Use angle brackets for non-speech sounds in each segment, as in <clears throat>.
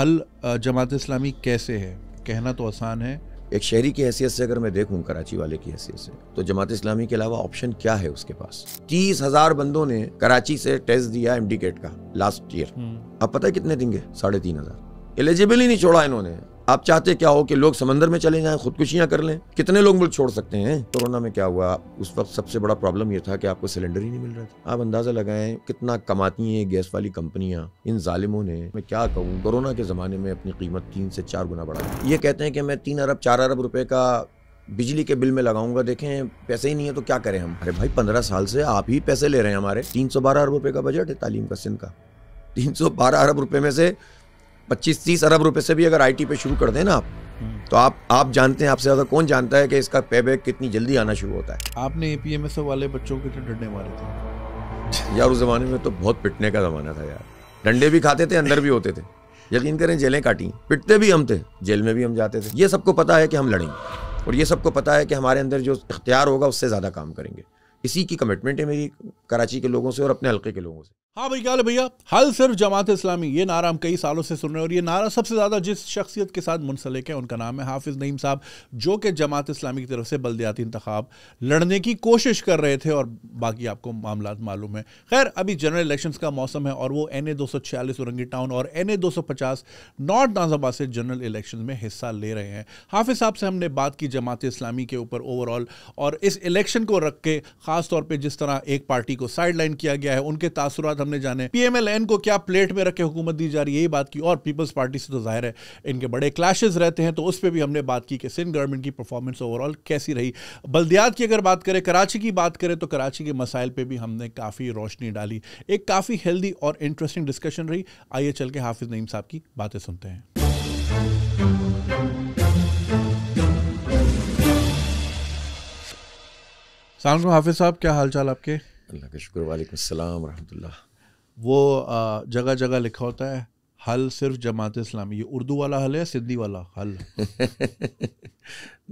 हल जमात इस्लामी कैसे है कहना तो आसान है एक शहरी की हैसियत से अगर मैं देखूं कराची वाले की हैसियत से तो जमात इस्लामी के अलावा ऑप्शन क्या है उसके पास तीस हजार बंदों ने कराची से टेस्ट दिया एमडी का लास्ट हम्म। ईयर अब पता है कितने देंगे साढ़े तीन हजार एलिजिबल ही नहीं छोड़ा इन्होंने आप चाहते क्या हो कि लोग समंदर में चले जाएं खुदकुशियां कर लें कितने लोग मुल्क छोड़ सकते हैं कोरोना में क्या हुआ उस वक्त सबसे बड़ा प्रॉब्लम यह था कि आपको सिलेंडर ही नहीं मिल रहा था आप अंदाज़ा लगाएं कितना कमाती हैं गैस वाली कंपनियां इन जालिमों ने मैं क्या कहूँ कोरोना के ज़माने में अपनी कीमत तीन से चार गुना बढ़ा ये कहते हैं कि मैं तीन अरब चार अरब रुपये का बिजली के बिल में लगाऊंगा देखें पैसे ही नहीं है तो क्या करें हम अरे भाई पंद्रह साल से आप ही पैसे ले रहे हैं हमारे तीन सौ बारह अरब रुपये का बजट है तालीम का सिंध का तीन सौ बारह अरब रुपये में से पच्चीस तीस अरब रुपए से भी अगर आई पे शुरू कर दें ना आप तो आप आप जानते हैं आपसे ज़्यादा कौन जानता है कि इसका पे बैक कितनी जल्दी आना शुरू होता है आपने ए पी एम एस वाले बच्चों के डंडे मारे थे यार उस ज़माने में तो बहुत पिटने का ज़माना था यार डंडे भी खाते थे अंदर भी होते थे यकीन करें जेलें काटी पिटते भी हम थे जेल में भी हम जाते थे ये सबको पता है कि हम लड़ेंगे और ये सबको पता है कि हमारे अंदर जो इख्तियार होगा उससे ज़्यादा काम करेंगे इसी की कमिटमेंट है मेरी कराची के लोगों से और अपने हल्के के लोगों से हाँ भाई क्या भैया हल सिर्फ जमात इस्लामी ये नारा हम कई सालों से सुन रहे हैं और ये नारा सबसे ज़्यादा जिस शख्सियत के साथ मुंसलिक है उनका नाम है हाफिज़ नईम साहब जो कि जमात इस्लामी की तरफ से बलदियाती इंतब लड़ने की कोशिश कर रहे थे और बाकी आपको मामला मालूम है खैर अभी जनरल इलेक्शन का मौसम है और वो एन ए दो सौ छियालीस औरंगी टाउन और एन ए दो सौ पचास नॉर्थ नाजाबाद से जनरल इलेक्शन में हिस्सा ले रहे हैं हाफिज़ साहब से हमने बात की जमात इस्लामी के ऊपर ओवरऑल और इस इलेक्शन को रख के ख़ास तौर पर जिस तरह एक पार्टी को साइड लाइन किया गया है उनके तासरात तक हमने जाने पीएमएलएन को क्या प्लेट में रखे हुकूमत दी जा रही है यही बात की और पीपल्स पार्टी से तो जाहिर है इनके बड़े क्लैशेज रहते हैं तो उस पर भी हमने बात की कि सिंध गवर्नमेंट की परफॉर्मेंस ओवरऑल कैसी रही बल्दियात की अगर बात करें कराची की बात करें तो कराची के मसाइल पर भी हमने काफ़ी रोशनी डाली एक काफ़ी हेल्दी और इंटरेस्टिंग डिस्कशन रही आइए चल के हाफिज़ नईम साहब की बातें सुनते हैं सलाम हाफिज़ साहब क्या हाल चाल आपके अल्लाह का शुक्र वालेकुम अस्सलाम रहमतुल्लाह वो जगह जगह लिखा होता है हल सिर्फ जमात इस्लामी ये उर्दू वाला हल है सिंधी वाला हल <laughs>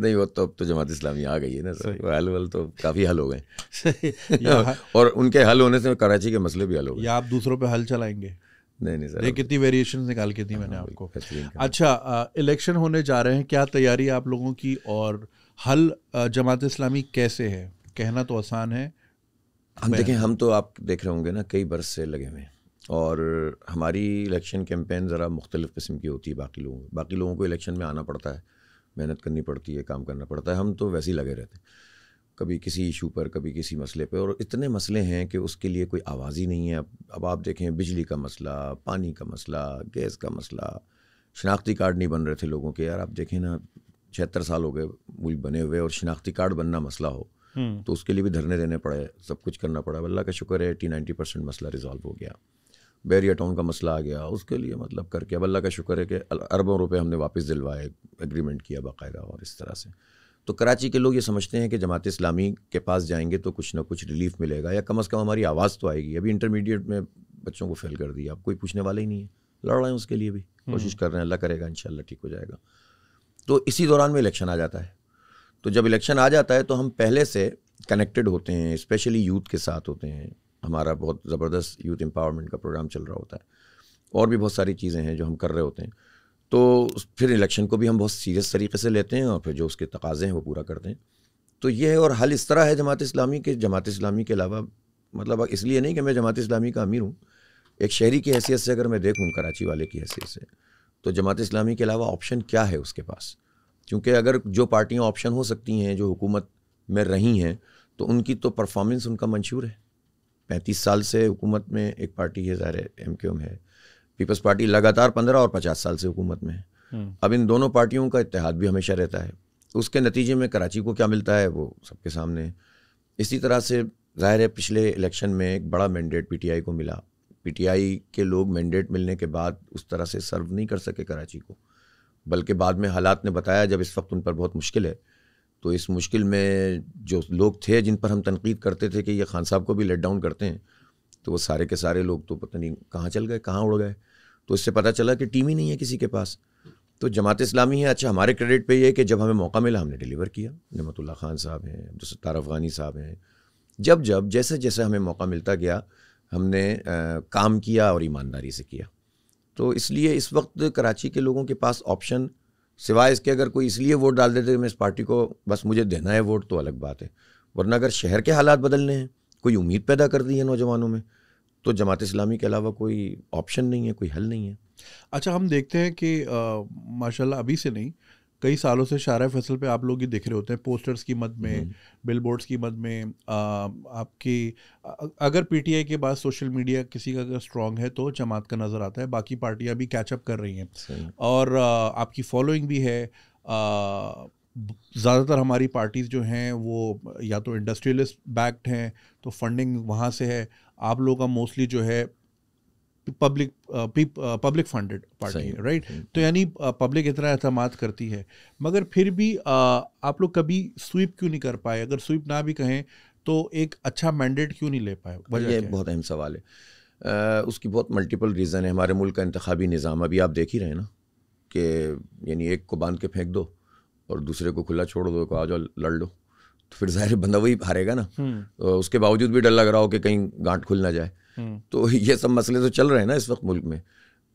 नहीं वो तो अब तो जमात इस्लामी आ गई है ना सर हल वल तो काफ़ी हल हो गए <laughs> और उनके हल होने से कराची के मसले भी हल हो गए या आप दूसरों पे हल चलाएंगे नहीं नहीं सर कितनी वेरिएशन निकाल के थी मैंने हाँ, आपको अच्छा इलेक्शन होने जा रहे हैं क्या तैयारी आप लोगों की और हल जमात इस्लामी कैसे है कहना तो आसान है हम देखें हम तो आप देख रहे होंगे ना कई बरस से लगे हुए हैं और हमारी इलेक्शन कैंपेन ज़रा मुख्तलिफ़ किस्म की होती है बाकी लोगों बाकी लोगों को इलेक्शन में आना पड़ता है मेहनत करनी पड़ती है काम करना पड़ता है हम तो वैसे ही लगे रहते हैं कभी किसी इशू पर कभी किसी मसले पर और इतने मसले हैं कि उसके लिए कोई आवाज़ ही नहीं है अब अब आप देखें बिजली का मसला पानी का मसला गैस का मसला शनाख्ती कार्ड नहीं बन रहे थे लोगों के यार आप देखें ना छिहत्तर साल हो गए मुल्क बने हुए और शनाख्ती कार्ड बनना मसला हो हम्म। तो उसके लिए भी धरने देने पड़े सब कुछ करना पड़ा अल्लाह का शुक्र है एट्टी नाइन्टी परसेंट मसला रिजॉल्व हो गया बैरिया टाउन का मसला आ गया उसके लिए मतलब करके अब अल्लाह का शुक्र है कि अरबों रुपये हमने वापस दिलवाए एग्रीमेंट किया बाकायदा और इस तरह से तो कराची के लोग ये समझते हैं कि जमात इस्लामी के पास जाएंगे तो कुछ ना कुछ रिलीफ मिलेगा या कम अज़ कम हमारी आवाज़ तो आएगी अभी इंटरमीडिएट में बच्चों को फेल कर दिया अब कोई पूछने वाला ही नहीं है लड़ रहे हैं उसके लिए भी हम्म। कोशिश कर रहे हैं अल्लाह करेगा इन ठीक हो जाएगा तो इसी दौरान में इलेक्शन आ जाता है तो जब इलेक्शन आ जाता है तो हम पहले से कनेक्टेड होते हैं स्पेशली यूथ के साथ होते हैं हमारा बहुत ज़बरदस्त यूथ एम्पावरमेंट का प्रोग्राम चल रहा होता है और भी बहुत सारी चीज़ें हैं जो हम कर रहे होते हैं तो फिर इलेक्शन को भी हम बहुत सीरियस तरीके से लेते हैं और फिर जो उसके तकाजे हैं वो पूरा करते हैं तो ये है और हल इस तरह है जमात इस्लामी के जमात इस्लामी के अलावा मतलब इसलिए नहीं कि मैं जमात इस्लामी का अमीर हूँ एक शहरी की हैसियत से अगर मैं देखूँ कराची वाले की हैसियत से तो जमात इस्लामी के अलावा ऑप्शन क्या है उसके पास क्योंकि अगर जो पार्टियाँ ऑप्शन हो सकती हैं जो हुकूमत में रही हैं तो उनकी तो परफॉर्मेंस उनका मंशूर है पैंतीस साल से हुकूमत में एक पार्टी है ज़ाहिर एम क्यू एम है पीपल्स पार्टी लगातार पंद्रह और पचास साल से हुकूमत में है हम्म। अब इन दोनों पार्टियों का इतिहाद भी हमेशा रहता है उसके नतीजे में कराची को क्या मिलता है वो सबके सामने इसी तरह से ज़ाहिर है पिछले इलेक्शन में एक बड़ा मैंडेट पीटीआई को मिला पीटीआई के लोग मैंडेट मिलने के बाद उस तरह से सर्व नहीं कर सके कराची को बल्कि बाद में हालात ने बताया जब इस वक्त उन पर बहुत मुश्किल है तो इस मुश्किल में जो लोग थे जिन पर हम तनकीद करते थे कि ये खान साहब को भी लेट डाउन करते हैं तो वो सारे के सारे लोग तो पता नहीं कहाँ चल गए कहाँ उड़ गए तो इससे पता चला कि टीम ही नहीं है किसी के पास तो जमात इस्लामी है अच्छा हमारे क्रेडिट पे ये है कि जब हमें मौका मिला हमने डिलीवर किया नमतुल्ला खान साहब हैं अब्दुलसत्तार अफ़गानी साहब हैं जब जब जैसे जैसे हमें मौका मिलता गया हमने आ, काम किया और ईमानदारी से किया तो इसलिए इस वक्त कराची के लोगों के पास ऑप्शन सिवाय इसके अगर कोई इसलिए वोट डाल देते मैं इस पार्टी को बस मुझे देना है वोट तो अलग बात है वरना अगर शहर के हालात बदलने हैं कोई उम्मीद पैदा कर दी है नौजवानों में तो जमात इस्लामी के अलावा कोई ऑप्शन नहीं है कोई हल नहीं है अच्छा हम देखते हैं कि माशाल्लाह अभी से नहीं कई सालों से शारा फसल पे आप लोग ये देख रहे होते हैं पोस्टर्स की मद में बिल हम्म। बोर्ड्स की मद में आपकी अगर पीटीआई के बाद सोशल मीडिया किसी का अगर स्ट्रांग है तो जमात का नज़र आता है बाकी पार्टियां भी कैचअप कर रही हैं और आपकी फॉलोइंग भी है ज़्यादातर हमारी पार्टीज़ जो हैं वो या तो इंडस्ट्रियलिस्ट बैक्ड हैं तो फंडिंग वहाँ से है आप लोगों का मोस्टली जो है पब्लिक पब्लिक फंडेड पार्टी है राइट तो यानी पब्लिक uh, इतना अहतमाद करती है मगर फिर भी आ, uh, आप लोग कभी स्वीप क्यों नहीं कर पाए अगर स्वीप ना भी कहें तो एक अच्छा मैंडेट क्यों नहीं ले पाए ये बहुत अहम सवाल है आ, uh, उसकी बहुत मल्टीपल रीज़न है हमारे मुल्क का इंतबी निज़ाम अभी आप देख ही रहे हैं ना कि यानी एक को बांध के फेंक दो और दूसरे को खुला छोड़ दो को आ जाओ लड़ लो तो फिर ज़ाहिर बंदा वही हारेगा ना हम्म। तो उसके बावजूद भी डर लग रहा हो कि कहीं गांठ खुल ना जाए तो ये सब मसले तो चल रहे हैं ना इस वक्त मुल्क में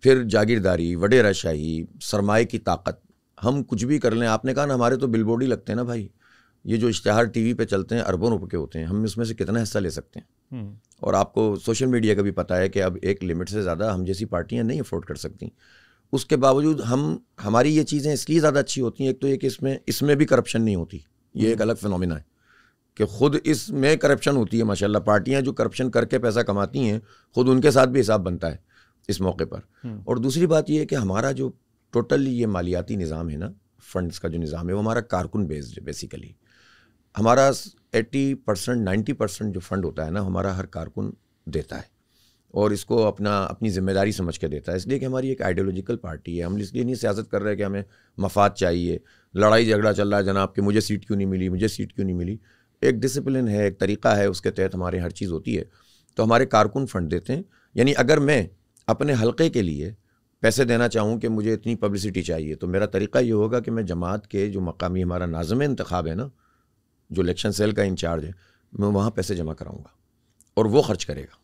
फिर जागीरदारी शाही सरमाए की ताकत हम कुछ भी कर लें आपने कहा ना हमारे तो बिल ही लगते हैं ना भाई ये जो इश्तहार टीवी पे चलते हैं अरबों रुपए के होते हैं हम इसमें से कितना हिस्सा ले सकते हैं हम्म। और आपको सोशल मीडिया का भी पता है कि अब एक लिमिट से ज़्यादा हम जैसी पार्टियाँ नहीं अफोर्ड कर सकती उसके बावजूद हम हमारी ये चीज़ें इसलिए ज़्यादा अच्छी होती हैं एक तो ये कि इसमें इसमें भी करप्शन नहीं होती ये हम्म। एक अलग फिनमिना है कि खुद इसमें करप्शन होती है माशाल्लाह पार्टियां जो करप्शन करके पैसा कमाती हैं खुद उनके साथ भी हिसाब बनता है इस मौके पर हम्म। और दूसरी बात यह है कि हमारा जो टोटल ये मालियाती निज़ाम है ना फंड्स का जो निज़ाम है वो हमारा कारकुन बेस्ड है बेसिकली हमारा 80 परसेंट नाइन्टी परसेंट जो फंड होता है ना हमारा हर कारकुन देता है और इसको अपना अपनी जिम्मेदारी समझ के देता है इसलिए कि हमारी एक आइडियोलॉजिकल पार्टी है हम इसलिए नहीं सियासत कर रहे हैं कि हमें मफाद चाहिए लड़ाई झगड़ा चल रहा है जनाब कि मुझे सीट क्यों नहीं मिली मुझे सीट क्यों नहीं मिली एक डिसिप्लिन है एक तरीका है उसके तहत हमारे हर चीज़ होती है तो हमारे कारकुन फंड देते हैं यानी अगर मैं अपने हलके के लिए पैसे देना चाहूँ कि मुझे इतनी पब्लिसिटी चाहिए तो मेरा तरीका ये होगा कि मैं जमात के जो मकामी हमारा नाजम इंतखब है ना जो इलेक्शन सेल का इंचार्ज है मैं वहाँ पैसे जमा कराऊँगा और वो खर्च करेगा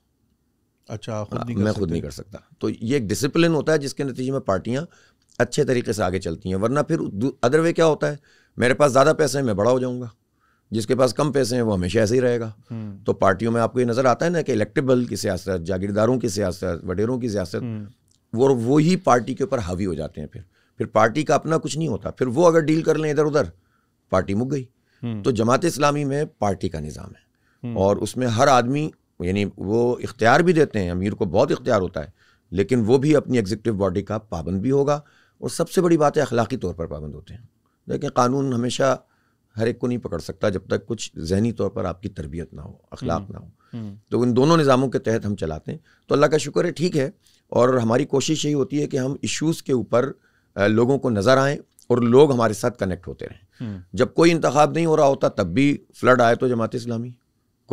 अच्छा खुद नहीं हाँ, मैं खुद नहीं कर सकता तो ये एक डिसिप्लिन होता है जिसके नतीजे में पार्टियाँ अच्छे तरीके से आगे चलती हैं वरना फिर अदर वे क्या होता है मेरे पास ज़्यादा पैसे हैं मैं बड़ा हो जाऊँगा जिसके पास कम पैसे हैं वो हमेशा ऐसे ही रहेगा हम्म। तो पार्टियों में आपको ये नज़र आता है ना कि इलेक्टेबल की सियासत जागीरदारों की सियासत वडेरों की सियासत हम्म। वो वो ही पार्टी के ऊपर हावी हो जाते हैं फिर फिर पार्टी का अपना कुछ नहीं होता फिर वो अगर डील कर लें इधर उधर पार्टी मुक गई हम्म। तो जमात इस्लामी में पार्टी का निज़ाम है और उसमें हर आदमी यानी वो इख्तियार भी देते हैं अमीर को बहुत इख्तियार होता है लेकिन वो भी अपनी एग्जीक्यूटिव बॉडी का पाबंद भी होगा और सबसे बड़ी बात है अखलाकी तौर पर पाबंद होते हैं लेकिन कानून हमेशा हर एक को नहीं पकड़ सकता जब तक कुछ जहनी तौर पर आपकी तरबियत ना हो अखलाक हम्म, ना हो हम्म। तो इन दोनों निज़ामों के तहत हम चलाते हैं तो अल्लाह का शुक्र है ठीक है और हमारी कोशिश यही होती है कि हम इश्यूज़ के ऊपर लोगों को नज़र आएँ और लोग हमारे साथ कनेक्ट होते रहें हम्म। जब कोई इंतखब नहीं हो रहा होता तब भी फ्लड आए तो जमात इस्लामी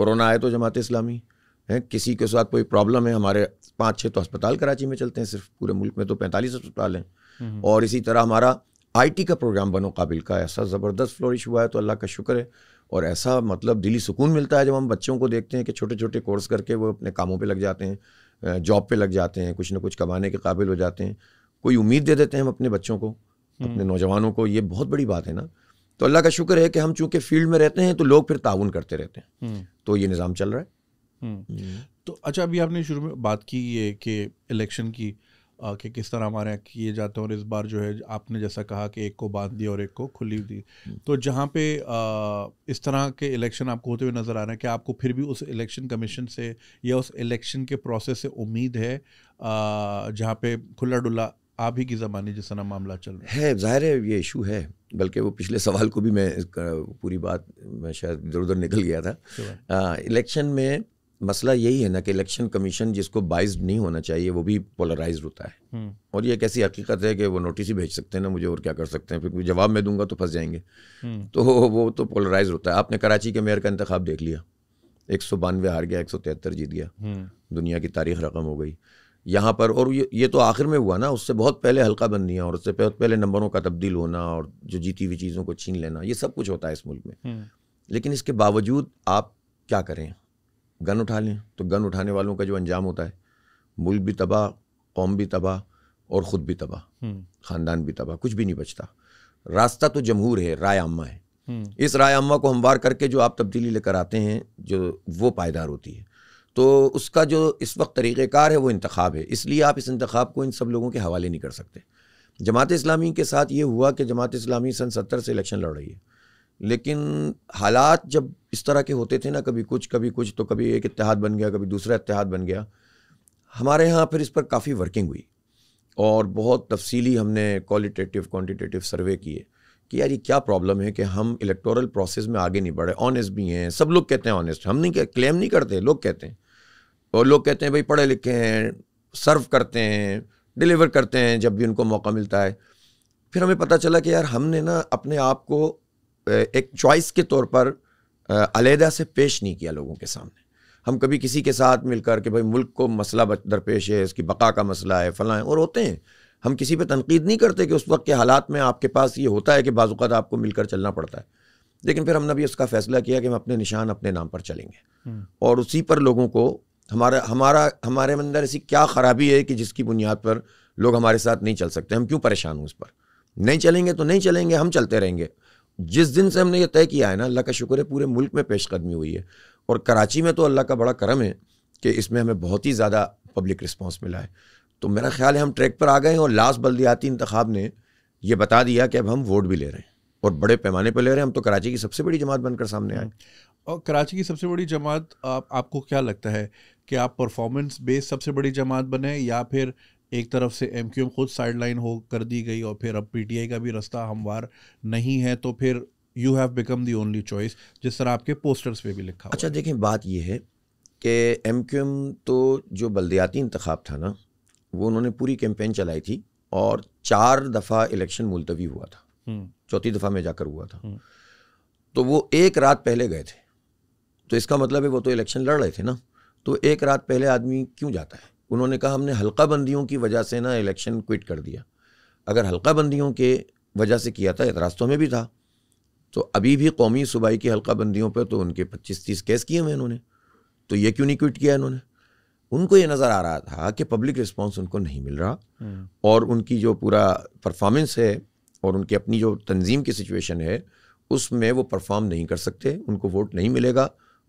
कोरोना आए तो जमात इस्लामी है किसी के साथ कोई प्रॉब्लम है हमारे पाँच छः तो अस्पताल कराची में चलते हैं सिर्फ पूरे मुल्क में तो पैंतालीस अस्पताल हैं और इसी तरह हमारा आईटी का प्रोग्राम बनो काबिल का ऐसा ज़बरदस्त फ्लोरिश हुआ है तो अल्लाह का शुक्र है और ऐसा मतलब दिली सुकून मिलता है जब हम बच्चों को देखते हैं कि छोटे छोटे कोर्स करके वो अपने कामों पे लग जाते हैं जॉब पे लग जाते हैं कुछ ना कुछ कमाने के काबिल हो जाते हैं कोई उम्मीद दे देते हैं हम अपने बच्चों को हम्म। अपने नौजवानों को ये बहुत बड़ी बात है ना तो अल्लाह का शुक्र है कि हम चूँकि फील्ड में रहते हैं तो लोग फिर ताउन करते रहते हैं हम्म। तो ये निज़ाम चल रहा है हम्म। तो अच्छा अभी आपने शुरू में बात की ये कि इलेक्शन की कि किस तरह हमारे यहाँ किए जाते हैं और इस बार जो है आपने जैसा कहा कि एक को बांध दिया और एक को खुली दी हम्म। तो जहाँ पे इस तरह के इलेक्शन आपको होते हुए नज़र आ रहे हैं कि आपको फिर भी उस इलेक्शन कमीशन से या उस इलेक्शन के प्रोसेस से उम्मीद है जहाँ पे खुला डुला आप ही की जबानी जिस तरह मामला चल रहा है जाहिर है ये इशू है बल्कि वो पिछले सवाल को भी मैं पूरी बात मैं शायद इधर उधर निकल गया था इलेक्शन में मसला यही है ना कि इलेक्शन कमीशन जिसको बाइज नहीं होना चाहिए वो भी पोलराइज होता है हम्म। और ये एक ऐसी हकीकत है कि वो नोटिस ही भेज सकते हैं ना मुझे और क्या कर सकते हैं फिर जवाब मैं दूंगा तो फंस जाएंगे हम्म। तो वो तो पोलराइज होता है आपने कराची के मेयर का इंतखब देख लिया एक सौ बानवे हार गया एक सौ तिहत्तर जीत गया हम्म। दुनिया की तारीख रकम हो गई यहाँ पर और ये ये तो आखिर में हुआ ना उससे बहुत पहले हल्का बंदियाँ और उससे बहुत पहले नंबरों का तब्दील होना और जो जीती हुई चीज़ों को छीन लेना ये सब कुछ होता है इस मुल्क में लेकिन इसके बावजूद आप क्या करें गन उठा लें तो गन उठाने वालों का जो अंजाम होता है मुल्क भी तबाह कौम भी तबाह और ख़ुद भी तबाह हम्म। ख़ानदान भी तबाह कुछ भी नहीं बचता रास्ता तो जमहूर है राय आमा है हम्म। इस राय आमा को हमवार करके जो आप तब्दीली लेकर आते हैं जो वो पायदार होती है तो उसका जो इस वक्त तरीक़ेकार है वो इंतखब है इसलिए आप इस इंतखब को इन सब लोगों के हवाले नहीं कर सकते जमात इस्लामी के साथ ये हुआ कि जमात इस्लामी सन सत्तर से इलेक्शन लड़ रही है लेकिन हालात जब इस तरह के होते थे ना कभी कुछ कभी कुछ तो कभी एक इतिहाद बन गया कभी दूसरा इतिहाद बन गया हमारे यहाँ फिर इस पर काफ़ी वर्किंग हुई और बहुत तफसीली हमने क्वालिटेटिव क्वान्टिटेटिव सर्वे किए कि यार ये क्या प्रॉब्लम है कि हम इलेक्टोरल प्रोसेस में आगे नहीं बढ़े ऑनेस्ट भी हैं सब लोग कहते हैं ऑनेस्ट हम नहीं कह, क्लेम नहीं करते लोग कहते हैं और लोग कहते हैं भाई पढ़े लिखे हैं सर्व करते हैं डिलीवर करते हैं जब भी उनको मौका मिलता है फिर हमें पता चला कि यार हमने ना अपने आप को एक चॉइस के तौर पर अलीहदा से पेश नहीं किया लोगों के सामने हम कभी किसी के साथ मिलकर के भाई मुल्क को मसला दरपेश है इसकी बका का मसला है फलाएँ है और होते हैं हम किसी पर तनकीद नहीं करते कि उस वक्त के हालात में आपके पास ये होता है कि बाज़ात आपको मिलकर चलना पड़ता है लेकिन फिर हमने भी उसका फैसला किया कि हम अपने निशान अपने नाम पर चलेंगे हम्म। और उसी पर लोगों को हमारा हमारा हमारे अंदर ऐसी क्या ख़राबी है कि जिसकी बुनियाद पर लोग हमारे साथ नहीं चल सकते हम क्यों परेशान हूँ उस पर नहीं चलेंगे तो नहीं चलेंगे हम चलते रहेंगे जिस दिन से हमने ये तय किया है ना अल्लाह का शुक्र है पूरे मुल्क में पेशकदमी हुई है और कराची में तो अल्लाह का बड़ा करम है कि इसमें हमें बहुत ही ज़्यादा पब्लिक रिस्पॉन्स मिला है तो मेरा ख्याल है हम ट्रैक पर आ गए हैं और लास्ट बल्दियाती इंतब ने यह बता दिया कि अब हम वोट भी ले रहे हैं और बड़े पैमाने पर ले रहे हैं हम तो कराची की सबसे बड़ी जमात बनकर सामने आए हम्म। और कराची की सबसे बड़ी जमात आप, आपको क्या लगता है कि आप परफॉर्मेंस बेस सबसे बड़ी जमात बने या फिर एक तरफ से एम क्यू एम खुद साइड लाइन हो कर दी गई और फिर अब पी टी आई का भी रास्ता हमवार नहीं है तो फिर you have become the only choice जिस तरह आपके पोस्टर्स पे भी लिखा अच्छा देखें बात यह है कि एम क्यू एम तो जो बलदियाती इंतखब था ना वो उन्होंने पूरी कैंपेन चलाई थी और चार दफ़ा इलेक्शन मुलतवी हुआ था हम्म। चौथी दफ़ा में जाकर हुआ था हम्म। तो वो एक रात पहले गए थे तो इसका मतलब है वो तो इलेक्शन लड़ रहे थे ना तो एक रात पहले आदमी क्यों जाता है उन्होंने कहा हमने हल्का बंदियों की वजह से ना इलेक्शन क्विट कर दिया अगर हल्का बंदियों के वजह से किया था एतराज़ तो हमें भी था तो अभी भी कौमी सूबाई की हल्का बंदियों पर तो उनके पच्चीस तीस केस किए हुए इन्होंने तो ये क्यों नहीं क्विट किया इन्होंने उनको ये नज़र आ रहा था कि पब्लिक रिस्पॉन्स उनको नहीं मिल रहा हम्म। और उनकी जो पूरा परफॉर्मेंस है और उनकी अपनी जो तंजीम की सिचुएशन है उसमें वो परफॉर्म नहीं कर सकते उनको वोट नहीं मिलेगा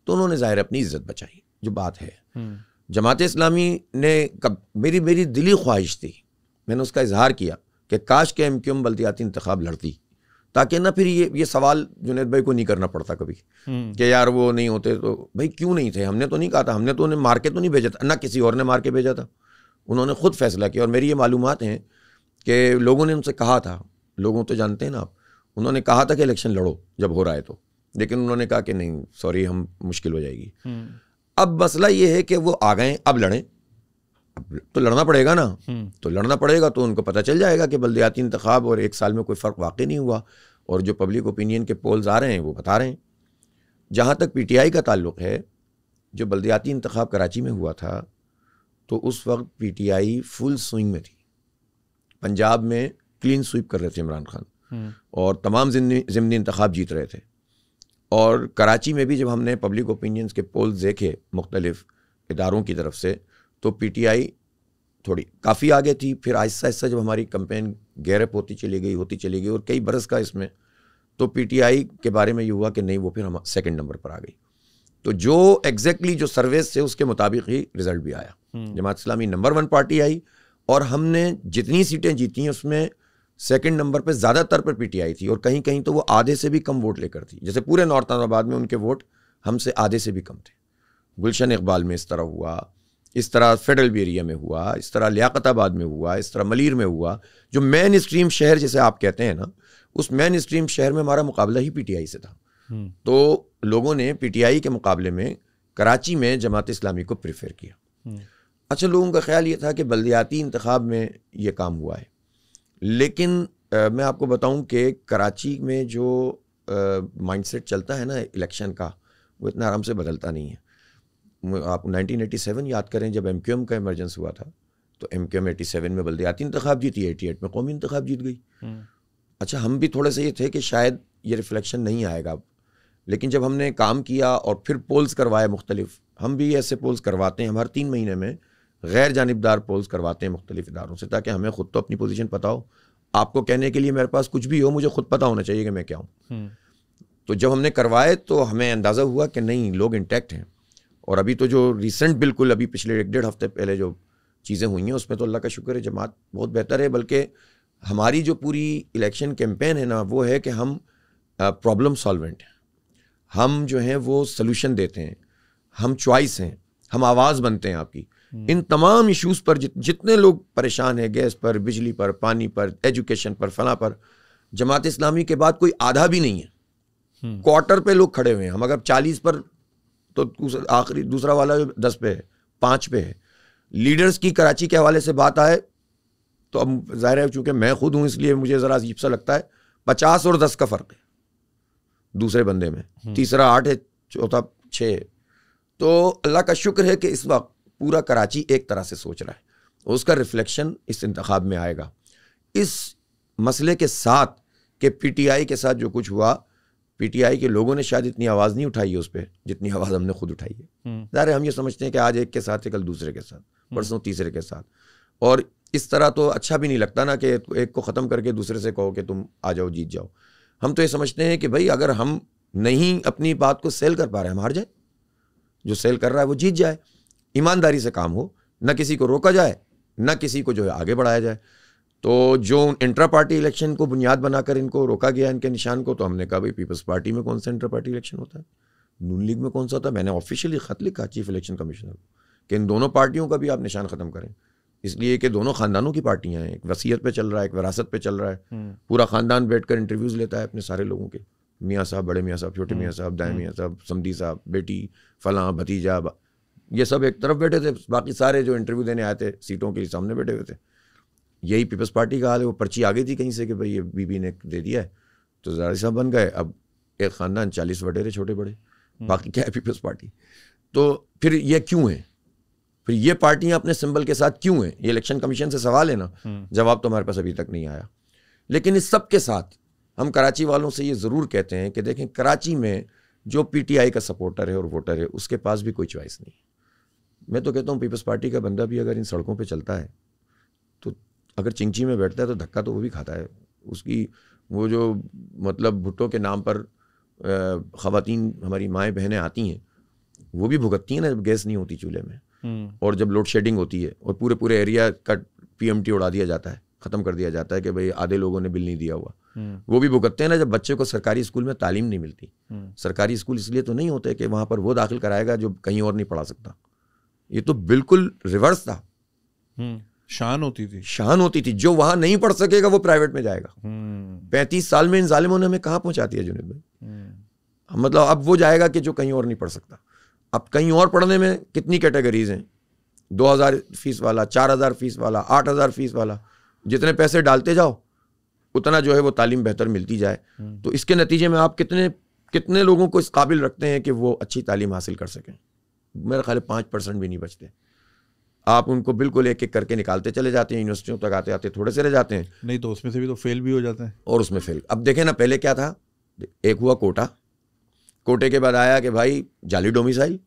तो उन्होंने ज़ाहिर अपनी इज्जत बचाई जो बात है हम्म। जमात इस्लामी ने कब मेरी मेरी दिली ख्वाहिश थी मैंने उसका इजहार किया कि काश के एम क्यू एम बल्दियाती इंतखब लड़ती ताकि ना फिर ये ये सवाल जुनेद भाई को नहीं करना पड़ता कभी हम्म। कि यार वो नहीं होते तो भाई क्यों नहीं थे हमने तो नहीं कहा था हमने तो उन्हें मार के तो नहीं भेजा था ना किसी और ने मार के भेजा था उन्होंने खुद फैसला किया और मेरी ये मालूम हैं कि लोगों ने उनसे कहा था लोगों तो जानते हैं ना आप उन्होंने कहा था कि इलेक्शन लड़ो जब हो रहा है तो लेकिन उन्होंने कहा कि नहीं सॉरी हम मुश्किल हो जाएगी हम्म। अब मसला ये है कि वो आ गए अब लड़ें तो लड़ना पड़ेगा ना हम्म। तो लड़ना पड़ेगा तो उनको पता चल जाएगा कि बल्दियाती इंतखब और एक साल में कोई फ़र्क वाकई नहीं हुआ और जो पब्लिक ओपिनियन के पोल्स आ रहे हैं वो बता रहे हैं जहाँ तक पी टी आई का ताल्लुक है जो बल्दियाती इंतखब कराची में हुआ था तो उस वक्त P T I full swing में थी पंजाब में क्लीन स्वीप कर रहे थे इमरान खान हम्म। और तमाम ज़िमनी इंतखब जीत रहे थे और कराची में भी जब हमने पब्लिक ओपिनियंस के पोल देखे मुख्तलिफ इदारों की तरफ से तो पीटीआई थोड़ी काफ़ी आगे थी फिर आहिस्ता आहिस्ता जब हमारी कंपेन गैरअप होती चली गई होती चली गई और कई बरस का इसमें तो पीटीआई के बारे में ये हुआ कि नहीं वो फिर हम सेकेंड नंबर पर आ गई तो जो एग्जैक्टली जो सर्वेस थे उसके मुताबिक ही रिजल्ट भी आया हम्म। Jamaat Islami number one party आई और हमने जितनी सीटें जीती हैं उसमें सेकंड नंबर पे ज़्यादातर पर पीटीआई थी और कहीं कहीं तो वो आधे से भी कम वोट लेकर थी जैसे पूरे नॉर्थ आबाद में उनके वोट हमसे आधे से भी कम थे गुलशन इकबाल में इस तरह हुआ इस तरह फेडरल एरिया में हुआ इस तरह लियाकताबाद में हुआ इस तरह मलिर में हुआ जो मेन स्ट्रीम शहर जैसे आप कहते हैं ना उस मेन स्ट्रीम शहर में हमारा मुकाबला ही पीटीआई से था हम्म। तो लोगों ने पीटीआई के मुकाबले में कराची में जमात इस्लामी को प्रेफर किया हम्म। अच्छा लोगों का ख्याल ये था कि बल्दियाती इंतब में ये काम हुआ है लेकिन आ, मैं आपको बताऊं कि कराची में जो माइंडसेट चलता है ना इलेक्शन का वो इतना आराम से बदलता नहीं है आप 1987 याद करें जब एम का इमरजेंस हुआ था तो M Q M eighty seven में बल्दियाती इंतखब जीती एटी एट में कौमी इंतखब जीत गई हम्म। अच्छा हम भी थोड़े से ये थे कि शायद ये रिफ्लेक्शन नहीं आएगा अब लेकिन जब हमने काम किया और फिर पोल्स करवाए मुख्तलिफ हम भी ऐसे पोल्स करवाते हैं हम हर तीन महीने में गैर जानबदार पोल्स करवाते हैं मुख्तलिफ इदारों से ताकि हमें ख़ुद तो अपनी पोजिशन पता हो आपको कहने के लिए मेरे पास कुछ भी हो मुझे खुद पता होना चाहिए कि मैं क्या हूँ हम्म। तो जब हमने करवाए तो हमें अंदाज़ा हुआ कि नहीं लोग इंटैक्ट हैं और अभी तो जो रिसेंट बिल्कुल अभी पिछले एक डेढ़ हफ्ते पहले जो चीज़ें हुई हैं उसमें तो अल्लाह का शुक्र है जमात बहुत बेहतर है बल्कि हमारी जो पूरी इलेक्शन कैंपेन है ना वो है कि हम प्रॉब्लम सॉल्वेंट हैं हम जो हैं वो सोल्यूशन देते हैं हम चॉइस हैं हम आवाज़ बनते हैं आपकी हम्म। इन तमाम इश्यूज़ पर जित, जितने लोग परेशान हैं गैस पर बिजली पर पानी पर एजुकेशन पर फला पर जमात इस्लामी के बाद कोई आधा भी नहीं है क्वार्टर हम्म। पे लोग खड़े हुए हैं हम अगर चालीस पर तो आखिरी दूसरा वाला जो दस पे है पाँच पे है लीडर्स की कराची के हवाले से बात आए तो अब जाहिर है चूंकि मैं खुद हूं इसलिए मुझे ज़रा अजीब सा लगता है पचास और दस का फ़र्क है दूसरे बंदे में हम्म। तीसरा आठ है चौथा छः तो अल्लाह का शुक्र है कि इस वक्त पूरा कराची एक तरह से सोच रहा है उसका रिफ्लेक्शन इस इंतखब में आएगा इस मसले के साथ कि पीटीआई के साथ जो कुछ हुआ पीटीआई के लोगों ने शायद इतनी आवाज़ नहीं उठाई है उस पर जितनी आवाज़ हमने खुद उठाई है हम्म। ज़ाहिर हम ये समझते हैं कि आज एक के साथ है कल दूसरे के साथ हम्म। परसों तीसरे के साथ और इस तरह तो अच्छा भी नहीं लगता ना कि एक को ख़त्म करके दूसरे से कहो कि तुम आ जाओ जीत जाओ हम तो ये समझते हैं कि भाई अगर हम नहीं अपनी बात को सेल कर पा रहे हम हार जाए जो सेल कर रहा है वो जीत जाए ईमानदारी से काम हो न किसी को रोका जाए न किसी को जो है आगे बढ़ाया जाए तो जो इंट्रा पार्टी इलेक्शन को बुनियाद बनाकर इनको रोका गया इनके निशान को तो हमने कहा भाई पीपल्स पार्टी में कौन सा इंटर पार्टी इलेक्शन होता है नून लीग में कौन सा होता है मैंने ऑफिशियली खत लिखा चीफ इलेक्शन कमिश्नर को कि इन दोनों पार्टियों का भी आप निशान ख़त्म करें इसलिए कि दोनों खानदानों की पार्टियां हैं एक वसीयत पे चल रहा है एक विरासत पे चल रहा है हम्म। पूरा खानदान बैठकर इंटरव्यूज लेता है अपने सारे लोगों के मियाँ साहब बड़े मियाँ साहब छोटे मियाँ हम्म। साहब दाए हम्म। मियाँ साहब समी साहब बेटी फलां भतीजा ये सब एक तरफ बैठे थे बाकी सारे जो इंटरव्यू देने आए थे सीटों के सामने बैठे हुए थे यही पीपल्स पार्टी का हाल है वो पर्ची आ गई थी कहीं से कि भाई ये बीबी ने दे दिया है तो जारी साहब बन गए अब एक ख़ानदान चालीस वटेरे छोटे बड़े हम्म। बाकी क्या है पीपल्स पार्टी तो फिर ये क्यों है फिर ये पार्टियां अपने सिंबल के साथ क्यों हैं ये इलेक्शन कमीशन से सवाल है ना हम्म। जवाब तो हमारे पास अभी तक नहीं आया लेकिन इस सब के साथ हम कराची वालों से ये ज़रूर कहते हैं कि देखें कराची में जो पीटीआई का सपोर्टर है और वोटर है उसके पास भी कोई चॉइस नहीं मैं तो कहता हूँ पीपल्स पार्टी का बंदा भी अगर इन सड़कों पर चलता है तो अगर चिंची में बैठता है तो धक्का तो वो भी खाता है उसकी वो जो मतलब भुट्टो के नाम पर ख़वातीन हमारी माएँ बहनें आती हैं वो भी भुगतती हैं ना जब गैस नहीं होती चूल्हे में हम्म। और जब लोड शेडिंग होती है और पूरे पूरे एरिया का पीएमटी उड़ा दिया जाता है ख़त्म कर दिया जाता है कि भाई आधे लोगों ने बिल नहीं दिया हुआ हम्म। वो भी भुगतते हैं ना जब बच्चे को सरकारी स्कूल में तालीम नहीं मिलती हम्म। सरकारी स्कूल इसलिए तो नहीं होते कि वहाँ पर वो दाखिल कराएगा जो कहीं और नहीं पढ़ा सकता ये तो बिल्कुल रिवर्स था हम्म, शान होती थी शान होती थी जो वहां नहीं पढ़ सकेगा वो प्राइवेट में जाएगा हम्म। पैंतीस साल में इन जालिमों ने हमें कहाँ पहुंचा दिया जुनेद भाई हम्म। मतलब अब वो जाएगा कि जो कहीं और नहीं पढ़ सकता अब कहीं और पढ़ने में कितनी कैटेगरीज हैं दो हज़ार फीस वाला चार हज़ार फीस वाला आठ हज़ार फीस वाला जितने पैसे डालते जाओ उतना जो है वो तालीम बेहतर मिलती जाए तो इसके नतीजे में आप कितने कितने लोगों को इस काबिल रखते हैं कि वो अच्छी तालीम हासिल कर सकें मेरा ख्याल पाँच परसेंट भी नहीं बचते आप उनको बिल्कुल एक एक करके निकालते चले जाते हैं यूनिवर्सिटियों तक आते आते थोड़े से रह जाते हैं नहीं तो उसमें से भी तो फेल भी हो जाते हैं और उसमें फेल अब देखें ना पहले क्या था एक हुआ कोटा कोटे के बाद आया कि भाई जाली डोमिसाइल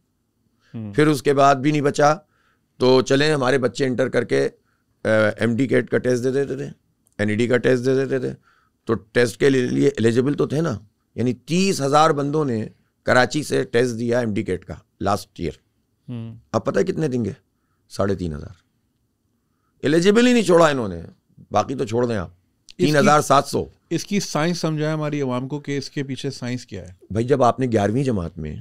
हम्म। फिर उसके बाद भी नहीं बचा तो चले हमारे बच्चे इंटर करके एम डी केट का टेस्ट दे देते थे एन ई डी का टेस्ट दे देते थे तो टेस्ट के लिए एलिजिबल तो थे ना यानी तीस हज़ार बंदों ने कराची से टेस्ट दिया एम डी केट का लास्ट हम्म। ईयर अब पता है कितने देंगे साढ़े तीन हजार एलिजिबल ही नहीं छोड़ा इन्होंने बाकी तो छोड़ दें आप तीन हजार सात सौ इसकी साइंस समझाए हमारी आवाम को कि इसके पीछे साइंस क्या है भाई जब आपने ग्यारहवीं जमात में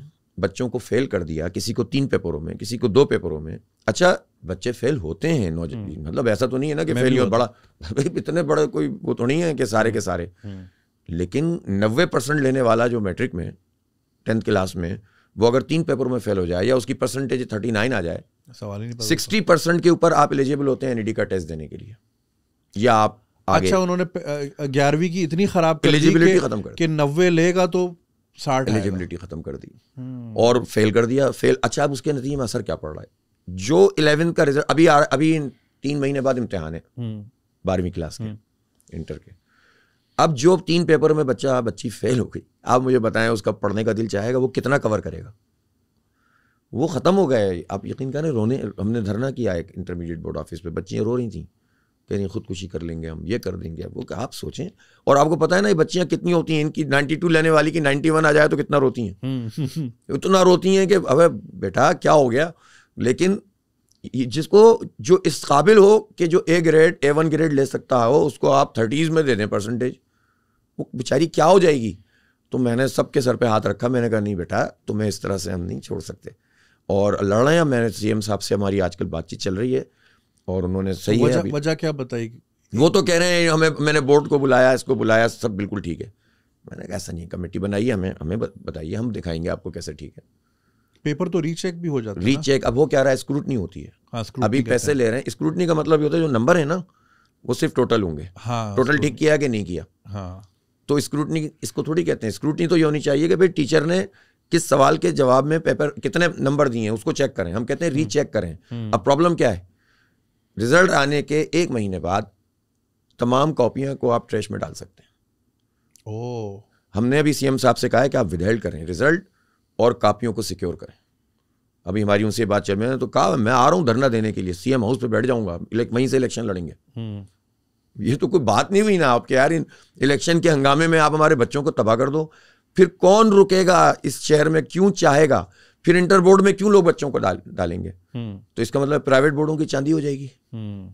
बच्चों को फेल कर दिया किसी को तीन पेपरों में किसी को दो पेपरों में अच्छा बच्चे फेल होते हैं नौजवान हम्म। मतलब ऐसा तो नहीं है ना कि फेल और बड़ा इतने बड़े कोई वो तो नहीं है कि सारे के सारे हम्म। लेकिन नब्बे परसेंट लेने वाला जो मैट्रिक में टेंथ क्लास में वो अगर तीन पेपरों में फेल हो जाए या उसकी परसेंटेज थर्टी नाइन आ जाए सवाल ही नहीं सिक्सटी परसेंट के ऊपर आप एलिजिबल होते हैं एनईडी का टेस्ट देने के लिए या आप आगे अच्छा उन्होंने ग्यारहवीं की इतनी खराब एलिजिबिलिटी खत्म कर नब्बे लेगा तो साठ एलिजिबिलिटी खत्म कर दी हम्म। और फेल कर दिया फेल अच्छा अब उसके नतीजे में असर क्या पड़ रहा है जो इलेवेंथ का रिजल्ट अभी अभी तीन महीने बाद इम्तिहान है हम्म। बारहवीं क्लास के इंटर हम्म। के अब जो तीन पेपर में बच्चा बच्ची फेल हो गई आप मुझे बताएं उसका पढ़ने का दिल चाहेगा वो कितना कवर करेगा वो ख़त्म हो गया है आप यकीन करें रोने हमने धरना किया एक इंटरमीडिएट बोर्ड ऑफिस पे बच्चियाँ रो रही थी कह रही खुदकुशी कर लेंगे हम ये कर देंगे वो आप सोचें और आपको पता है ना ये बच्चियाँ कितनी होती हैं इनकी नाइन्टी टू लेने वाली की वन आ जाए तो कितना रोती हैं हम्म, हम्म, हम्म। उतना रोती हैं कि अब बेटा क्या हो गया लेकिन जिसको जो इस काबिल हो कि जो A grade A one grade ले सकता हो उसको आप थर्टीज़ में दे दें परसेंटेज वो बेचारी क्या हो जाएगी तो मैंने सबके सर पे हाथ रखा मैंने कहा नहीं बेटा तुम्हें इस तरह से हम नहीं छोड़ सकते और लड़ रहे हैं मैंने सी साहब से हमारी आजकल बातचीत चल रही है और उन्होंने सही वजह वजह क्या बताई वो तो कह रहे हैं हमें मैंने बोर्ड को बुलाया इसको बुलाया सब बिल्कुल ठीक है मैंने कहा ऐसा नहीं कमेटी बनाई है हमें हमें बताइए हम दिखाएंगे आपको कैसे ठीक है पेपर तो रीचेक भी हो जाता है रीचेक अब वो क्या रहा है स्क्रूटनी होती है हाँ, अभी पैसे ले रहे हैं स्क्रूटनी का मतलब ये होता है जो नंबर है ना वो सिर्फ टोटल होंगे हाँ, टोटल ठीक किया कि नहीं किया हाँ। तो स्क्रूटनी इसको थोड़ी कहते हैं स्क्रूटनी तो ये होनी चाहिए कि भाई टीचर ने किस सवाल के जवाब में पेपर कितने नंबर दिए हैं उसको चेक करें हम कहते हैं रीचेक हम्म। करें हम्म। अब प्रॉब्लम क्या है रिजल्ट आने के एक महीने बाद तमाम कॉपियां को आप ट्रेश में डाल सकते हैं ओ हमने अभी सीएम साहब से कहा है कि आप विधेयक करें रिजल्ट और कापियों को सिक्योर करें अभी हमारी उनसे बात चल रही है तो कहा मैं आ रहा हूं धरना देने के लिए सीएम हाउस पे बैठ जाऊंगा वहीं से इलेक्शन लड़ेंगे हम्म। ये तो कोई बात नहीं हुई ना आपके यार इन इलेक्शन के हंगामे में आप हमारे बच्चों को तबाह कर दो फिर कौन रुकेगा इस शहर में क्यों चाहेगा फिर इंटर बोर्ड में क्यों लोग बच्चों को डाल डालेंगे हम्म। तो इसका मतलब प्राइवेट बोर्डों की चांदी हो जाएगी हम्म।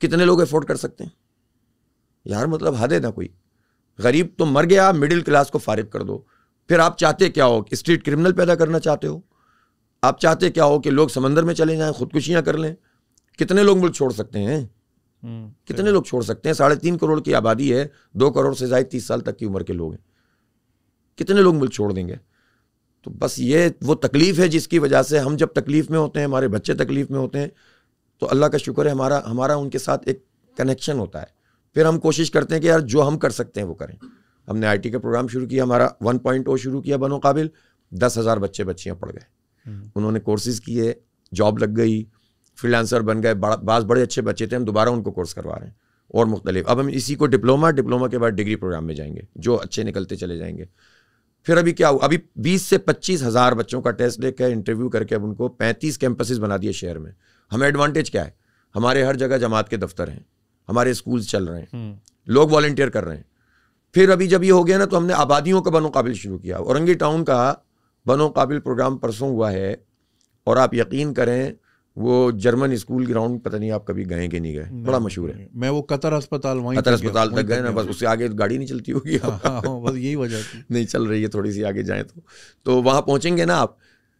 कितने लोग अफोर्ड कर सकते हैं यार मतलब हद है ना कोई गरीब तो मर गया मिडिल क्लास को फारिग कर दो फिर आप चाहते क्या हो स्ट्रीट क्रिमिनल पैदा करना चाहते हो आप चाहते क्या हो कि लोग समंदर में चले जाएं खुदकुशियां कर लें कितने लोग मुल्क छोड़ सकते हैं हम्म, कितने लोग छोड़ सकते हैं साढ़े तीन करोड़ की आबादी है दो करोड़ से ज्यादा तीस साल तक की उम्र के लोग हैं कितने लोग मुल्क छोड़ देंगे तो बस ये वो तकलीफ़ है जिसकी वजह से हम जब तकलीफ़ में होते हैं हमारे बच्चे तकलीफ़ में होते हैं तो अल्लाह का शुक्र है हमारा हमारा उनके साथ एक कनेक्शन होता है फिर हम कोशिश करते हैं कि यार जो हम कर सकते हैं वो करें हमने आई का प्रोग्राम शुरू किया हमारा वन पॉइंट ओ शुरू किया बनोकाबिल दस हज़ार बच्चे बच्चियाँ पढ़ गए हम्म। उन्होंने कोर्सेज़ किए जॉब लग गई फ्रीलांसर बन गए बास बड़े अच्छे बच्चे थे हम दोबारा उनको कोर्स करवा रहे हैं और मुख्तलिफ अब हम इसी को डिप्लोमा डिप्लोमा के बाद डिग्री प्रोग्राम में जाएंगे जो अच्छे निकलते चले जाएंगे फिर अभी क्या हुआ अभी बीस से पच्चीस हज़ार बच्चों का टेस्ट लेकर इंटरव्यू करके अब उनको पैंतीस कैंपस बना दिए शहर में हमें एडवांटेज क्या है हमारे हर जगह जमात के दफ्तर हैं हमारे स्कूल चल रहे हैं हम्म। लोग वॉल्टियर कर रहे हैं फिर अभी जब ये हो गया ना तो हमने आबादियों का बनोकाबिल शुरू किया औरंगी टाउन का बनोकाबिल प्रोग्राम परसों हुआ है और आप यकीन करें वो जर्मन स्कूल ग्राउंड पता नहीं आप कभी गए कि नहीं गए बड़ा मशहूर है मैं वो कतर अस्पताल वहीं कतर अस्पताल तक गए ना बस उससे आगे गाड़ी नहीं चलती होगी हाँ, हाँ, हाँ बस यही वजह नहीं चल रही है थोड़ी सी आगे जाए तो तो वहाँ पहुँचेंगे ना आप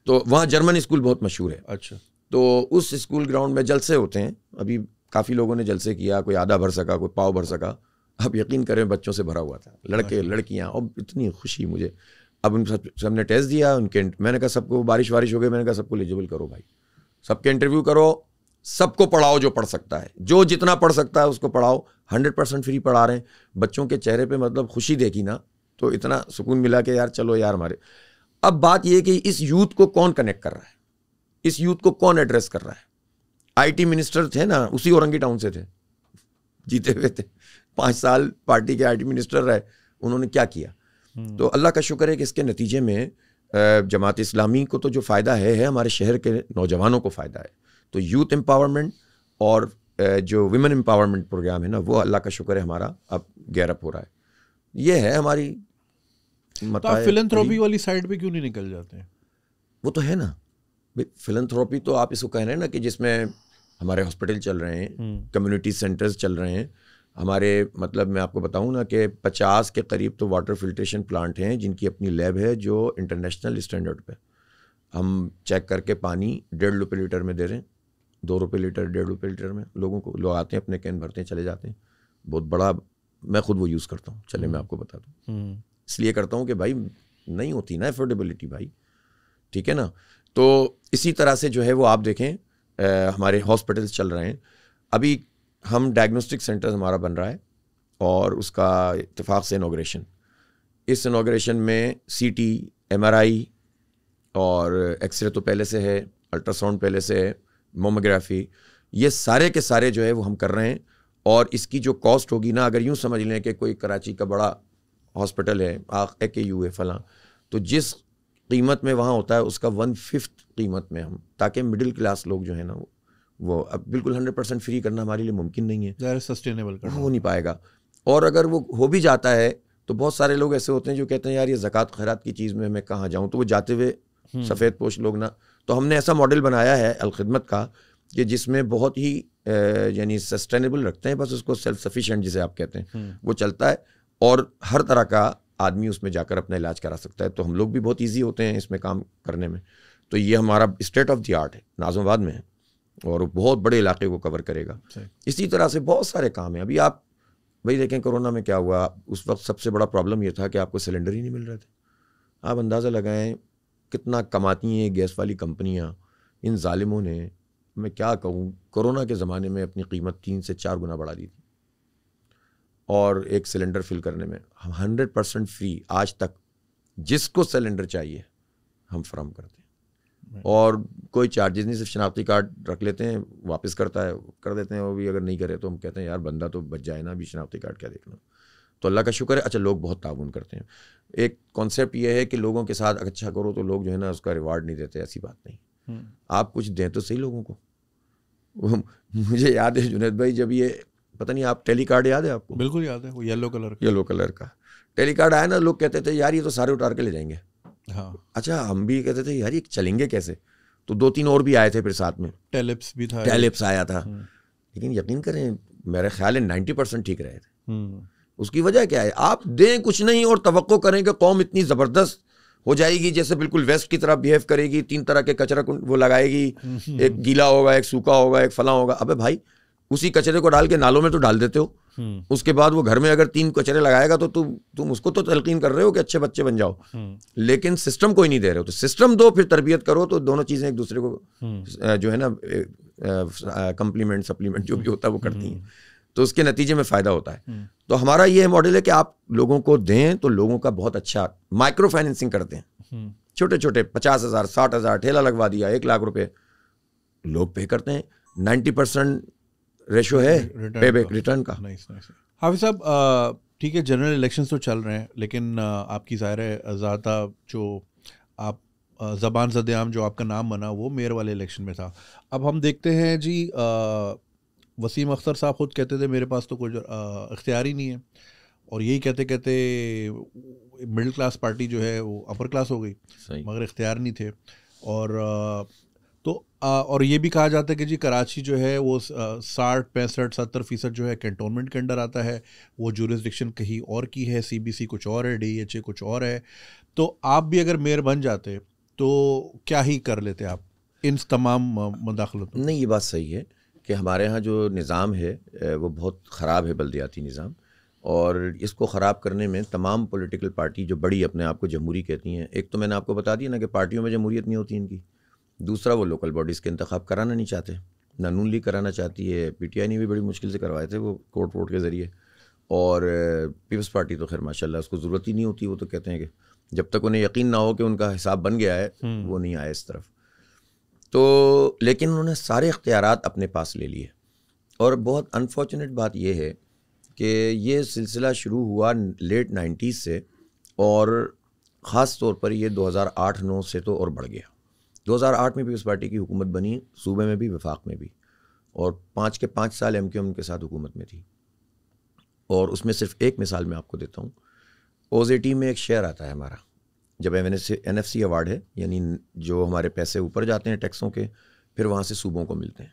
तो वहाँ जर्मन स्कूल बहुत मशहूर है अच्छा तो उस स्कूल ग्राउंड में जलसे होते हैं अभी काफ़ी लोगों ने जलसे किया कोई आधा भर सका कोई पाव भर सका आप यकीन करें बच्चों से भरा हुआ था लड़के अच्छा। लड़कियाँ और इतनी खुशी मुझे अब उन सब सबने टेस्ट दिया उनके मैंने कहा सबको बारिश वारिश हो गई मैंने कहा सबको एलिजिबल करो भाई सबके इंटरव्यू करो सबको पढ़ाओ जो पढ़ सकता है जो जितना पढ़ सकता है उसको पढ़ाओ हंड्रेड परसेंट फ्री पढ़ा रहे हैं बच्चों के चेहरे पे मतलब खुशी देखी ना तो इतना सुकून मिला कि यार चलो यार हमारे अब बात यह कि इस यूथ को कौन कनेक्ट कर रहा है इस यूथ को कौन एड्रेस कर रहा है आईटी मिनिस्टर थे ना उसी औरंगी टाउन से थे जीते हुए थे पाँच साल पार्टी के आईटी मिनिस्टर रहे उन्होंने क्या किया हम्म। तो अल्लाह का शुक्र है कि इसके नतीजे में जमात इस्लामी को तो जो फ़ायदा है है हमारे शहर के नौजवानों को फ़ायदा है तो यूथ एम्पावरमेंट और जो वुमेन एम्पावरमेंट प्रोग्राम है ना वो अल्लाह का शुक्र है हमारा अब गैरअप हो रहा है ये है हमारी तो फिलंथ्रोपी वाली साइड पे क्यों नहीं निकल जाते हैं वो तो है ना फिलंथ्रोपी तो आप इसको कह रहे हैं ना कि जिसमें हमारे हॉस्पिटल चल रहे हैं कम्युनिटी हम्म। सेंटर्स चल रहे हैं हमारे मतलब मैं आपको बताऊं ना कि 50 के करीब तो वाटर फिल्ट्रेशन प्लांट हैं जिनकी अपनी लैब है जो इंटरनेशनल स्टैंडर्ड पे हम चेक करके पानी डेढ़ रुपये लीटर में दे रहे हैं दो रुपये लीटर डेढ़ रुपये लीटर में लोगों को लोग आते हैं अपने कैन भरते हैं चले जाते हैं बहुत बड़ा मैं खुद वो यूज़ करता हूँ चले मैं हम्म। आपको बता दूँ हम्म। इसलिए करता हूँ कि भाई नहीं होती ना एफोर्डेबिलिटी भाई ठीक है ना तो इसी तरह से जो है वो आप देखें आ, हमारे हॉस्पिटल्स चल रहे हैं अभी हम डायग्नोस्टिक सेंटर हमारा बन रहा है और उसका इतफाक़ से इनाग्रेशन इस इनाग्रेशन में C T M R I और एक्सरे तो पहले से है अल्ट्रासाउंड पहले से है मोमोग्राफी ये सारे के सारे जो है वो हम कर रहे हैं और इसकी जो कॉस्ट होगी ना अगर यूँ समझ लें कि कोई कराची का बड़ा हॉस्पिटल है ए के यू है फलां तो जिस कीमत में वहाँ होता है उसका वन फिफ्थ कीमत में हम ताकि मिडिल क्लास लोग जो है ना वो वो अब बिल्कुल हंड्रेड परसेंट फ्री करना हमारे लिए मुमकिन नहीं है सस्टेनेबल हो नहीं पाएगा और अगर वो हो भी जाता है तो बहुत सारे लोग ऐसे होते हैं जो कहते हैं यार ये जक़ात खैरात की चीज़ में मैं कहाँ जाऊँ तो वो जाते हुए हम्म। सफ़ेद पोश लोग ना तो हमने ऐसा मॉडल बनाया है अलखदमत का कि जिसमें बहुत ही यानी सस्टेनेबल रखते हैं बस उसको सेल्फ सफिशेंट जिसे आप कहते हैं हम्म। वो चलता है और हर तरह का आदमी उसमें जाकर अपना इलाज करा सकता है तो हम लोग भी बहुत ईजी होते हैं इसमें काम करने में तो ये हमारा स्टेट ऑफ द आर्ट है नाजमाबाद में है और बहुत बड़े इलाके को कवर करेगा इसी तरह से बहुत सारे काम हैं अभी आप भाई देखें कोरोना में क्या हुआ उस वक्त सबसे बड़ा प्रॉब्लम यह था कि आपको सिलेंडर ही नहीं मिल रहे थे आप अंदाज़ा लगाएं कितना कमाती हैं गैस वाली कंपनियाँ इन ालिमों ने मैं क्या कहूँ कोरोना के ज़माने में अपनी कीमत तीन से चार गुना बढ़ा दी थी और एक सिलेंडर फिल करने में हम हंड्रेड परसेंट फ्री आज तक जिसको सिलेंडर चाहिए हम फ्राहम करते और कोई चार्जेस नहीं सिर्फ शनाख्ती कार्ड रख लेते हैं वापस करता है कर देते हैं वो भी अगर नहीं करे तो हम कहते हैं यार बंदा तो बच जाए ना अभी शनाख्ती कार्ड क्या देखना तो अल्लाह का शुक्र है अच्छा लोग बहुत ताउन करते हैं एक कॉन्सेप्ट यह है कि लोगों के साथ अच्छा करो तो लोग जो है ना उसका रिवार्ड नहीं देते ऐसी बात नहीं हम्म। आप कुछ दें तो सही लोगों को <laughs> मुझे याद है जुनेद भाई जब ये पता नहीं आप टेली कार्ड याद है आपको बिल्कुल याद है वो येलो कलर का येलो कलर का टेली कार्ड आया ना लोग कहते थे यार ये तो सारे उतार के ले जाएंगे हाँ। अच्छा हम भी कहते थे यार ये चलेंगे कैसे तो दो तीन और भी आए थे फिर साथ में टेलिप्स भी था टेलिप्स आया था हम्म। लेकिन यकीन करें मेरे ख्याल है नाइन्टी परसेंट ठीक रहे थे हम्म। उसकी वजह क्या है आप दें कुछ नहीं और तो करें कि कौम इतनी ज़बरदस्त हो जाएगी जैसे बिल्कुल वेस्ट की तरह बिहेव करेगी तीन तरह के कचरा वो लगाएगी हम्म। एक गीला होगा एक सूखा होगा एक फला होगा अबे भाई उसी कचरे को डाल के नालों में तो डाल देते हो हम्म। उसके बाद वो घर में अगर तीन कचरे लगाएगा तो तुम तुम उसको तो तलकीन कर रहे हो कि अच्छे बच्चे बन जाओ हम्म। लेकिन सिस्टम कोई नहीं दे रहे हो तो सिस्टम दो फिर तरबियत करो तो दोनों चीज़ें एक दूसरे को हम्म। जो है ना कम्प्लीमेंट सप्लीमेंट जो भी होता है वो करती हैं तो उसके नतीजे में फ़ायदा होता है तो हमारा ये मॉडल है कि आप लोगों को दें तो लोगों का बहुत अच्छा माइक्रो फाइनेंसिंग करते हैं छोटे छोटे पचास हज़ार साठ हज़ार ठेला लगवा दिया एक लाख रुपये लोग पे करते हैं नाइन्टी परसेंट रेशो है पे बैक रिटर्न का हाफिज साहब ठीक है जनरल इलेक्शन तो चल रहे हैं लेकिन आपकी ज़ाहिर है ज़्यादा जो आप ज़बान जद आम जो आपका नाम बना वो मेयर वाले इलेक्शन में था अब हम देखते हैं जी वसीम अख्तर साहब खुद कहते थे मेरे पास तो कोई इख्तियार ही नहीं है और यही कहते कहते मिडिल क्लास पार्टी जो है वो अपर क्लास हो गई मगर इख्तियार नहीं थे और और ये भी कहा जाता है कि जी कराची जो है वो साठ पैंसठ सत्तर फ़ीसद जो है कैंटोनमेंट के अंडर आता है वो जूरिस्डिक्शन कहीं और की है सीबीसी कुछ और है डीएचए कुछ और है तो आप भी अगर मेयर बन जाते तो क्या ही कर लेते आप इन तमाम मदाखलत नहीं ये बात सही है कि हमारे यहाँ जो निज़ाम है वो बहुत ख़राब है बल्दियाती निज़ाम और इसको ख़राब करने में तमाम पॉलिटिकल पार्टी जो बड़ी अपने आप को जमहूरी कहती हैं एक तो मैंने आपको बता दिया ना कि पार्टियों में जमहूरीत नहीं होती इनकी दूसरा वो लोकल बॉडीज़ के इंतखब कराना नहीं चाहते ना नून लीग कराना चाहती है पी टी आई ने भी बड़ी मुश्किल से करवाए थे वो कोर्ट वोट के ज़रिए और पीपल्स पार्टी तो खैर माशाल्लाह उसको ज़रूरत ही नहीं होती वो तो कहते हैं कि जब तक उन्हें यकीन ना हो कि उनका हिसाब बन गया है हम्म। वो नहीं आया इस तरफ तो लेकिन उन्होंने सारे इख्तियार अपने पास ले लिए और बहुत अनफॉर्चुनेट बात यह है कि ये सिलसिला शुरू हुआ लेट नाइन्टीज़ से और ख़ास तौर पर ये आठ नौ से तो और बढ़ गया 2008 में पीपल्स पार्टी की हुकूमत बनी सूबे में भी विफाक में भी और पाँच के पाँच साल एम क्यू एम के साथ हुकूमत में थी और उसमें सिर्फ एक मिसाल मैं आपको देता हूँ टी में एक शेयर आता है हमारा जब M N F C award है यानी जो हमारे पैसे ऊपर जाते हैं टैक्सों के फिर वहाँ से सूबों को मिलते हैं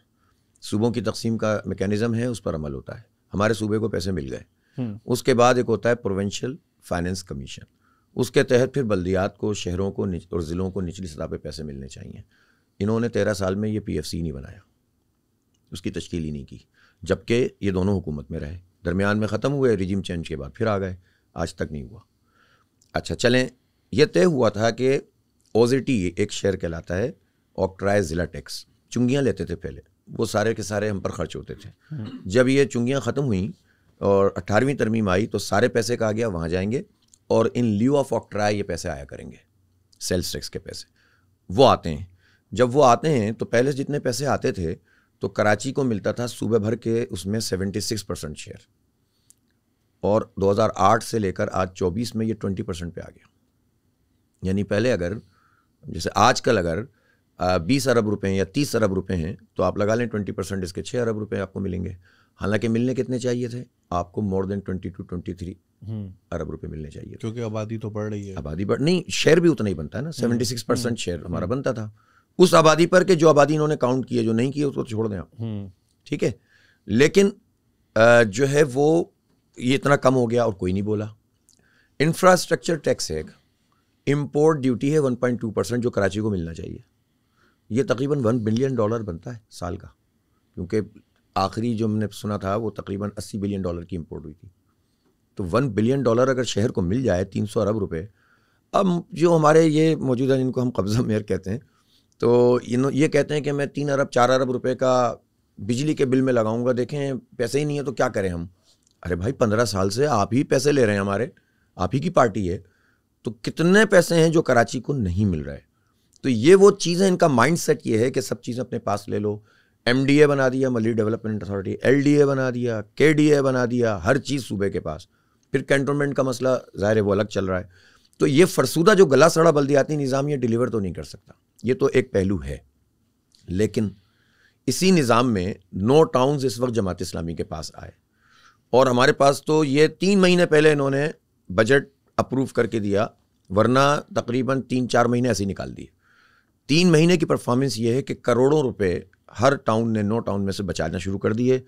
सूबों की तकसीम का मेकेनिज़्म है उस पर अमल होता है हमारे सूबे को पैसे मिल गए हम्म। उसके बाद एक होता है प्रोवेंशल फाइनेंस कमीशन उसके तहत फिर बल्दियात को शहरों को और ज़िलों को निचली सतह पर पैसे मिलने चाहिए इन्होंने तेरह साल में ये पी एफ सी नहीं बनाया उसकी तश्कील ही नहीं की जबकि ये दोनों हुकूमत में रहे दरमियान में ख़त्म हुए रिजिम चेंज के बाद फिर आ गए आज तक नहीं हुआ अच्छा चलें यह तय हुआ था कि ओजिटी एक शहर कहलाता है ऑक्ट्राइज ज़िला टैक्स चुंगियाँ लेते थे पहले वो सारे के सारे हम पर खर्च होते थे हम्म। जब ये चुंगियाँ ख़त्म हुई और अट्ठारहवीं तरमीम आई तो सारे पैसे कहा गया वहाँ जाएंगे और इन ल्यू ऑफ ऑक्ट्रा ये पैसे आया करेंगे सेल्स टैक्स के पैसे वो आते हैं जब वो आते हैं तो पहले जितने पैसे आते थे तो कराची को मिलता था सुबह भर के उसमें 76 परसेंट शेयर और 2008 से लेकर आज 24 में ये 20 परसेंट पर आ गया यानी पहले अगर जैसे आजकल अगर बीस अरब रुपए या तीस अरब रुपए हैं तो आप लगा लें ट्वेंटी परसेंट इसके छः अरब रुपए आपको मिलेंगे हालांकि मिलने कितने चाहिए थे आपको more than twenty two twenty three अरब रुपए मिलने चाहिए क्योंकि आबादी तो बढ़ रही है आबादी बढ़ नहीं शेयर भी उतना ही बनता है ना सेवेंटी सिक्स परसेंट शेयर हमारा हम्म। बनता था उस आबादी पर के जो आबादी इन्होंने काउंट किया जो नहीं किया है उसको छोड़ दें आप हम्म। ठीक है लेकिन जो है वो ये इतना कम हो गया और कोई नहीं बोला इंफ्रास्ट्रक्चर टैक्स है एक इम्पोर्ट ड्यूटी है 1.2 परसेंट जो कराची को मिलना चाहिए ये तकरीबन वन बिलियन डॉलर बनता है साल का क्योंकि आखिरी जो हमने सुना था वो तकरीबन अस्सी बिलियन डॉलर की इम्पोर्ट हुई थी तो वन बिलियन डॉलर अगर शहर को मिल जाए तीन सौ अरब रुपये अब जो हमारे ये मौजूदा जिनको हम कब्जा मेयर कहते हैं तो इन ये कहते हैं कि मैं तीन अरब चार अरब रुपये का बिजली के बिल में लगाऊंगा देखें पैसे ही नहीं है तो क्या करें हम अरे भाई पंद्रह साल से आप ही पैसे ले रहे हैं हमारे आप ही की पार्टी है तो कितने पैसे हैं जो कराची को नहीं मिल रहा है तो ये वो चीज़ें इनका माइंड सेट ये है कि सब चीज़ें अपने पास ले लो एम बना दिया मली डेवलपमेंट अथॉरिटी एल बना दिया के बना दिया हर चीज़ सूबे के पास फिर कैंटोनमेंट का मसला ज़ाहिर है वो अलग चल रहा है तो ये फरसूदा जो गला सड़ा बल्दियाती निज़ाम ये डिलीवर तो नहीं कर सकता ये तो एक पहलू है लेकिन इसी निज़ाम में नो टाउन्स इस वक्त जमात इस्लामी के पास आए और हमारे पास तो ये तीन महीने पहले इन्होंने बजट अप्रूव करके दिया वरना तकरीबन तीन चार महीने ऐसे निकाल दिए तीन महीने की परफॉर्मेंस ये है कि करोड़ों रुपए हर टाउन ने नो टाउन में से बचाना शुरू कर दिए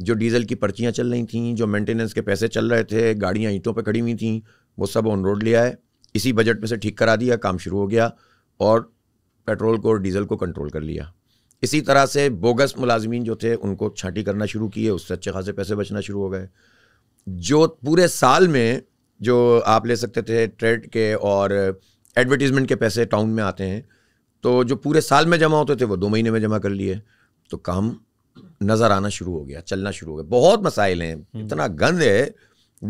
जो डीजल की पर्चियाँ चल रही थी जो मेंटेनेंस के पैसे चल रहे थे गाड़ियाँ ईंटों पर खड़ी हुई थी वो सब ऑन रोड लिया है इसी बजट में से ठीक करा दिया काम शुरू हो गया और पेट्रोल को और डीजल को कंट्रोल कर लिया इसी तरह से बोगस मुलाजमीन जो थे उनको छांटी करना शुरू किए उससे अच्छे खासे पैसे बचना शुरू हो गए जो पूरे साल में जो आप ले सकते थे ट्रेड के और एडवर्टीज़मेंट के पैसे टाउन में आते हैं तो जो पूरे साल में जमा होते थे वो दो महीने में जमा कर लिए तो काम नज़र आना शुरू हो गया चलना शुरू हो गया बहुत मसाइल हैं हम्म। इतना गंद है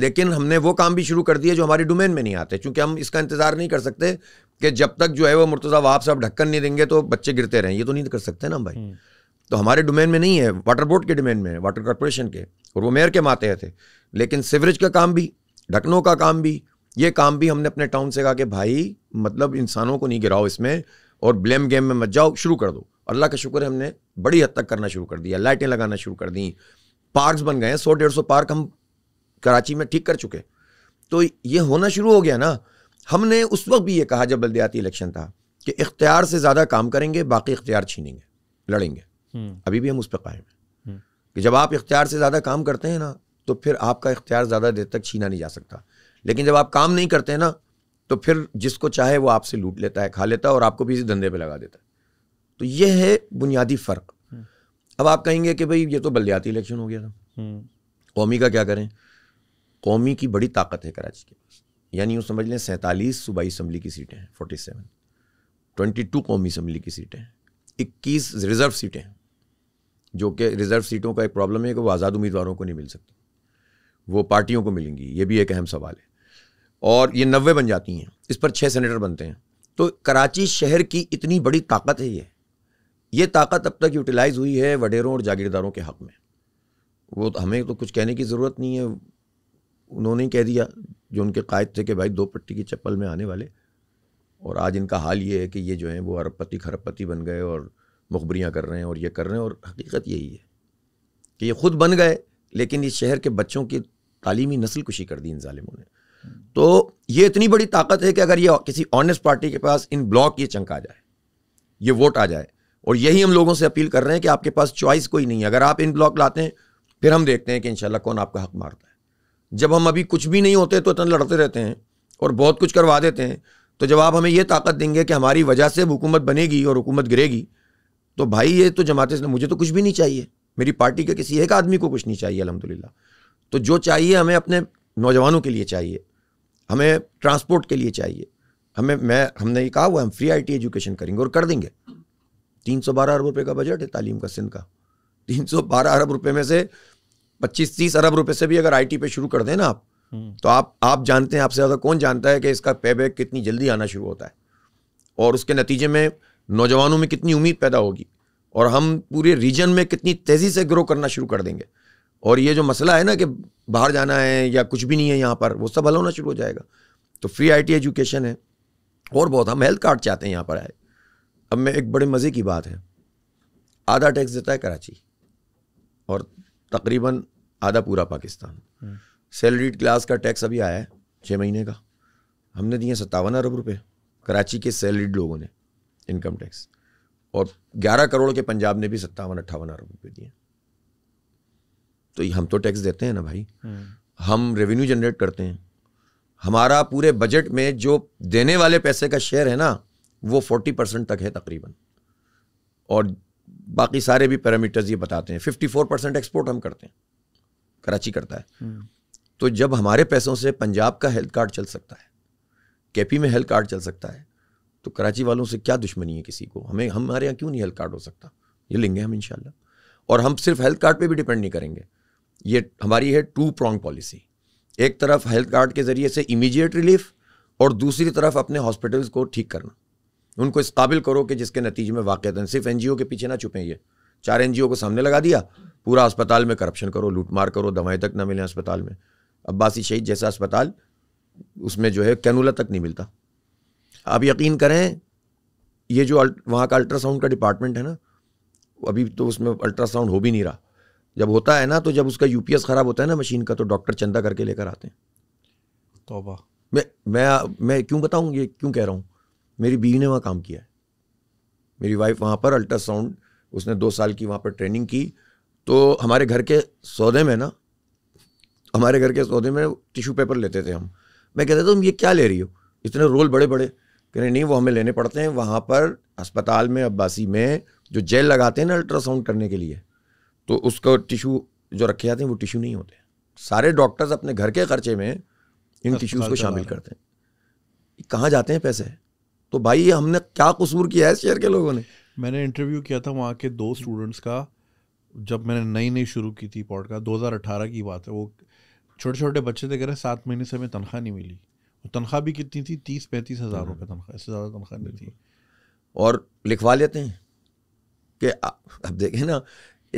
लेकिन हमने वो काम भी शुरू कर दिए जो हमारी डोमेन में नहीं आते क्योंकि हम इसका इंतज़ार नहीं कर सकते कि जब तक जो है वो मुर्तज़ा से साहब ढक्कन नहीं देंगे तो बच्चे गिरते रहें ये तो नहीं कर सकते ना भाई हम्म। तो हमारे डोमेन में नहीं है वाटर बोर्ड के डोमेन में है वाटर कॉरपोरेशन के और वो मेयर के माते थे लेकिन सिवरेज का काम भी ढकनों का काम भी ये काम भी हमने अपने टाउन से कहा कि भाई मतलब इंसानों को नहीं गिराओ इसमें और ब्लेम गेम में मत जाओ शुरू कर दो अल्लाह का शुक्र है हमने बड़ी हद तक करना शुरू कर दिया लाइटें लगाना शुरू कर दी पार्क्स बन गए हैं सौ डेढ़ सौ पार्क हम कराची में ठीक कर चुके तो ये होना शुरू हो गया ना हमने उस वक्त भी ये कहा जब बल्दियाती इलेक्शन था कि इख्तियार से ज़्यादा काम करेंगे बाकी इख्तियार छीनेंगे लड़ेंगे हम्म। अभी भी हम उस पर कायम हैं हम्म। कि जब आप इख्तियार से ज़्यादा काम करते हैं ना तो फिर आपका इख्तियार ज़्यादा देर तक छीना नहीं जा सकता लेकिन जब आप काम नहीं करते हैं ना तो फिर जिसको चाहे वो आपसे लूट लेता है खा लेता है और आपको भी इसी धंधे पर लगा देता है तो यह है बुनियादी फ़र्क हम्म। अब आप कहेंगे कि भाई ये तो बलदियाती इलेक्शन हो गया था हम्म। कौमी का क्या करें कौमी की बड़ी ताकत है कराची के पास यानी यूँ समझ लें सैंतालीस सूबाई असम्बली की सीटें हैं फोर्टी सेवन ट्वेंटी टू कौमी असम्बली की सीटें हैं इक्कीस रिज़र्व सीटें हैं जो कि रिज़र्व सीटों का एक प्रॉब्लम है कि वो आज़ाद उम्मीदवारों को नहीं मिल सकती वो पार्टियों को मिलेंगी ये भी एक अहम सवाल है और ये नब्बे बन जाती हैं इस पर छः सेनेटर बनते हैं तो कराची शहर की इतनी बड़ी ताकत है ये ये ताकत अब तक यूटिलाइज हुई है वडेरों और जागीरदारों के हक़ में वो तो हमें तो कुछ कहने की ज़रूरत नहीं है उन्होंने ही कह दिया जो उनके कायद थे कि भाई दो पट्टी की चप्पल में आने वाले और आज इनका हाल ये है कि ये जो है वो अरबपति खरबपति बन गए और मुखबरियाँ कर रहे हैं और ये कर रहे हैं और हकीकत यही है कि ये खुद बन गए लेकिन इस शहर के बच्चों की तालीमी नस्ल कुशी कर दी इन ालिमों ने तो ये इतनी बड़ी ताकत है कि अगर ये किसी ऑनेस्ट पार्टी के पास इन ब्लॉक ये चंका जाए ये वोट आ जाए और यही हम लोगों से अपील कर रहे हैं कि आपके पास चॉइस कोई नहीं है अगर आप इन ब्लॉक लाते हैं फिर हम देखते हैं कि इंशाल्लाह कौन आपका हक मारता है जब हम अभी कुछ भी नहीं होते तो इतना लड़ते रहते हैं और बहुत कुछ करवा देते हैं तो जब आप हमें यह ताकत देंगे कि हमारी वजह से हुकूमत बनेगी और हुकूमत गिरेगी तो भाई ये तो जमात मुझे तो कुछ भी नहीं चाहिए मेरी पार्टी के किसी एक आदमी को कुछ नहीं चाहिए अलहमदिल्ला तो जो चाहिए हमें अपने नौजवानों के लिए चाहिए हमें ट्रांसपोर्ट के लिए चाहिए हमें मैं हमने ये कहा हुआ हम फ्री आईटी एजुकेशन करेंगे और कर देंगे तीन सौ बारह अरब रुपये का बजट है तालीम का सिंध का तीन सौ बारह अरब रुपये में से पच्चीस तीस अरब रुपये से भी अगर आई टी पे शुरू कर दें ना आप हम्म। तो आप आप जानते हैं आपसे ज़्यादा कौन जानता है कि इसका पे बैक कितनी जल्दी आना शुरू होता है और उसके नतीजे में नौजवानों में कितनी उम्मीद पैदा होगी और हम पूरे रीजन में कितनी तेज़ी से ग्रो करना शुरू कर देंगे और ये जो मसला है ना कि बाहर जाना है या कुछ भी नहीं है यहाँ पर वो सब हल होना शुरू हो जाएगा तो फ्री आईटी एजुकेशन है और बहुत हम हेल्थ कार्ड चाहते हैं यहाँ पर आए अब मैं एक बड़े मज़े की बात है आधा टैक्स देता है कराची और तकरीबन आधा पूरा पाकिस्तान हम्म। सैलरीड क्लास का टैक्स अभी आया है छः महीने का हमने दिए सत्तावन अरब रुपये कराची के सैलरीड लोगों ने इनकम टैक्स और ग्यारह करोड़ के पंजाब ने भी सत्तावन अट्ठावन अरब रुपये दिए तो हम तो टैक्स देते हैं ना भाई हम्म। हम रेवेन्यू जनरेट करते हैं हमारा पूरे बजट में जो देने वाले पैसे का शेयर है ना वो फोर्टी परसेंट तक है तकरीबन और बाकी सारे भी पैरामीटर्स ये बताते हैं फिफ्टी फोर परसेंट एक्सपोर्ट हम करते हैं कराची करता है हम्म। तो जब हमारे पैसों से पंजाब का हेल्थ कार्ड चल सकता है केपी में हेल्थ कार्ड चल सकता है तो कराची वालों से क्या दुश्मनी है किसी को हमें हमारे यहाँ क्यों नहीं हेल्थ कार्ड हो सकता ये लेंगे हम इनशाला और हम सिर्फ हेल्थ कार्ड पे भी डिपेंड नहीं करेंगे ये हमारी है टू प्रॉन्ग पॉलिसी एक तरफ हेल्थ कार्ड के ज़रिए से इमीजिएट रिलीफ और दूसरी तरफ अपने हॉस्पिटल्स को ठीक करना उनको इस काबिल करो कि जिसके नतीजे में वाक़ सिर्फ एन के पीछे ना छुपें ये चार एन को सामने लगा दिया पूरा अस्पताल में करप्शन करो लूटमार करो दवाएं तक ना मिलें अस्पताल में अब्बासी शहीद जैसा अस्पताल उसमें जो है कैनूला तक नहीं मिलता आप यकीन करें ये जो वहाँ का अल्ट्रासाउंड का डिपार्टमेंट है ना अभी तो उसमें अल्ट्रासाउंड हो भी नहीं रहा जब होता है ना तो जब उसका यूपीएस ख़राब होता है ना मशीन का तो डॉक्टर चंदा करके लेकर आते हैं तोबा मैं मैं मैं क्यों बताऊँ ये क्यों कह रहा हूँ मेरी बीवी ने वहाँ काम किया है मेरी वाइफ वहाँ पर अल्ट्रासाउंड उसने दो साल की वहाँ पर ट्रेनिंग की तो हमारे घर के सौदे में ना हमारे घर के सौदे में टिशू पेपर लेते थे हम मैं कहता था तुम ये क्या ले रही हो इतने रोल बड़े बड़े कह रहे नहीं वो हमें लेने पड़ते हैं वहाँ पर अस्पताल में अब्बासी में जो जेल लगाते हैं ना अल्ट्रासाउंड करने के लिए तो उसका टिशू जो रखे जाते हैं वो टिशू नहीं होते सारे डॉक्टर्स अपने घर के खर्चे में इन टिश्यूज़ को शामिल करते हैं कहाँ जाते हैं पैसे तो भाई हमने क्या कसूर किया है शहर के लोगों ने मैंने इंटरव्यू किया था वहाँ के दो स्टूडेंट्स का जब मैंने नई नई शुरू की थी पॉडकास्ट अठारह की बात है वो छोटे छोटे बच्चे थे कह रहे सात महीने से हमें तनख्वाह नहीं मिली तनख्वाह भी कितनी थी तीस पैंतीस हज़ार रुपये तनख्वाह इससे ज़्यादा तनख्वाह नहीं थी और लिखवा लेते हैं कि अब देखें ना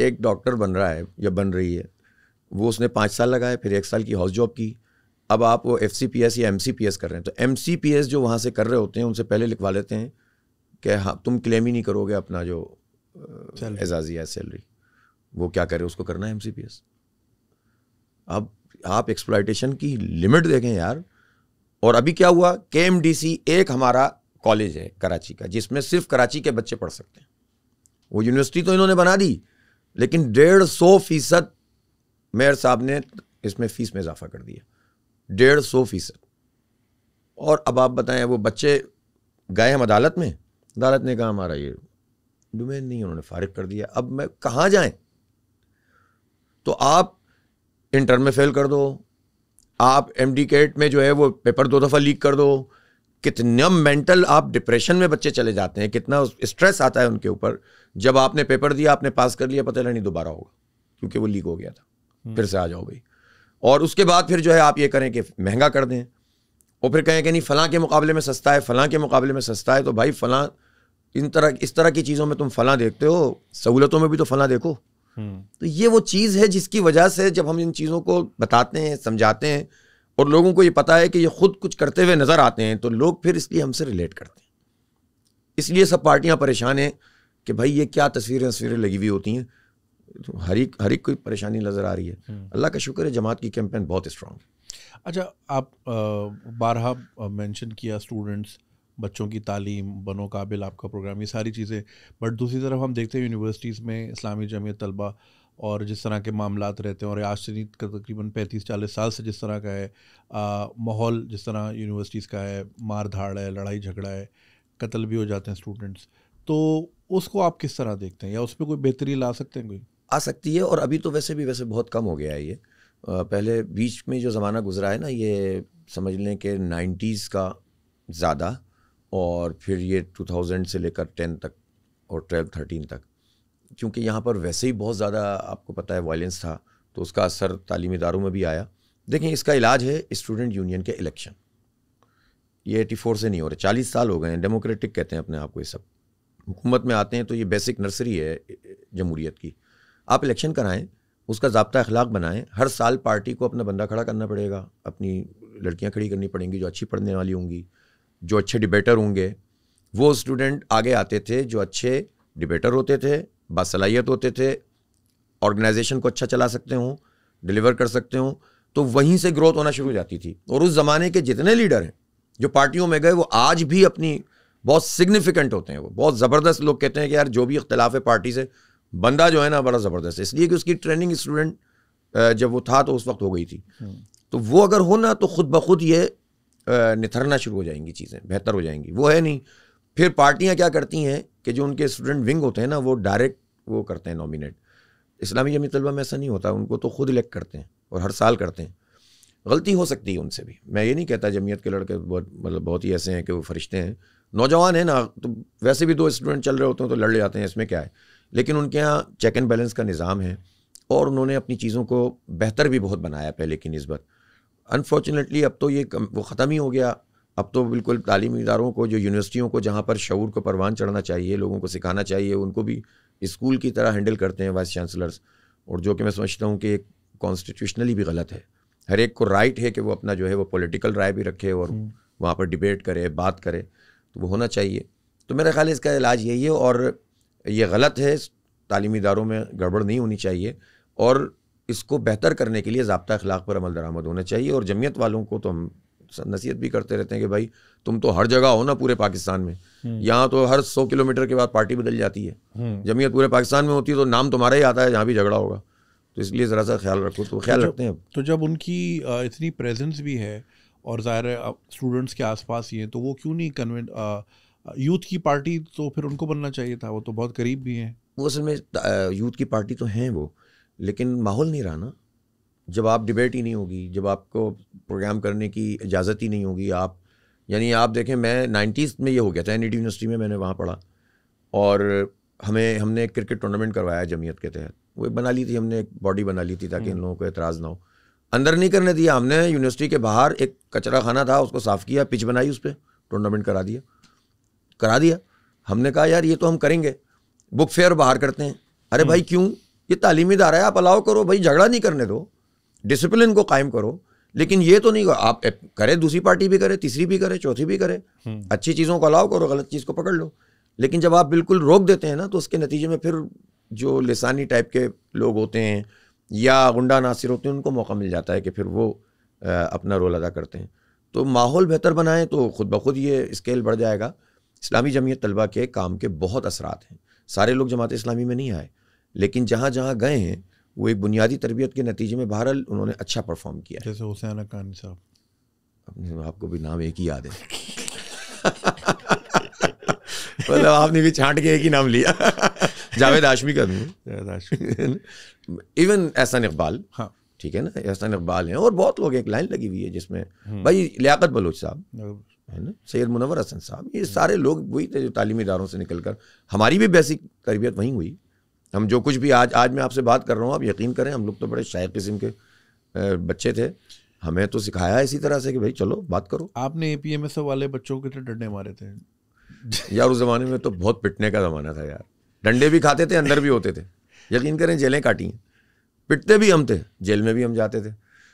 एक डॉक्टर बन रहा है या बन रही है वो उसने पाँच साल लगाए फिर एक साल की हाउस जॉब की अब आप वो एफ सी पी एस या एम सी पी एस कर रहे हैं तो एम सी पी एस जो वहाँ से कर रहे होते हैं उनसे पहले लिखवा लेते हैं कि हाँ तुम क्लेम ही नहीं करोगे अपना जो एजाजी है सैलरी वो क्या करे उसको करना है एम सी पी एस अब आप एक्सप्लाइटेशन की लिमिट देखें यार और अभी क्या हुआ के एम डी सी एक हमारा कॉलेज है कराची का जिसमें सिर्फ कराची के बच्चे पढ़ सकते हैं वो यूनिवर्सिटी तो इन्होंने बना दी लेकिन डेढ़ सौ फीसद मेयर साहब ने इसमें फीस में इजाफा कर दिया डेढ़ सौ फीसद और अब आप बताएं वो बच्चे गए हम अदालत में अदालत ने कहा हमारा ये डोमेन नहीं उन्होंने फारिग कर दिया अब मैं कहाँ जाएं तो आप इंटर में फेल कर दो आप एम केट में जो है वो पेपर दो दफ़ा लीक कर दो कितना मेंटल आप डिप्रेशन में बच्चे चले जाते हैं कितना स्ट्रेस आता है उनके ऊपर जब आपने पेपर दिया आपने पास कर लिया पता नहीं दोबारा होगा क्योंकि वो लीक हो गया था फिर से आ जाओ भाई और उसके बाद फिर जो है आप ये करें कि महंगा कर दें और फिर कहें कि नहीं फ़लाँ के मुकाबले में सस्ता है फ़लाँ के मुकाबले में सस्ता है तो भाई फ़लां इन तरह इस तरह की चीज़ों में तुम फ़लाँ देखते हो सहूलतों में भी तो फ़लाँ देखो हम्म। तो ये वो चीज़ है जिसकी वजह से जब हम इन चीज़ों को बताते हैं समझाते हैं और लोगों को ये पता है कि ये खुद कुछ करते हुए नज़र आते हैं तो लोग फिर इसलिए हमसे रिलेट करते हैं इसलिए सब पार्टियाँ परेशान हैं कि भाई ये क्या तस्वीरें तस्वीरें लगी हुई होती हैं तो हर एक हर एक कोई परेशानी नज़र आ रही है हम्म। अल्लाह का शुक्र है जमात की कैंपेन बहुत स्ट्रांग है अच्छा आप बारहा मेंशन किया स्टूडेंट्स बच्चों की तालीम बनो काबिल आपका प्रोग्राम ये सारी चीज़ें बट दूसरी तरफ हम देखते हैं यूनिवर्सिटीज़ में इस्लामी जमीयत तलबा और जिस तरह के मामला रहते हैं और आज से का तकरीबन पैंतीस चालीस साल से जिस तरह का है माहौल जिस तरह यूनिवर्सिटीज़ का है मार धाड़ है लड़ाई झगड़ा है कत्ल भी हो जाते हैं स्टूडेंट्स तो उसको आप किस तरह देखते हैं या उस पर कोई बेहतरी ला सकते हैं कोई आ सकती है और अभी तो वैसे भी वैसे बहुत कम हो गया है ये पहले बीच में जो ज़माना गुजरा है ना ये समझ लें कि नाइन्टीज़ का ज़्यादा और फिर ये टू थाउजेंड से लेकर टेन तक और ट्वेल्व थर्टीन तक क्योंकि यहाँ पर वैसे ही बहुत ज़्यादा आपको पता है वायलेंस था तो उसका असर तालीमी इदारों में भी आया देखें इसका इलाज है स्टूडेंट यूनियन के इलेक्शन ये एटी फोर से नहीं हो रहे चालीस साल हो गए हैं डेमोक्रेटिक कहते हैं अपने आप को ये सब हुकूमत में आते हैं तो ये बेसिक नर्सरी है जमहूरीत की आप इलेक्शन कराएं उसका जबता अखलाक बनाएं हर साल पार्टी को अपना बंदा खड़ा करना पड़ेगा अपनी लड़कियाँ खड़ी करनी पड़ेंगी जो अच्छी पढ़ने वाली होंगी जो अच्छे डिबेटर होंगे वो स्टूडेंट आगे आते थे जो अच्छे डिबेटर होते थे बासलाहियत होते थे ऑर्गेनाइजेशन को अच्छा चला सकते हों डिलीवर कर सकते हों तो वहीं से ग्रोथ होना शुरू हो जाती थी और उस ज़माने के जितने लीडर हैं जो पार्टियों में गए वो आज भी अपनी बहुत सिग्निफिकेंट होते हैं वो बहुत ज़बरदस्त लोग कहते हैं कि यार जो भी इख्तलाफ है पार्टी से बंदा जो है ना बड़ा ज़बरदस्त है इसलिए कि उसकी ट्रेनिंग स्टूडेंट जब वो था तो उस वक्त हो गई थी हम्म। तो वो अगर हो ना तो ख़ुद ब खुद ये निथरना शुरू हो जाएंगी चीज़ें बेहतर हो जाएंगी वो है नहीं फिर पार्टियाँ क्या करती हैं कि जो उनके स्टूडेंट विंग होते हैं ना वो डायरेक्ट वो करते हैं नॉमिनेट इस्लामी जमी तलबा में ऐसा नहीं होता उनको तो खुद इलेक्ट करते हैं और हर साल करते हैं गलती हो सकती है उनसे भी मैं ये नहीं कहता जमीयत के लड़के बहुत मतलब बहुत ही ऐसे हैं कि वो फरिश्ते हैं नौजवान हैं ना तो वैसे भी दो स्टूडेंट चल रहे होते हैं तो लड़ जाते हैं इसमें क्या है लेकिन उनके यहाँ चेक एंड बैलेंस का निज़ाम है और उन्होंने अपनी चीज़ों को बेहतर भी बहुत बनाया पहले की नस्बत अनफॉर्चुनेटली अब तो ये कम, वो ख़त्म ही हो गया अब तो बिल्कुल तालीमी इदारों को जो यूनिवर्सिटियों को जहाँ पर शूर को परवान चढ़ना चाहिए लोगों को सिखाना चाहिए उनको भी स्कूल की तरह हैंडल करते हैं वाइस चांसलर्स और जो कि मैं समझता हूँ कि कॉन्स्टिट्यूशनली भी गलत है हर एक को राइट है कि वो अपना जो है वो पॉलिटिकल राय भी रखे और हम्म। वहाँ पर डिबेट करे बात करे तो वो होना चाहिए तो मेरा ख्याल इसका इलाज यही है और ये गलत है तालीमी इदारों में गड़बड़ नहीं होनी चाहिए और इसको बेहतर करने के लिए जबता अखलाक पर अमल दरामद होना चाहिए और जमीयत वालों को तो हम नसीहत भी करते रहते हैं कि भाई तुम तो हर जगह हो ना पूरे पाकिस्तान में हम्म। यहाँ तो हर सौ किलोमीटर के बाद पार्टी बदल जाती है हम्म। जमीयत पूरे पाकिस्तान में होती है तो नाम तुम्हारा ही आता है जहाँ भी झगड़ा होगा तो इसलिए ज़रा सा ख्याल रखो तो ख्याल तो रखते हैं तो जब उनकी इतनी प्रेजेंस भी है और ज़ाहिर स्टूडेंट्स के आसपास ही हैं तो वो क्यों नहीं कन्वेंट यूथ की पार्टी तो फिर उनको बनना चाहिए था वो तो बहुत करीब भी हैं वो असल में यूथ की पार्टी तो हैं वो लेकिन माहौल नहीं रहा ना जब आप डिबेट ही नहीं होगी जब आपको प्रोग्राम करने की इजाज़त ही नहीं होगी आप यानी आप देखें मैं नाइन्टीज़ में ये हो गया था एन यूनिवर्सिटी e में मैंने वहाँ पढ़ा और हमें हमने क्रिकेट टूर्नामेंट करवाया जमीयत के तहत वो बना ली थी हमने एक बॉडी बना ली थी ताकि इन हम्म। लोगों को एतराज़ ना हो अंदर नहीं करने दिया हमने यूनिवर्सिटी के बाहर एक कचरा खाना था उसको साफ़ किया पिच बनाई उस पर टूर्नामेंट करा दिया करा दिया हमने कहा यार ये तो हम करेंगे बुक फेयर बाहर करते हैं अरे भाई हम्म। क्यों ये तालीमी इदारा है आप अलाउ करो भाई झगड़ा नहीं करने दो डिसिप्लिन को कायम करो लेकिन ये तो नहीं आप करें दूसरी पार्टी भी करे तीसरी भी करे चौथी भी करे हम्म। अच्छी चीज़ों को अलाउ करो गलत चीज़ को पकड़ लो लेकिन जब आप बिल्कुल रोक देते हैं ना तो उसके नतीजे में फिर जो लसानी टाइप के लोग होते हैं या गुंडा नासिर होते हैं उनको मौका मिल जाता है कि फिर वो अपना रोल अदा करते हैं तो माहौल बेहतर बनाएं तो खुद ब खुद ये स्केल बढ़ जाएगा इस्लामी जमीयत तलबा के काम के बहुत असरात हैं सारे लोग जमात इस्लामी में नहीं आए लेकिन जहाँ जहाँ गए हैं वो एक बुनियादी तरबियत के नतीजे में बहरहाल उन्होंने अच्छा परफॉर्म किया जैसे हुसैन अकानी साहब आपको भी नाम एक ही याद है <laughs> मतलब आपने भी छांट के एक ही नाम लिया <laughs> जावेद आशमी का भी इवन <laughs> एहसान इकबाल हाँ ठीक है ना एहसान इकबाल हैं और बहुत लोग एक लाइन लगी हुई है जिसमें हम्म। भाई लियाकत बलोच साहब है ना सैयद मुनवर हसन साहब ये सारे लोग वही थे जो तालीमी इदारों से निकल कर हमारी भी बेसिक तरबियत वहीं हुई हम जो कुछ भी आज आज मैं आपसे बात कर रहा हूँ आप यकीन करें हम लोग तो बड़े शायद किस्म के बच्चे थे हमें तो सिखाया इसी तरह से कि भाई चलो बात करो आपने ए पी एम एस वाले बच्चों के तो डंडे मारे थे यार उस ज़माने में तो बहुत पिटने का ज़माना था यार डंडे भी खाते थे अंदर भी होते थे यकीन करें जेलें काटी पिटते भी हम थे जेल में भी हम जाते थे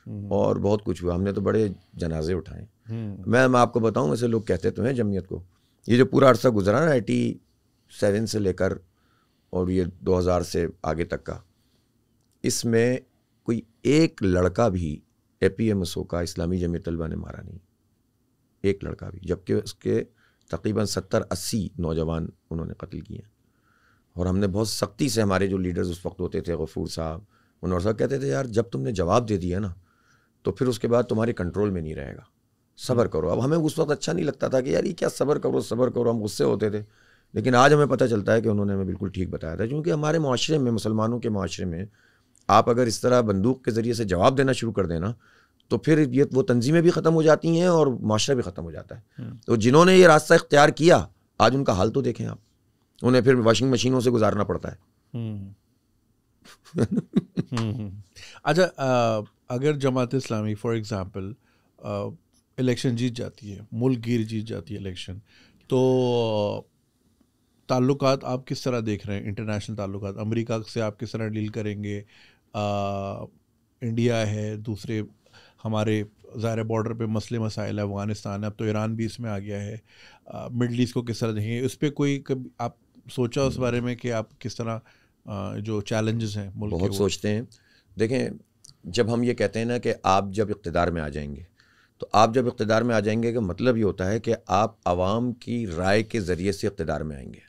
हम्म। और बहुत कुछ हुआ हमने तो बड़े जनाजे उठाए हम्म। मैं मैं आपको बताऊँ ऐसे लोग कहते तो हैं जमीयत को ये जो पूरा अरसा गुजरा ना एटी सेवन से लेकर और ये 2000 से आगे तक का इसमें कोई एक लड़का भी A P M S O का इस्लामी जमी तलबा ने मारा नहीं एक लड़का भी जबकि उसके तकरीबन सत्तर अस्सी नौजवान उन्होंने कत्ल किए और हमने बहुत सख्ती से हमारे जो लीडर्स उस वक्त होते थे गफूर साहब उन्होंने साहब कहते थे यार जब तुमने जवाब दे दिया ना तो फिर उसके बाद तुम्हारे कंट्रोल में नहीं रहेगा सब्र करो अब हमें उस वक्त अच्छा नहीं लगता था कि यार ये क्या सब्र करो सब्र करो हम गुस्से होते थे लेकिन आज हमें पता चलता है कि उन्होंने हमें बिल्कुल ठीक बताया था क्योंकि हमारे माशरे में मुसलमानों के माशरे में आप अगर इस तरह बंदूक के ज़रिए से जवाब देना शुरू कर देना तो फिर ये वो तंजीमें भी ख़त्म हो जाती हैं और माशरा भी ख़त्म हो जाता है हम्म। तो जिन्होंने ये रास्ता इख्तियार किया आज उनका हाल तो देखें आप उन्हें फिर वॉशिंग मशीनों से गुजारना पड़ता है हम्म। <laughs> हम्म, अच्छा अगर Jamaat Islami for example election जीत जाती है मुल्क गिर जीत जाती है इलेक्शन तो ताल्लुक आप किस तरह देख रहे हैं इंटरनेशनल ताल्लुक अमेरिका से आप किस तरह डील करेंगे आ, इंडिया है दूसरे हमारे ज़ाहिर बॉर्डर पे मसले मसाइल है अफ़गानिस्तान है अब तो ईरान भी इसमें आ गया है मिडल ईस्ट को किस तरह देखेंगे उस पर कोई कभी आप सोचा उस बारे में कि आप किस तरह आ, जो चैलेंजेस हैं मुल्क बहुत सोचते हैं देखें जब हम ये कहते हैं ना कि आप जब इकतदार में आ जाएंगे तो आप जब इकतदार में आ जाएंगे का मतलब ये होता है कि आप आवाम की राय के ज़रिए से इकतदार में आएंगे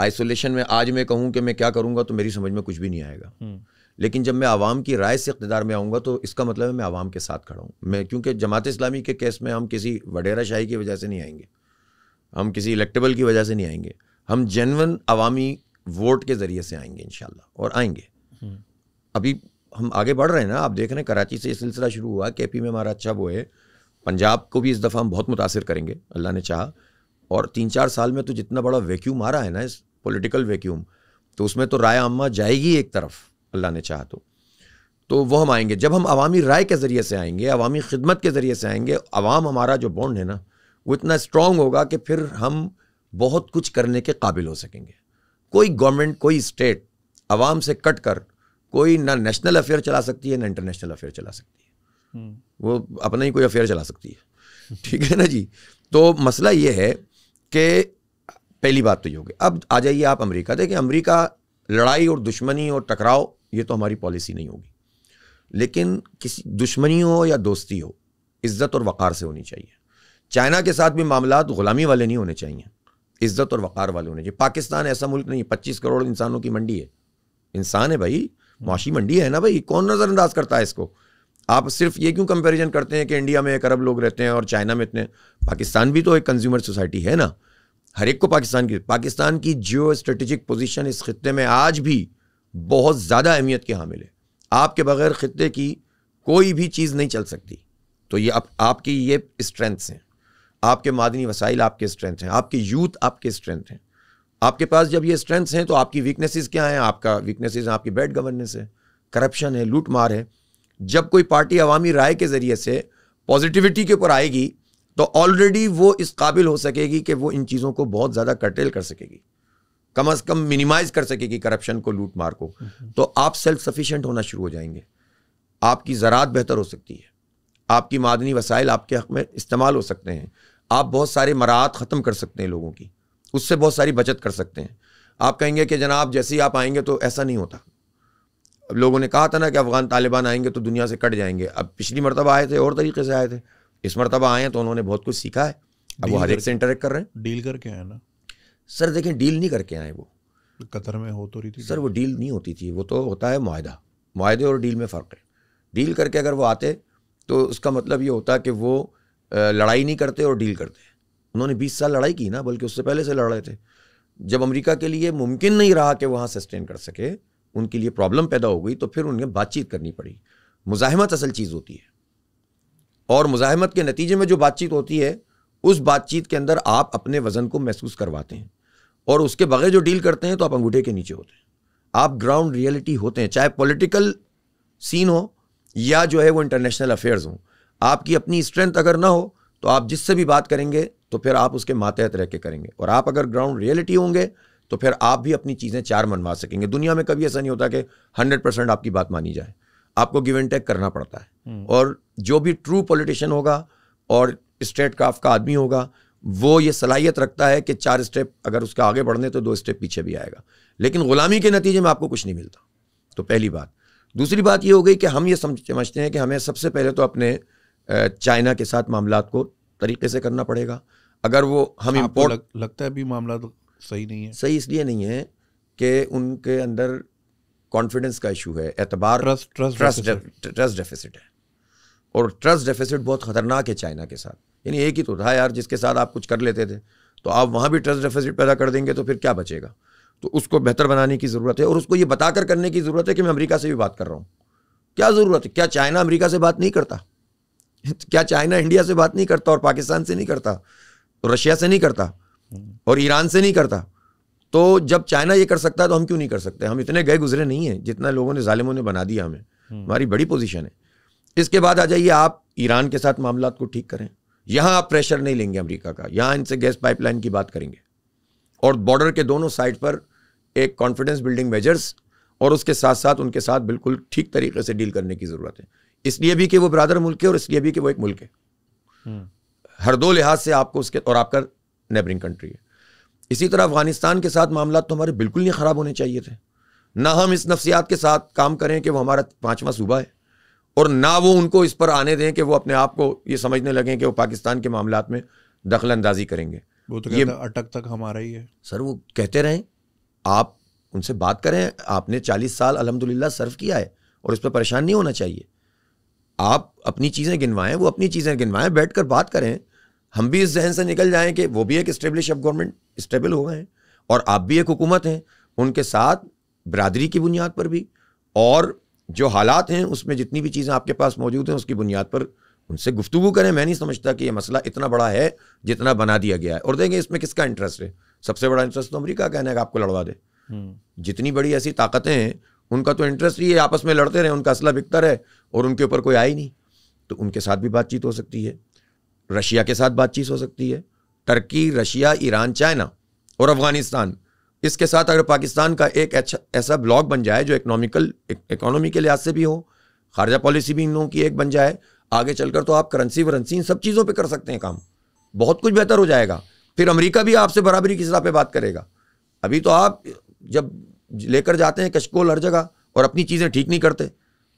आइसोलेशन में आज मैं कहूँ कि मैं क्या करूँगा तो मेरी समझ में कुछ भी नहीं आएगा हम्म। लेकिन जब मैं आवाम की राय से इकतदार में आऊँगा तो इसका मतलब है मैं आवाम के साथ खड़ा हूँ मैं क्योंकि जमात इस्लामी के केस में हम किसी वडेरा शाही की वजह से नहीं आएंगे हम किसी इलेक्टेबल की वजह से नहीं आएंगे हम जेनवन अवामी वोट के ज़रिए से आएंगे इन और आएंगे हम्म। अभी हम आगे बढ़ रहे हैं ना आप देख रहे हैं कराची से ये सिलसिला शुरू हुआ के पी में हमारा अच्छा बोए पंजाब को भी इस दफ़ा हम बहुत मुतासर करेंगे अल्लाह ने चाह और तीन चार साल में तो जितना बड़ा वैक्यूम आ रहा है ना इस पोलिटिकल वैक्यूम तो उसमें तो राय आमा जाएगी एक तरफ अल्लाह ने चाह तो तो वो हम आएंगे जब हम अवामी राय के ज़रिए से आएंगे अवामी खिदमत के ज़रिए से आएंगे अवाम हमारा जो बॉन्ड है ना वो इतना स्ट्रांग होगा कि फिर हम बहुत कुछ करने के काबिल हो सकेंगे कोई गवर्नमेंट कोई स्टेट अवाम से कट कर कोई ना नेशनल अफेयर चला सकती है ना इंटरनेशनल अफेयर चला सकती है हम्म। वो अपना ही कोई अफेयर चला सकती है ठीक है ना जी तो मसला ये है कि पहली बात तो ये होगी अब आ जाइए आप अमेरिका देखिए अमेरिका लड़ाई और दुश्मनी और टकराव ये तो हमारी पॉलिसी नहीं होगी लेकिन किसी दुश्मनी हो या दोस्ती हो इज़्ज़त और वक़ार से होनी चाहिए चाइना के साथ भी मामला ग़ुलामी वाले नहीं होने चाहिए इज़्ज़त और वक़ार वाले होने चाहिए पाकिस्तान ऐसा मुल्क नहीं है पच्चीस करोड़ इंसानों की मंडी है इंसान है भाई हम्म। माशी मंडी है ना भाई कौन नज़रअंदाज करता है इसको आप सिर्फ ये क्यों कंपैरिजन करते हैं कि इंडिया में एक अरब लोग रहते हैं और चाइना में इतने पाकिस्तान भी तो एक कंज्यूमर सोसाइटी है ना हर एक को पाकिस्तान की पाकिस्तान की जियो स्ट्रेटेजिक पोजिशन इस खत्े में आज भी बहुत ज़्यादा अहमियत के हामिल है आपके बगैर खत्े की कोई भी चीज़ नहीं चल सकती तो ये आप, आपकी ये स्ट्रेंथ्स हैं आपके मादनी वसाइल आपके स्ट्रेंथ हैं आपके यूथ आपके स्ट्रेंथ हैं आपके पास जब ये स्ट्रेंथ्स हैं तो आपकी वीकनेसेस क्या हैं आपका वीकनेसेस आपकी बैड गवर्नेंस है करप्शन है लूट मार है जब कोई पार्टी अवामी राय के ज़रिए से पॉजिटिविटी के ऊपर आएगी तो ऑलरेडी वो इस काबिल हो सकेगी कि वो इन चीज़ों को बहुत ज़्यादा कर्टेल कर सकेगी कम अज़ कम मिनिमाइज कर सकेगी करप्शन को लूट मार को हम्म। तो आप सेल्फ सफिशेंट होना शुरू हो जाएंगे आपकी ज़रात बेहतर हो सकती है आपकी मादनी वसाइल आपके हक में इस्तेमाल हो सकते हैं आप बहुत सारे मराहत ख़त्म कर सकते हैं लोगों की उससे बहुत सारी बचत कर सकते हैं आप कहेंगे कि जनाब जैसे ही आप आएंगे तो ऐसा नहीं होता अब लोगों ने कहा था ना कि अफ़गान तालिबान आएंगे तो दुनिया से कट जाएंगे अब पिछली मरतबा आए थे और तरीके से आए थे इस मरतबा आए हैं तो उन्होंने बहुत कुछ सीखा है अब वो हर एक से इंटरेक्ट कर रहे हैं डील करके आए ना सर देखें डील नहीं करके आए वो कतर में हो तो रही थी सर वो डील नहीं होती थी वो तो होता है माहदा माहे और डील में फ़र्क है डील करके अगर वो आते तो उसका मतलब ये होता कि वो लड़ाई नहीं करते और डील करते उन्होंने बीस साल लड़ाई की ना बल्कि उससे पहले से लड़ रहे थे जब अमेरिका के लिए मुमकिन नहीं रहा कि वहाँ सस्टेन कर सके उनके लिए प्रॉब्लम पैदा हो गई तो फिर उन्हें बातचीत करनी पड़ी मुजाहमत असल चीज़ होती है और मुजाहमत के नतीजे में जो बातचीत होती है उस बातचीत के अंदर आप अपने वज़न को महसूस करवाते हैं और उसके बगैर जो डील करते हैं तो आप अंगूठे के नीचे होते हैं आप ग्राउंड रियलिटी होते हैं चाहे पॉलिटिकल सीन हो या जो है वो इंटरनेशनल अफेयर्स हो आपकी अपनी स्ट्रेंथ अगर ना हो तो आप जिससे भी बात करेंगे तो फिर आप उसके मातहत रह के करेंगे और आप अगर ग्राउंड रियलिटी होंगे तो फिर आप भी अपनी चीज़ें चार मनवा सकेंगे दुनिया में कभी ऐसा नहीं होता कि हंड्रेड परसेंट आपकी बात मानी जाए आपको गिव एंड टेक करना पड़ता है हम्म। और जो भी ट्रू पॉलिटिशियन होगा और स्टेट क्राफ्ट का आदमी होगा वो ये सलाहियत रखता है कि चार स्टेप अगर उसका आगे बढ़ने तो दो स्टेप पीछे भी आएगा लेकिन ग़ुलामी के नतीजे में आपको कुछ नहीं मिलता तो पहली बात दूसरी बात ये हो गई कि हम ये समझते हैं कि हमें सबसे पहले तो अपने चाइना के साथ मामला को तरीके से करना पड़ेगा अगर वो हम इम्पोर्ट हाँ, लग, लगता है अभी मामला तो सही नहीं है सही इसलिए नहीं है कि उनके अंदर कॉन्फिडेंस का इशू है एतबार ट्रस्ट डेफिसिट है और ट्रस्ट डेफिसिट बहुत ख़तरनाक है चाइना के साथ यानी एक ही तो था यार जिसके साथ आप कुछ कर लेते थे तो आप वहाँ भी ट्रस्ट डेफिसिट पैदा कर देंगे तो फिर क्या बचेगा तो उसको बेहतर बनाने की ज़रूरत है और उसको ये बताकर करने की ज़रूरत है कि मैं अमेरिका से भी बात कर रहा हूँ क्या ज़रूरत है क्या चाइना अमेरिका से बात नहीं करता <laughs> क्या चाइना इंडिया से बात नहीं करता और पाकिस्तान से नहीं करता तो रशिया से नहीं करता और ईरान से नहीं करता तो जब चाइना ये कर सकता है तो हम क्यों नहीं कर सकते हम इतने गए गुजरे नहीं हैं जितना लोगों ने ालिमों ने बना दिया हमें हम्म। हमारी बड़ी पोजीशन है इसके बाद आ जाइए आप ईरान के साथ मामला को ठीक करें यहाँ आप प्रेशर नहीं लेंगे अमरीका का यहाँ इनसे गैस पाइपलाइन की बात करेंगे और बॉर्डर के दोनों साइड पर एक कॉन्फिडेंस बिल्डिंग मेजर्स और उसके साथ साथ उनके साथ बिल्कुल ठीक तरीके से डील करने की ज़रूरत है इसलिए भी कि वो ब्रादर मुल्क है और इसलिए भी कि वो एक मुल्क है हम्म। हर दो लिहाज से आपको उसके और आपका नेबरिंग कंट्री है इसी तरह अफगानिस्तान के साथ मामला तो हमारे बिल्कुल नहीं ख़राब होने चाहिए थे ना हम इस नफ्सियात के साथ काम करें कि वो हमारा पाँचवा सूबा है और ना वो उनको इस पर आने दें कि वो अपने आप को ये समझने लगें कि वो पाकिस्तान के मामला में दखल अंदाजी करेंगे वो तो ये अटक तक हमारा ही है सर वो कहते रहें आप उनसे बात करें आपने चालीस साल अलहमदिल्ला सर्व किया है और इस पर परेशान नहीं होना चाहिए आप अपनी चीज़ें गिनवाएं वो अपनी चीज़ें गिनवाएं बैठ कर बात करें हम भी इस जहन से निकल जाएं कि वो भी एक स्टेब्लिश अब गवर्नमेंट स्टेबल हो गए हैं और आप भी एक हुकूमत हैं उनके साथ बरदरी की बुनियाद पर भी और जो हालात हैं उसमें जितनी भी चीज़ें आपके पास मौजूद हैं उसकी बुनियाद पर उनसे गुफ्तु करें मैं नहीं समझता कि यह मसला इतना बड़ा है जितना बना दिया गया है और देखें इसमें किसका इंटरेस्ट है सबसे बड़ा इंटरेस्ट तो अमरीका कहना है कि आपको लड़वा दे हम्म। जितनी बड़ी ऐसी ताकतें हैं उनका तो इंटरेस्ट ही है आपस में लड़ते रहे उनका असला बिकता रहे और उनके ऊपर कोई आई नहीं तो उनके साथ भी बातचीत हो सकती है रशिया के साथ बातचीत हो सकती है टर्की रशिया ईरान चाइना और अफगानिस्तान इसके साथ अगर पाकिस्तान का एक अच्छा ऐसा ब्लॉक बन जाए जो इकोनॉमिकल इकोनॉमी के लिहाज से भी हो खारजा पॉलिसी भी इन लोगों की एक बन जाए आगे चलकर तो आप करेंसी वरेंसी इन सब चीज़ों पे कर सकते हैं काम बहुत कुछ बेहतर हो जाएगा फिर अमेरिका भी आपसे बराबरी की सतह पे बात करेगा अभी तो आप जब लेकर जाते हैं कशकोल हर जगह और अपनी चीज़ें ठीक नहीं करते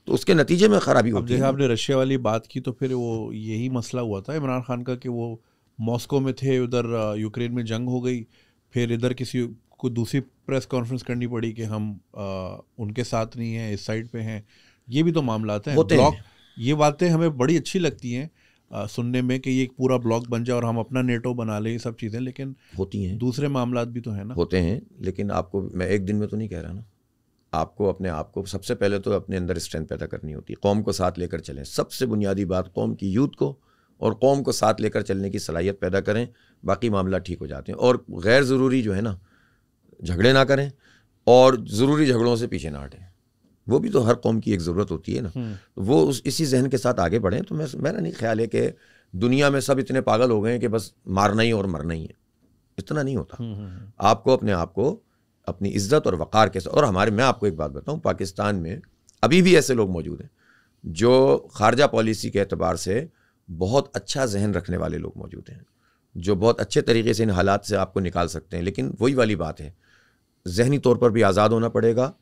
तो उसके नतीजे में खराबी होती है आपने रशिया वाली बात की तो फिर वो यही मसला हुआ था इमरान खान का कि वो मॉस्को में थे उधर यूक्रेन में जंग हो गई फिर इधर किसी को दूसरी प्रेस कॉन्फ्रेंस करनी पड़ी कि हम आ, उनके साथ नहीं हैं इस साइड पे हैं ये भी तो मामला हैं ये बातें हमें बड़ी अच्छी लगती हैं आ, सुनने में कि ये एक पूरा ब्लॉक बन जाए और हम अपना नेटो बना लें ये सब चीज़ें लेकिन होती हैं दूसरे मामला भी तो हैं ना होते हैं लेकिन आपको मैं एक दिन में तो नहीं कह रहा ना आपको अपने आप को सबसे पहले तो अपने अंदर स्ट्रेंथ पैदा करनी होती है कौम को साथ लेकर चलें सबसे बुनियादी बात कौम की यूथ को और कौम को साथ लेकर चलने की सलाहियत पैदा करें बाकी मामला ठीक हो जाते हैं और गैर ज़रूरी जो है ना झगड़े ना करें और ज़रूरी झगड़ों से पीछे ना हटें वो भी तो हर कौम की एक ज़रूरत होती है ना हम्म। वो उस इसी जहन के साथ आगे बढ़ें तो मैं मेरा नहीं ख्याल है कि दुनिया में सब इतने पागल हो गए हैं कि बस मारना ही और मरना ही है इतना नहीं होता हम्म, हम्म, आपको अपने आप को अपनी इज्जत और वक़ार के साथ और हमारे मैं आपको एक बात बताऊँ पाकिस्तान में अभी भी ऐसे लोग मौजूद हैं जो खारजा पॉलिसी के अतबार से बहुत अच्छा जहन रखने वाले लोग मौजूद हैं जो बहुत अच्छे तरीके से इन हालात से आपको निकाल सकते हैं लेकिन वही वाली बात है जहनी तौर पर भी आज़ाद होना पड़ेगा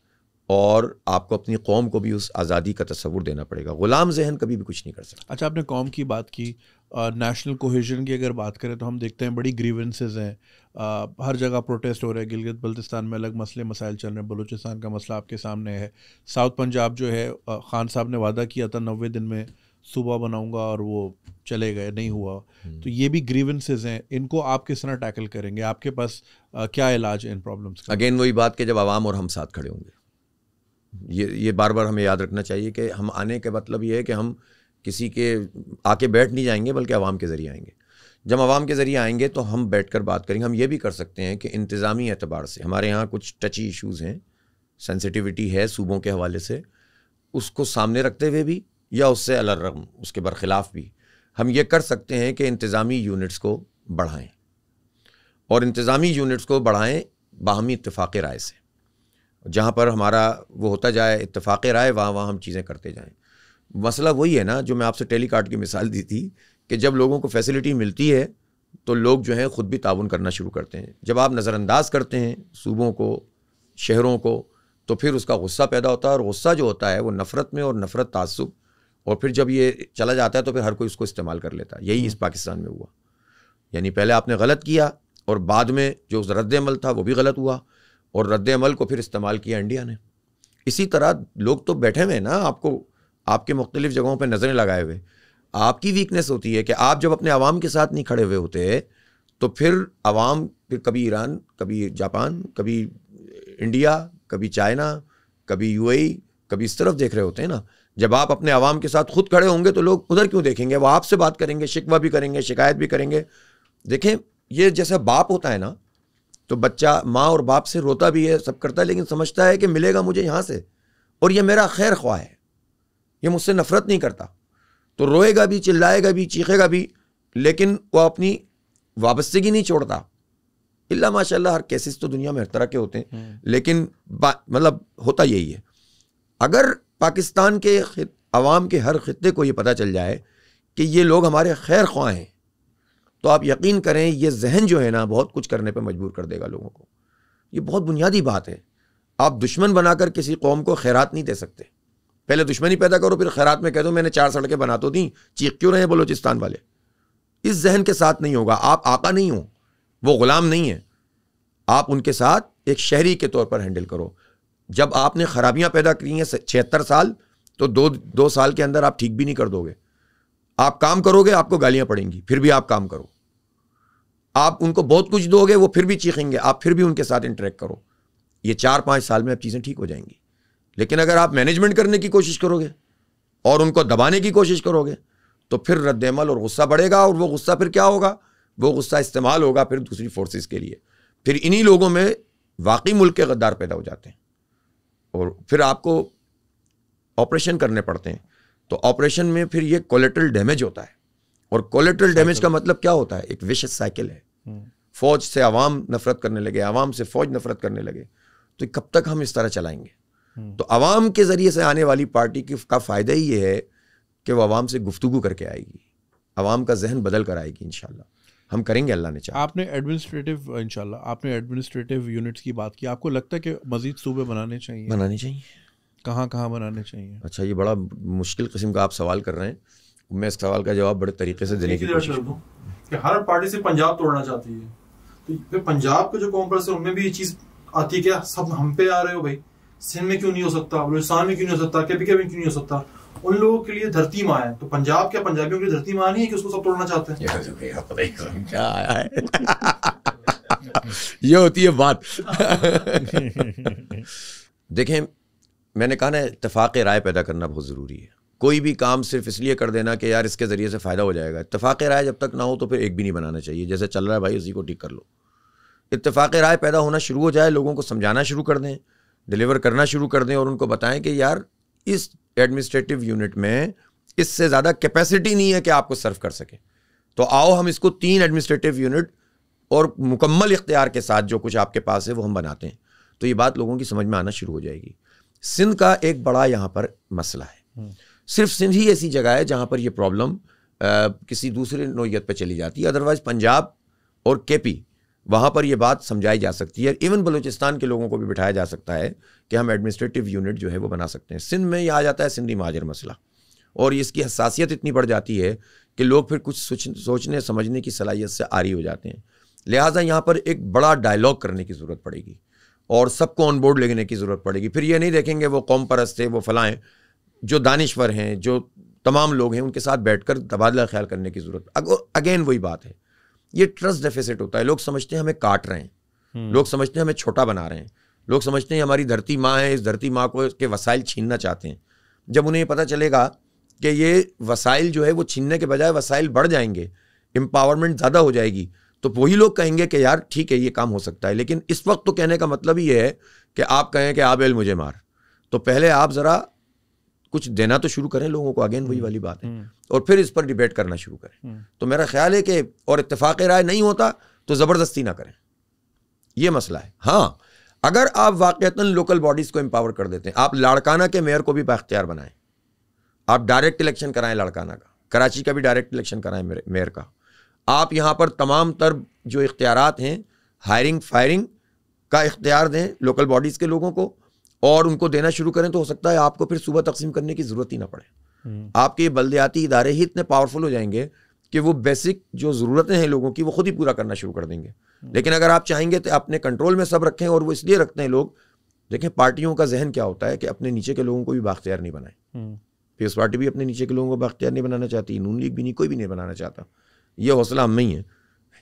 और आपको अपनी कौम को भी उस आज़ादी का तस्वुर देना पड़ेगा ग़ुलाम जहन कभी भी कुछ नहीं कर सकता अच्छा आपने कौम की बात की नेशनल कोहिजन की अगर बात करें तो हम देखते हैं बड़ी ग्रीवेंसेज हैं हर जगह प्रोटेस्ट हो रहे हैं गिलगित बल्तिस्तान में अलग मसले मसाइल चल रहे हैं बलूचिस्तान का मसला आपके सामने है साउथ पंजाब जो है खान साहब ने वादा किया था नबे दिन में सुबह बनाऊंगा और वो चले गए नहीं हुआ हम्म। तो ये भी ग्रीवेंसेज हैं इनको आप किस तरह टैकल करेंगे आपके पास क्या इलाज है इन प्रॉब्लम्स का अगेन वही बात कि जब आवाम और हम साथ खड़े होंगे ये ये बार बार हमें याद रखना चाहिए कि हम आने का मतलब ये है कि हम किसी के आके बैठ नहीं जाएंगे बल्कि आवाम के ज़रिए आएंगे जब आवाम के ज़रिए आएंगे तो हम बैठ कर बात करेंगे हम ये भी कर सकते हैं कि इंतज़ामी एतबार से हमारे यहाँ कुछ टची इशूज़ हैं सेंसिटिविटी है सूबों के हवाले से उसको सामने रखते हुए भी या उससे अलरम उसके बरखिलाफ़ भी हम ये कर सकते हैं कि इंतज़ामी यूनिट्स को बढ़ाएँ और इंतज़ामी यूनिट्स को बढ़ाएँ बाहमी इतफ़ाक़ राय से जहाँ पर हमारा वो होता जाए इतफाक़ राय वहाँ वहाँ हम चीज़ें करते जाएँ मसला वही है ना जो मैं आपसे टेली कार्ड की मिसाल दी थी कि जब लोगों को फैसिलिटी मिलती है तो लोग जो हैं ख़ुद भी ताउन करना शुरू करते हैं जब आप नज़रअंदाज करते हैं सूबों को शहरों को तो फिर उसका गुस्सा पैदा होता है और गुस्सा जो होता है वो नफ़रत में और नफ़रत तसब और फिर जब ये चला जाता है तो फिर हर कोई उसको इस्तेमाल कर लेता है यही इस हम्म। पाकिस्तान में हुआ यानी पहले आपने गलत किया और बाद में जो रद्द अमल था वो भी गलत हुआ और रद्द अमल को फिर इस्तेमाल किया इंडिया ने इसी तरह लोग तो बैठे हुए हैं ना आपको आपके मुख्तलिफ जगहों पर नज़रें लगाए हुए आपकी वीकनेस होती है कि आप जब अपने आवाम के साथ नहीं खड़े हुए होते तो फिर आवाम फिर कभी ईरान कभी जापान कभी इंडिया कभी चाइना कभी यूएई कभी इस तरफ देख रहे होते हैं ना जब आप अपने आवाम के साथ खुद खड़े होंगे तो लोग उधर क्यों देखेंगे वो आपसे बात करेंगे शिकवा भी करेंगे शिकायत भी करेंगे देखें ये जैसा बाप होता है ना तो बच्चा माँ और बाप से रोता भी है सब करता है लेकिन समझता है कि मिलेगा मुझे यहाँ से और ये मेरा खैर ख्वाह है ये मुझसे नफ़रत नहीं करता तो रोएगा भी चिल्लाएगा भी चीखेगा भी लेकिन वो अपनी वाबस्तगी नहीं छोड़ता इल्ला माशाल्लाह हर केसेस तो दुनिया में हर तरह के होते हैं हम्म। लेकिन मतलब होता यही है अगर पाकिस्तान के अवाम के हर खत्े को ये पता चल जाए कि ये लोग हमारे खैर ख्वाह हैं तो आप यकीन करें ये जहन जो है ना बहुत कुछ करने पर मजबूर कर देगा लोगों को ये बहुत बुनियादी बात है आप दुश्मन बनाकर किसी कौम को खैरात नहीं दे सकते पहले दुश्मनी पैदा करो फिर खैरात में कह दो मैंने चार सड़कें बना तो दी चीख क्यों रहे हैं बलोचिस्तान वाले इस जहन के साथ नहीं होगा आप आका नहीं हो वो गुलाम नहीं है आप उनके साथ एक शहरी के तौर पर हैंडल करो जब आपने खराबियां पैदा की हैं छिहत्तर साल तो दो दो साल के अंदर आप ठीक भी नहीं कर दोगे आप काम करोगे आपको गालियां पड़ेंगी फिर भी आप काम करो आप उनको बहुत कुछ दोगे वो फिर भी चीखेंगे आप फिर भी उनके साथ इंटरेक्ट करो ये चार पाँच साल में अब चीज़ें ठीक हो जाएंगी लेकिन अगर आप मैनेजमेंट करने की कोशिश करोगे और उनको दबाने की कोशिश करोगे तो फिर रद्दमल और गुस्सा बढ़ेगा और वो गुस्सा फिर क्या होगा वो गुस्सा इस्तेमाल होगा फिर दूसरी फोर्सेस के लिए फिर इन्हीं लोगों में वाकई मुल्क के गद्दार पैदा हो जाते हैं और फिर आपको ऑपरेशन करने पड़ते हैं तो ऑपरेशन में फिर ये कोलेट्रल डैमेज होता है और कोलेट्रल डैमेज का मतलब क्या होता है एक विशेष साइकिल है फौज से आवाम नफरत करने लगे आवाम से फौज नफरत करने लगे तो कब तक हम इस तरह चलाएंगे तो आवाम के ज़रिए से आने वाली पार्टी की का फ़ायदा ही ये है कि वो आवाम से गुफ्तु करके आएगी आवाम का जहन बदल कर आएगी इन हम करेंगे अल्लाह ने चाहा आपने एडमिनिस्ट्रेटिव इनशाला आपने एडमिनिस्ट्रेटिव यूनिट्स की बात की आपको लगता है कि मजीद सूबे बनाने चाहिए बनाने चाहिए कहाँ कहाँ बनाने चाहिए अच्छा ये बड़ा मुश्किल किस्म का आप सवाल कर रहे हैं मैं इस सवाल का जवाब बड़े तरीके से देने की कोशिश करूँ कि हर पार्टी से पंजाब तोड़ना चाहती है तो फिर पंजाब के जो कॉम्प्रेस है उनमें भी ये चीज आती है क्या सब हम पे आ रहे हो भाई सिंध में क्यों नहीं हो सकता बलोचिस्तान में क्यों नहीं हो सकता कभी कभी क्यों नहीं हो सकता उन लोगों के लिए धरती माँ है तो पंजाब क्या पंजाबियों के लिए धरती माँ नहीं है कि उसको सब तोड़ना चाहते हैं ये तो <laughs> होती है बात <laughs> देखें मैंने कहा ना इतफाक़ राय पैदा करना बहुत ज़रूरी है कोई भी काम सिर्फ इसलिए कर देना कि यार इसके ज़रिए से फ़ायदा हो जाएगा इतफाक़ राय जब तक ना हो तो फिर एक भी नहीं बनाना चाहिए जैसे चल रहा है भाई उसी को ठीक कर लो इतफाक़ राय पैदा होना शुरू हो जाए लोगों को समझाना शुरू कर दें डिलीवर करना शुरू कर दें और उनको बताएं कि यार इस एडमिनिस्ट्रेटिव यूनिट में इससे ज़्यादा कैपेसिटी नहीं है कि आपको सर्व कर सकें तो आओ हम इसको तीन एडमिनिस्ट्रेटिव यूनिट और मुकम्मल इख्तियार के साथ जो कुछ आपके पास है वो हम बनाते हैं तो ये बात लोगों की समझ में आना शुरू हो जाएगी सिंध का एक बड़ा यहाँ पर मसला है हम्म। सिर्फ सिंध ही ऐसी जगह है जहाँ पर यह प्रॉब्लम किसी दूसरे नोयत पर चली जाती है अदरवाइज पंजाब और के पी वहाँ पर यह बात समझाई जा सकती है इवन बलूचिस्तान के लोगों को भी बिठाया जा सकता है कि हम एडमिनिस्ट्रेटिव यूनिट जो है वो बना सकते हैं सिंध में यह आ जाता है सिंधी माजर मसला और इसकी हसासियत इतनी बढ़ जाती है कि लोग फिर कुछ सोचने समझने की सलाहियत से आरी हो जाते हैं लिहाजा यहाँ पर एक बड़ा डायलॉग करने की ज़रूरत पड़ेगी और सबको ऑन बोर्ड लेने की ज़रूरत पड़ेगी फिर ये नहीं देखेंगे वो कौम परस्त है वो फलाएँ जो दानश्वर हैं जो तमाम लोग हैं उनके साथ बैठकर तबादला ख्याल करने की ज़रूरत अगेन वही बात है ये ट्रस्ट डेफिसिट होता है लोग समझते हैं हमें काट रहे हैं हम्म। लोग समझते हैं हमें छोटा बना रहे हैं लोग समझते हैं हमारी धरती माँ है इस धरती माँ को इसके वसाइल छीनना चाहते हैं जब उन्हें पता चलेगा कि ये वसाइल जो है वो छीनने के बजाय वसाइल बढ़ जाएंगे एम्पावरमेंट ज़्यादा हो जाएगी तो वही लोग कहेंगे कि यार ठीक है ये काम हो सकता है लेकिन इस वक्त तो कहने का मतलब ये है कि आप कहें कि आबेल मुझे मार तो पहले आप ज़रा कुछ देना तो शुरू करें लोगों को अगेन वही हम्म, वाली बात है हम्म। और फिर इस पर डिबेट करना शुरू करें हम्म। तो मेरा ख्याल है कि और इतफाक़ राय नहीं होता तो ज़बरदस्ती ना करें ये मसला है हाँ अगर आप वाक़ता लोकल बॉडीज़ को एम्पावर कर देते हैं आप लाड़काना के मेयर को भी बाख्तियार बनाएं आप डायरेक्ट इलेक्शन कराएं लाड़काना का कराची का भी डायरेक्ट इलेक्शन कराएं मेयर का आप यहाँ पर तमाम तर जो इख्तियार हैं हायरिंग फायरिंग का इख्तियार दें लोकल बॉडीज़ के लोगों को और उनको देना शुरू करें तो हो सकता है आपको फिर सुबह तकसीम करने की ज़रूरत ही ना पड़े हम्म। आपके ये बल्दियाती इदारे ही इतने पावरफुल हो जाएंगे कि वो बेसिक जो ज़रूरतें हैं लोगों की वो खुद ही पूरा करना शुरू कर देंगे हम्म। लेकिन अगर आप चाहेंगे तो अपने कंट्रोल में सब रखें और वो इसलिए रखते हैं लोग देखें पार्टियों का जहन क्या होता है कि अपने नीचे के लोगों को भी बाख्तियार नहीं बनाए पीएस हम्म। पार्टी भी अपने नीचे के लोगों को बाख्तियार नहीं बनाना चाहती नून लीग भी नहीं कोई भी नहीं बनाना चाहता ये हौसला हम नहीं है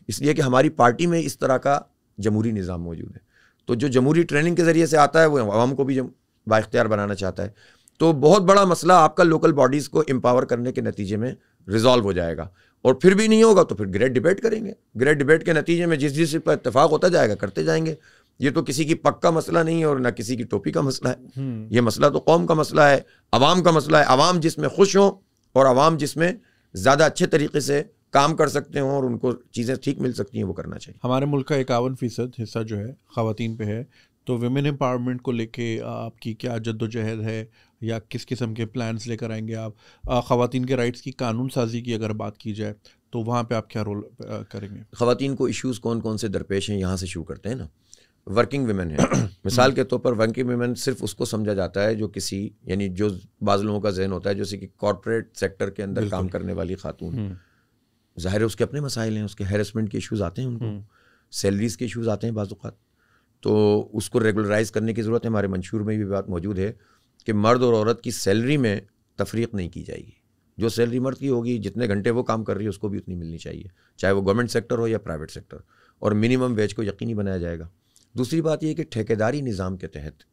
इसलिए कि हमारी पार्टी में इस तरह का जमहूरी निज़ाम मौजूद है तो जो जमहूरी ट्रेनिंग के ज़रिए से आता है वो आवाम को भी बाख्तियार बनाना चाहता है तो बहुत बड़ा मसला आपका लोकल बॉडीज़ को एम्पावर करने के नतीजे में रिजॉल्व हो जाएगा और फिर भी नहीं होगा तो फिर ग्रेट डिबेट करेंगे ग्रेट डिबेट के नतीजे में जिस जिस पर इतफाक़ होता जाएगा करते जाएंगे ये तो किसी की पक्का मसला नहीं है और ना किसी की टोपी का मसला है हम्म। ये मसला तो कौम का मसला है आवाम का मसला है आवाम जिसमें खुश हों और आवाम जिसमें ज़्यादा अच्छे तरीके से काम कर सकते हो और उनको चीज़ें ठीक मिल सकती हैं वो करना चाहिए हमारे मुल्क का इक्यावन फीसद हिस्सा जो है ख़वान पे है तो वेमेन एम्पावरमेंट को लेके आपकी क्या जद्दोजहद है या किस किस्म के प्लान्स लेकर आएंगे आप ख़वान के राइट्स की कानून साजी की अगर बात की जाए तो वहाँ पर आप क्या रोल करेंगे ख़वान को इशूज़ कौन कौन से दरपेश हैं यहाँ से शुरू करते हैं ना वर्किंग वेमेन है मिसाल के तौर पर वर्किंग वीमेन सिर्फ उसको समझा जाता है जो किसी यानी जो बाज लोगों का जहन होता है जैसे कि कॉरपोरेट सेक्टर के अंदर काम करने वाली खातून हम्म। ज़ाहिर है उसके अपने मसाइल हैं उसके हेरसमेंट के इशूज़ आते हैं उनको सैलरीज़ हम्म। के इशूज़ आते हैं बाज़ात तो उसको रेगुलराइज करने की ज़रूरत है हमारे मंशूर में भी बात मौजूद है कि मर्द और औरत की सैलरी में तफरीक नहीं की जाएगी जो सैलरी मर्द की होगी जितने घंटे वो काम कर रही है उसको भी उतनी मिलनी चाहिए चाहे वो गवर्नमेंट सेक्टर हो या प्राइवेट सेक्टर और मिनिमम वेज को यकीनी बनाया जाएगा दूसरी बात यह कि ठेकेदारी निज़ाम के तहत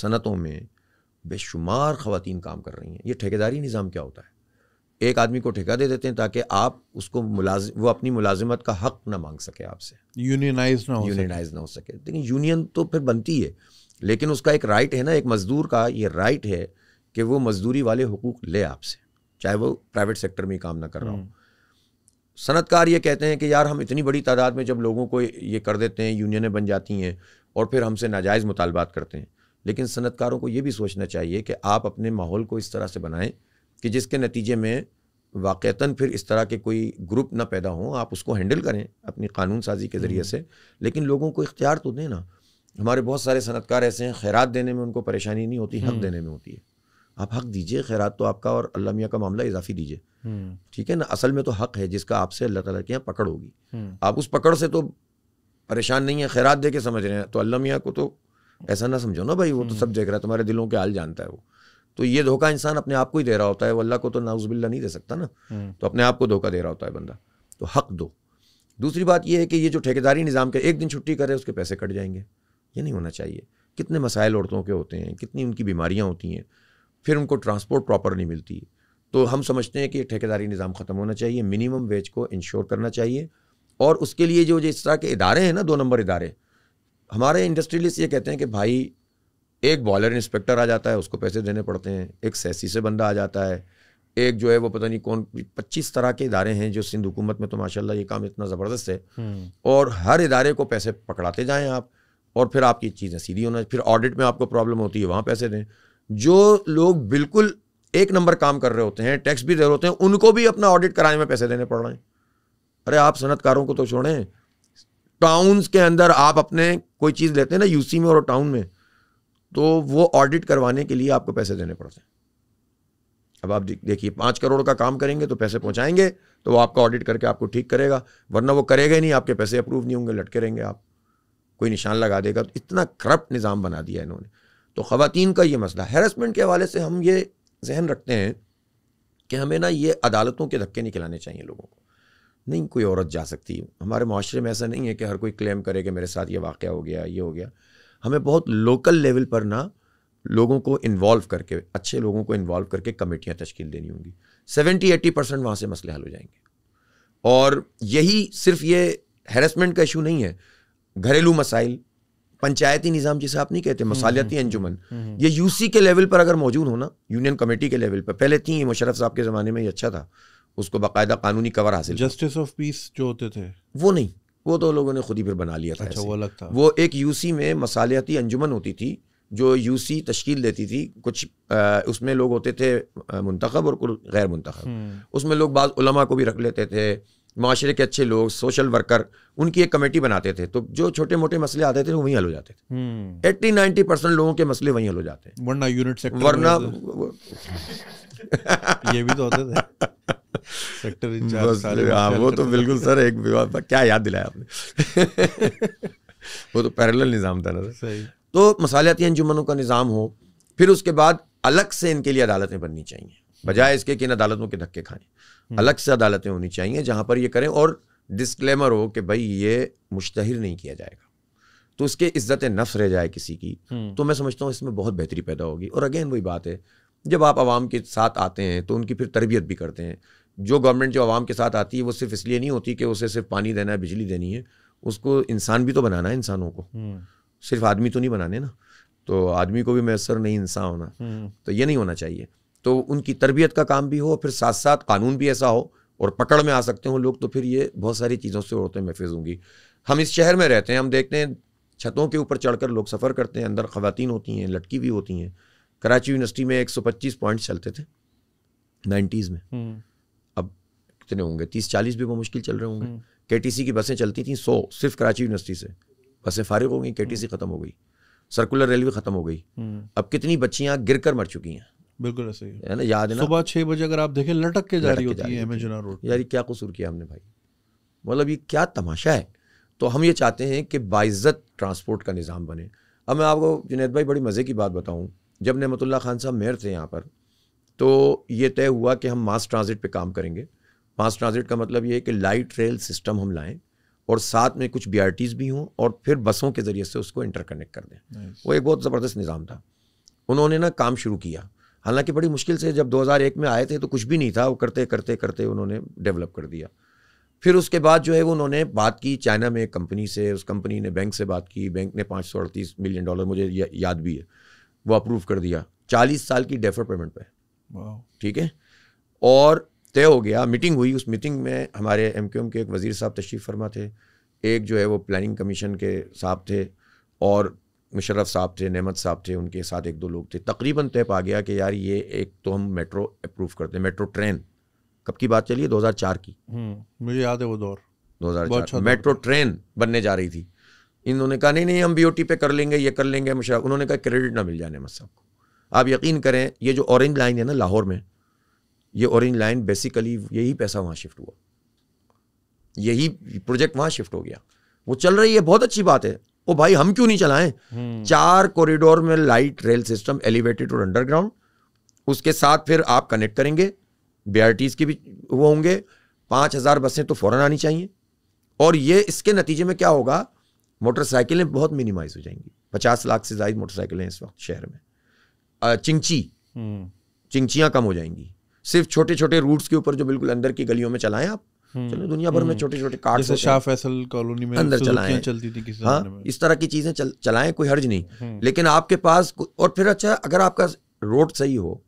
सनतों में बेशुमार ख़वान काम कर रही हैं ये ठेकेदारी निज़ाम क्या होता है एक आदमी को ठेका दे देते हैं ताकि आप उसको मुलाजिम वो अपनी मुलाजिमत का हक ना मांग सके आपसे यूनियनाइज ना हो यूनियनाइज ना हो सके लेकिन यूनियन तो फिर बनती है लेकिन उसका एक राइट है ना एक मज़दूर का ये राइट है कि वो मज़दूरी वाले हकूक ले आपसे चाहे वो प्राइवेट सेक्टर में ही काम ना कर रहा हो हम्म। सनतकार ये कहते हैं कि यार हम इतनी बड़ी तादाद में जब लोगों को ये कर देते हैं यूनियनें बन जाती हैं और फिर हमसे नाजायज़ मुतालबात करते हैं लेकिन सनतकारों को ये भी सोचना चाहिए कि आप अपने माहौल को इस तरह से बनाएं कि जिसके नतीजे में वाक़ता फिर इस तरह के कोई ग्रुप ना पैदा हो आप उसको हैंडल करें अपनी कानून साजी के ज़रिए हम्म। से लेकिन लोगों को इख्तियार तो दें ना हमारे बहुत सारे सनतकार ऐसे हैं खैरात देने में उनको परेशानी नहीं होती हक हम्म। देने में होती है आप हक दीजिए खैरात तो आपका और अल्लाह मियाँ का मामला इजाफी दीजिए हम्म। ठीक है ना असल में तो हक है जिसका आपसे अल्लाह ताला के यहाँ पकड़ होगी आप उस पकड़ से तो परेशान नहीं है खैरात दे के समझ रहे हैं तो अल्लाह मियाँ को तो ऐसा ना समझो ना भाई वो तो सब देख रहा है तुम्हारे दिलों के हाल जानता है वो तो ये धोखा इंसान अपने आप को ही दे रहा होता है वो अल्लाह को तो नाउजबिल्ला नहीं दे सकता ना हम्म। तो अपने आप को धोखा दे रहा होता है बंदा तो हक दो दूसरी बात यह है कि ये जो ठेकेदारी निज़ाम के एक दिन छुट्टी करे उसके पैसे कट जाएंगे ये नहीं होना चाहिए कितने मसाइल औरतों के होते हैं कितनी उनकी बीमारियाँ होती हैं फिर उनको ट्रांसपोर्ट प्रॉपर नहीं मिलती तो हम समझते हैं कि ठेकेदारी निज़ाम ख़त्म होना चाहिए मिनिमम वेज को इंश्योर करना चाहिए और उसके लिए जो जिस तरह के इदारे हैं ना दो नंबर इदारे हमारे इंडस्ट्रियलिस्ट ये कहते हैं कि भाई एक बॉयलर इंस्पेक्टर आ जाता है उसको पैसे देने पड़ते हैं एक सैसी से बंदा आ जाता है एक जो है वो पता नहीं कौन पच्चीस तरह के इदारे हैं जो सिंध हुकूमत में तो माशा ये काम इतना ज़बरदस्त है हम्म। और हर इदारे को पैसे पकड़ाते जाएँ आप और फिर आपकी चीज़ें सीधी होना फिर ऑडिट में आपको प्रॉब्लम होती है वहाँ पैसे दें जो लोग बिल्कुल एक नंबर काम कर रहे होते हैं टैक्स भी दे रहे होते हैं उनको भी अपना ऑडिट कराने में पैसे देने पड़ रहे हैं अरे आप सनतकारों को तो छोड़ें टाउन्स के अंदर आप अपने कोई चीज़ लेते हैं ना यूसी में और टाउन में तो वो ऑडिट करवाने के लिए आपको पैसे देने पड़ते हैं अब आप देखिए पाँच करोड़ का काम करेंगे तो पैसे पहुंचाएंगे तो वो आपका ऑडिट करके आपको ठीक करेगा वरना वो करेगा ही नहीं आपके पैसे अप्रूव नहीं होंगे लटके रहेंगे आप कोई निशान लगा देगा तो इतना करप्ट निज़ाम बना दिया इन्होंने तो ख़वान का ये मसला हेरसमेंट के हवाले से हम ये जहन रखते हैं कि हमें ना ये अदालतों के धक्के नहीं खिलाने चाहिए लोगों को नहीं कोई औरत जा सकती हमारे माशरे में ऐसा नहीं है कि हर कोई क्लेम करे कि मेरे साथ ये वाक़ हो गया ये हो गया हमें बहुत लोकल लेवल पर ना लोगों को इन्वॉल्व करके अच्छे लोगों को इन्वॉल्व करके कमेटियाँ तश्कील देनी होंगी सेवेंटी एट्टी परसेंट वहाँ से मसले हल हो जाएंगे और यही सिर्फ ये हेरसमेंट का इशू नहीं है घरेलू मसाइल पंचायती निज़ाम जिसे आप नहीं कहते हम्म, मसालियाती हम्म, अंजुमन हम्म, ये यूसी के लेवल पर अगर मौजूद हो ना यूनियन कमेटी के लेवल पर पहले थी मुशरफ साहब के ज़माने में ये अच्छा था उसको बाकायदा कानूनी कवर हासिल जस्टिस ऑफ पीस जो होते थे वो नहीं वो तो लोगों ने खुद ही फिर बना लिया था अच्छा, वो लगता वो एक यूसी में मसालियाती अंजुमन होती थी जो यूसी तश्कील देती थी कुछ आ, उसमें लोग होते थे मुंतखब और कुछ गैर मुंतखब हम्म। उसमें लोग बाद उलमा को भी रख लेते थे माशरे के अच्छे लोग सोशल वर्कर उनकी एक कमेटी बनाते थे तो जो छोटे मोटे मसले आते थे वहीं हल हो जाते थे हम्म। एट्टी नाइन्टी परसेंट लोगों के मसले वहीं हल हो जाते हैं वरना यूनिट से वरना <laughs> ये भी तो होते थे सेक्टर इंचार्ज सारे हाँ वो तो बिल्कुल सर एक क्या याद दिलाया आपने <laughs> वो तो पैरेलल निज़ाम था ना सही तो मसालियाती अंजुमनों का निज़ाम हो फिर उसके बाद अलग से इनके लिए अदालतें बननी चाहिए बजाय इसके कि इन अदालतों के धक्के खाएं हम्म। अलग से अदालतें होनी चाहिए जहाँ पर ये करें और डिस्क्लेमर हो कि भाई ये मुश्तहिर नहीं किया जाएगा तो उसके इज्जत नफ्स रह जाए किसी की हम्म। तो मैं समझता हूँ इसमें बहुत बेहतरी पैदा होगी और अगेन वही बात है जब आप आवाम के साथ आते हैं तो उनकी फिर तरबियत भी करते हैं जो गवर्नमेंट जो आवाम के साथ आती है वो सिर्फ इसलिए नहीं होती कि उसे सिर्फ पानी देना है बिजली देनी है उसको इंसान भी तो बनाना है इंसानों को हम्म। सिर्फ आदमी तो नहीं बनाने ना तो आदमी को भी मैसर नहीं इंसान होना हम्म। तो ये नहीं होना चाहिए तो उनकी तरबियत का काम भी हो फिर साथ साथ कानून भी ऐसा हो और पकड़ में आ सकते हो लोग तो फिर ये बहुत सारी चीज़ों से औरतें महफूज होंगी हम इस शहर में रहते हैं हम देखते हैं छतों के ऊपर चढ़कर लोग सफ़र करते हैं अंदर ख़वान होती हैं लटकी भी होती हैं कराची यूनिवर्सिटी में 125 पॉइंट्स चलते थे नाइन्टीज़ में हम्म। अब कितने होंगे तीस चालीस भी वो मुश्किल चल रहे होंगे हम्म। के की बसें चलती थी सौ सिर्फ कराची यूनिवर्सिटी से बसें फारिग हो गई के हम्म। ख़त्म हो गई सर्कुलर रेलवे ख़त्म हो गई अब कितनी बच्चियाँ गिर कर मर चुकी हैं बिल्कुल ऐसे है ना याद है सुबह छः बजे अगर आप देखें लटक के जा रही होती है रोड यार क्या कसूर किया हमने भाई मतलब ये क्या तमाशा है तो हम ये चाहते हैं कि बाइज़त ट्रांसपोर्ट का निज़ाम बने अब मैं आपको जुनेद भाई बड़ी मज़े की बात बताऊँ जब नमतुल्ला खान साहब मेयर थे यहाँ पर तो ये तय हुआ कि हम मास ट्रांजिट पे काम करेंगे मास ट्रांजिट का मतलब ये है कि लाइट रेल सिस्टम हम लाएं और साथ में कुछ बी भी हों और फिर बसों के ज़रिए से उसको इंटरकनेक्ट कर दें वो एक बहुत ज़बरदस्त निज़ाम था उन्होंने ना काम शुरू किया हालांकि बड़ी मुश्किल से जब 2001 में आए थे तो कुछ भी नहीं था वो करते करते करते उन्होंने डेवलप कर दिया फिर उसके बाद जो है वो उन्होंने बात की चाइना में एक कंपनी से उस कंपनी ने बैंक से बात की बैंक ने पाँच मिलियन डॉलर मुझे याद भी है वो अप्रूव कर दिया चालीस साल की डेफर पेमेंट पे ठीक है और तय हो गया मीटिंग हुई उस मीटिंग में हमारे एम के एक वज़ीर साहब तशरीफ़ फरमा थे एक जो है वो प्लानिंग कमीशन के साहब थे और मुशरफ साहब थे नहमत साहब थे उनके साथ एक दो लोग थे तकरीबन तय पा गया कि यार ये एक तो हम मेट्रो अप्रूव करते हैं मेट्रो ट्रेन कब की बात चलिए चार की हम्म, मुझे याद है वो दौर दो मेट्रो अच्छा ट्रेन बनने जा रही थी इन्होंने कहा नहीं नहीं हम बी पे कर लेंगे ये कर लेंगे मुशा उन्होंने कहा क्रेडिट ना मिल जाने मस आपको आप यकीन करें ये जो ऑरेंज लाइन है ना लाहौर में ये ऑरेंज लाइन बेसिकली यही पैसा वहाँ शिफ्ट हुआ यही प्रोजेक्ट वहाँ शिफ्ट हो गया वो चल रही है बहुत अच्छी बात है ओ भाई हम क्यों नहीं चलाएं हम्म। चार कॉरिडोर में लाइट रेल सिस्टम एलिवेटेड और अंडरग्राउंड उसके साथ फिर आप कनेक्ट करेंगे बी के भी वो होंगे पाँच हज़ार बसें तो फ़ौरन आनी चाहिए और ये इसके नतीजे में क्या होगा मोटरसाइकिलें बहुत मिनिमाइज हो जाएंगी पचास लाख से ज्यादा मोटरसाइकिलें इस वक्त शहर में चिंची चिंचियां हम्म। कम हो जाएंगी सिर्फ छोटे छोटे रूट्स के ऊपर जो बिल्कुल अंदर की गलियों में चलाएं आप हम्म। चलो दुनिया भर में छोटे छोटे कार्ड जैसे शाह फैसल कॉलोनी में अंदर चलाएं चलती थी किसी हाँ इस तरह की चीजें चल, चलाएं कोई हर्ज नहीं हम्म। लेकिन आपके पास और फिर अच्छा अगर आपका रोड सही हो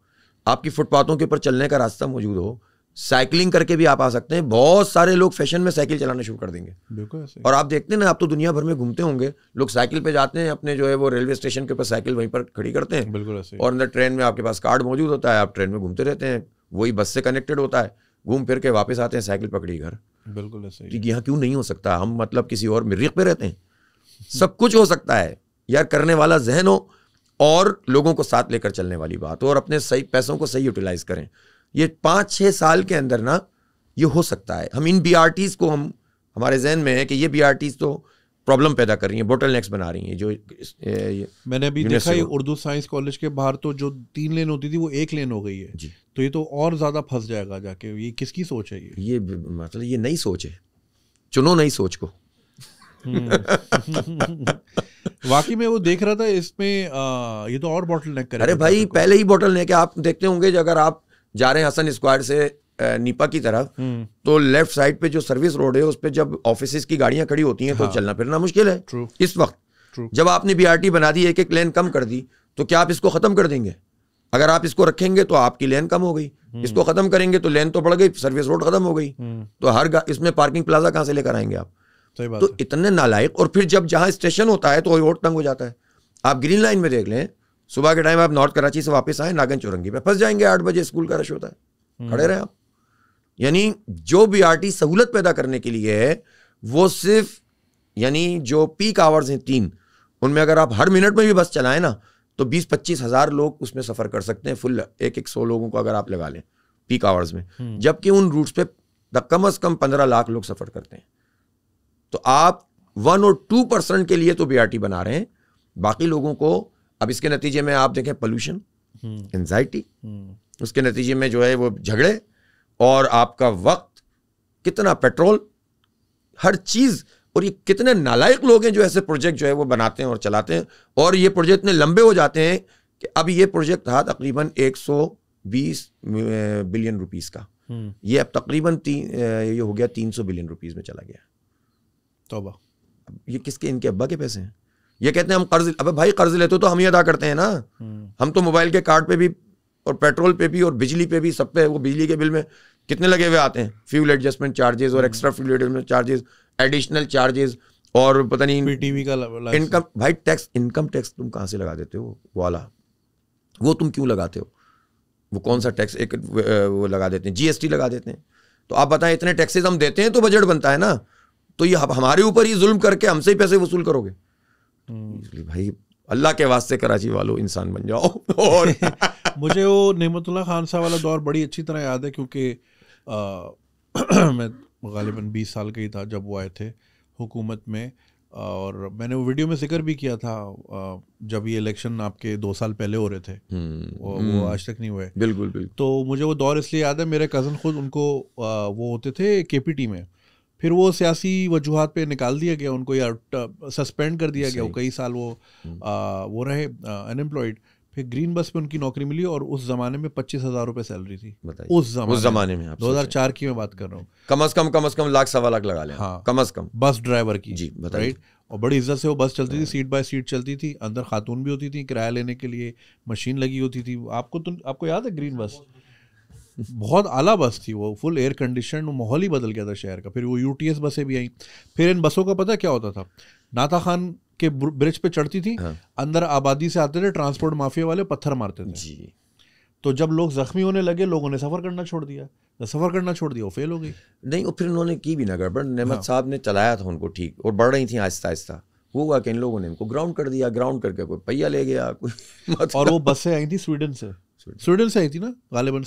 आपकी फुटपाथों के ऊपर चलने का रास्ता मौजूद हो साइकिलिंग करके भी आप आ सकते हैं बहुत सारे लोग फैशन में साइकिल चलाना शुरू कर देंगे बिल्कुल और आप देखते हैं ना आप तो दुनिया भर में घूमते होंगे लोग साइकिल पे जाते हैं अपने जो है वो रेलवे स्टेशन के ऊपर साइकिल वहीं पर खड़ी करते हैं बिल्कुल और अंदर ट्रेन में आपके पास कार्ड मौजूद होता है आप ट्रेन में घूमते रहते हैं वही बस से कनेक्टेड होता है घूम फिर के वापस आते हैं साइकिल पकड़ी घर बिल्कुल यहाँ क्यों नहीं हो सकता हम मतलब किसी और मरीख पे रहते हैं सब कुछ हो सकता है यार करने वाला जहन हो और लोगों को साथ लेकर चलने वाली बात हो और अपने सही पैसों को सही यूटिलाइज करें ये पाँच छः साल के अंदर ना ये हो सकता है हम इन बी को हम हमारे जहन में है कि ये बी तो प्रॉब्लम पैदा कर रही है बोटल नेक्स बना रही है जो ए, ए, मैंने अभी देखा ये उर्दू साइंस कॉलेज के बाहर तो जो तीन लेन होती थी वो एक लेन हो गई है तो ये तो और ज़्यादा फंस जाएगा जाके ये किसकी सोच है ये ये मतलब ये नई सोच है चुनो नई सोच को हम्म। <laughs> वाकई में वो देख रहा था इसमें ये तो और बॉटल नेक अरे भाई पहले ही बॉटल नेक आप देखते होंगे अगर आप जा रहे हैं हसन स्क्वायर से नीपा की तरफ हम्म। तो लेफ्ट साइड पे जो सर्विस रोड है उस पर जब ऑफिस की गाड़ियां खड़ी होती हैं तो हाँ। चलना फिरना मुश्किल है इस वक्त जब आपने बी बना दी एक एक लेन कम कर दी तो क्या आप इसको खत्म कर देंगे अगर आप इसको रखेंगे तो आपकी लेन कम हो गई हम्म। इसको खत्म करेंगे तो लेन तो बढ़ गई सर्विस रोड खत्म हो गई हम्म। तो हर इसमें पार्किंग प्लाजा कहां से लेकर आएंगे आप तो इतने नालायक और फिर जब जहां स्टेशन होता है तो वही रोड तंग हो जाता है आप ग्रीन लाइन में देख लें सुबह के टाइम आप नॉर्थ कराची से वापस आए नागन चौरंगी पे फंस जाएंगे आठ बजे स्कूल का रश होता है खड़े रहे आप यानी जो बी आर टी सहूलत पैदा करने के लिए है वो सिर्फ यानी जो पीक आवर्स हैं तीन उनमें अगर आप हर मिनट में भी बस चलाएं ना तो बीस पच्चीस हज़ार लोग उसमें सफ़र कर सकते हैं फुल एक एक सौ लोगों को अगर आप लगा लें पीक आवर्स में हम्म। जबकि उन रूट्स पे कम अज़ कम पंद्रह लाख लोग सफ़र करते हैं तो आप वन और टू परसेंट के लिए तो बी बना रहे हैं बाकी लोगों को अब इसके नतीजे में आप देखें पोल्यूशन हम्म। एनजाइटी हम्म। उसके नतीजे में जो है वो झगड़े और आपका वक्त कितना पेट्रोल हर चीज़ और ये कितने नालायक लोग हैं जो ऐसे प्रोजेक्ट जो है वो बनाते हैं और चलाते हैं और ये प्रोजेक्ट इतने लंबे हो जाते हैं कि अब ये प्रोजेक्ट था तकरीबन 120 बिलियन रुपीस का हम्म। ये अब तकरीबन तीन ये हो गया 300 बिलियन रुपीस में चला गया तोबा ये किसके इनके अब्बा के पैसे हैं ये कहते हैं हम कर्ज अबे भाई कर्ज लेते हो तो हम ही अदा करते हैं ना हम्म। हम तो मोबाइल के कार्ड पे भी और पेट्रोल पे भी और बिजली पे भी सब पे वो बिजली के बिल में कितने लगे हुए आते हैं फ्यूल एडजस्टमेंट चार्जेस और हम्म। Extra fuel adjustment charges additional charges और पता नहीं टीवी का इनकम भाई टैक्स इनकम टैक्स तुम कहाँ से लगा देते हो वाला वो तुम क्यों लगाते हो वो कौन सा टैक्स एक वो लगा देते हैं जीएसटी लगा देते हैं तो आप बताएं इतने टैक्सेस हम देते हैं तो बजट बनता है ना तो ये हमारे ऊपर ही जुल्म करके हमसे ही पैसे वसूल करोगे हम्म। भाई अल्लाह के वास्ते कराची वालों इंसान बन जाओ <laughs> और <laughs> मुझे वो नमतुल्ला खान साहब वाला दौर बड़ी अच्छी तरह याद है क्योंकि <clears throat> मैं गालिबा बीस साल का ही था जब वो आए थे हुकूमत में और मैंने वो वीडियो में जिक्र भी किया था जब ये इलेक्शन आपके दो साल पहले हो रहे थे हम्म, वो, वो हम्म। आज तक नहीं हुए बिल्कुल बिल्कुल तो मुझे वो दौर इसलिए याद है मेरे कज़न खुद उनको वो होते थे केपीटी में फिर वो सियासी वजूहत पे निकाल दिया गया उनको या सस्पेंड कर दिया गया वो कई साल वो आ, हम्म। वो रहे अनएम्प्लॉयड फिर ग्रीन बस पे उनकी नौकरी मिली और उस जमाने में पच्चीस हजार रुपये सैलरी थी उस जमाने, उस जमाने में दो हजार चार की मैं बात कर रहा हूँ कम अज कम कम अज कम लाख सवा लाख लगा लें हाँ कम अज कम बस ड्राइवर की जी राइट और बड़ी इज्जत से वो बस चलती थी सीट बाय सीट चलती थी अंदर खातून भी होती थी किराया लेने के लिए मशीन लगी होती थी आपको तो आपको याद है ग्रीन बस बहुत आला बस थी वो फुल एयर कंडीशन माहौल ही बदल गया था शहर का फिर वो यू बसें भी आई फिर इन बसों का पता क्या होता था नाता खान के ब्रिज पे चढ़ती थी हाँ। अंदर आबादी से आते थे ट्रांसपोर्ट माफिया वाले पत्थर मारते थे जी तो जब लोग जख्मी होने लगे लोगों ने सफ़र करना छोड़ दिया सफ़र करना छोड़ दिया वो फेल हो गई नहीं और फिर उन्होंने की भी ना गड़बड़ नहमत हाँ। साहब ने चलाया था उनको ठीक और बढ़ रही थी आहिस्ता आहिस्ता वो हुआ कि इन लोगों ने इनको ग्राउंड कर दिया ग्राउंड करके कोई पहिया ले गया कोई और मतलब वो बसें आई थी स्वीडन से स्वीडन से आई थी ना गालिबन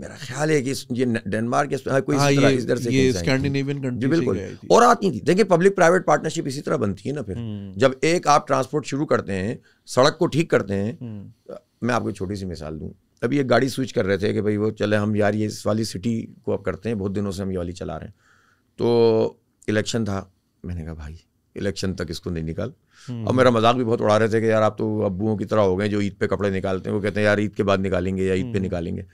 मेरा ख्याल है कि ये डेनमार्क या कोई हाँ, इस तरह से स्कैंडिनेवियन कंट्री बिल्कुल और आती थी देखिए पब्लिक प्राइवेट पार्टनरशिप इसी तरह बनती है ना फिर हम्म। जब एक आप ट्रांसपोर्ट शुरू करते हैं सड़क को ठीक करते हैं हम्म। मैं आपको छोटी सी मिसाल दूँ अभी एक गाड़ी स्विच कर रहे थे कि भाई वो चले हम यार ये इस वाली सिटी को अब करते हैं बहुत दिनों से हम ये वाली चला रहे हैं तो इलेक्शन था मैंने कहा भाई इलेक्शन तक इसको नहीं निकाल और हम्म। मेरा मजाक भी बहुत उड़ा रहे थे कि यार आप तो अबुओं की तरह हो गए जो ईद पे कपड़े निकालते हैं वो कहते हैं यार ईद के बाद निकालेंगे या ईद पे निकालेंगे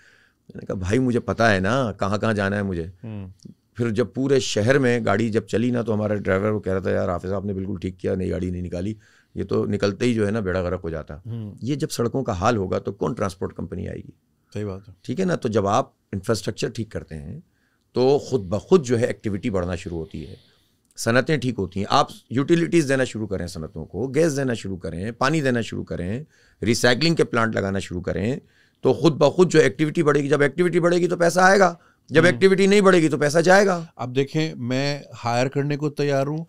मैंने कहा भाई मुझे पता है ना कहाँ कहाँ जाना है मुझे हम्म। फिर जब पूरे शहर में गाड़ी जब चली ना तो हमारा ड्राइवर वो कह रहा था यार हाफिज साहब ने बिल्कुल ठीक किया नई गाड़ी नहीं निकाली ये तो निकलते ही जो है ना बेड़ा गर्क हो जाता हम्म। ये जब सड़कों का हाल होगा तो कौन ट्रांसपोर्ट कंपनी आएगी सही बात है ठीक है ना तो जब आप इंफ्रास्ट्रक्चर ठीक करते हैं तो खुद ब खुद जो है एक्टिविटी बढ़ना शुरू होती है सनतें ठीक होती हैं आप यूटिलिटीज़ देना शुरू करें सनतों को गैस देना शुरू करें पानी देना शुरू करें रिसाइकलिंग के प्लांट लगाना शुरू करें तो खुद ब खुद जो एक्टिविटी बढ़ेगी जब एक्टिविटी बढ़ेगी तो पैसा आएगा जब एक्टिविटी हम्म। नहीं बढ़ेगी तो पैसा जाएगा अब देखें मैं हायर करने को तैयार हूँ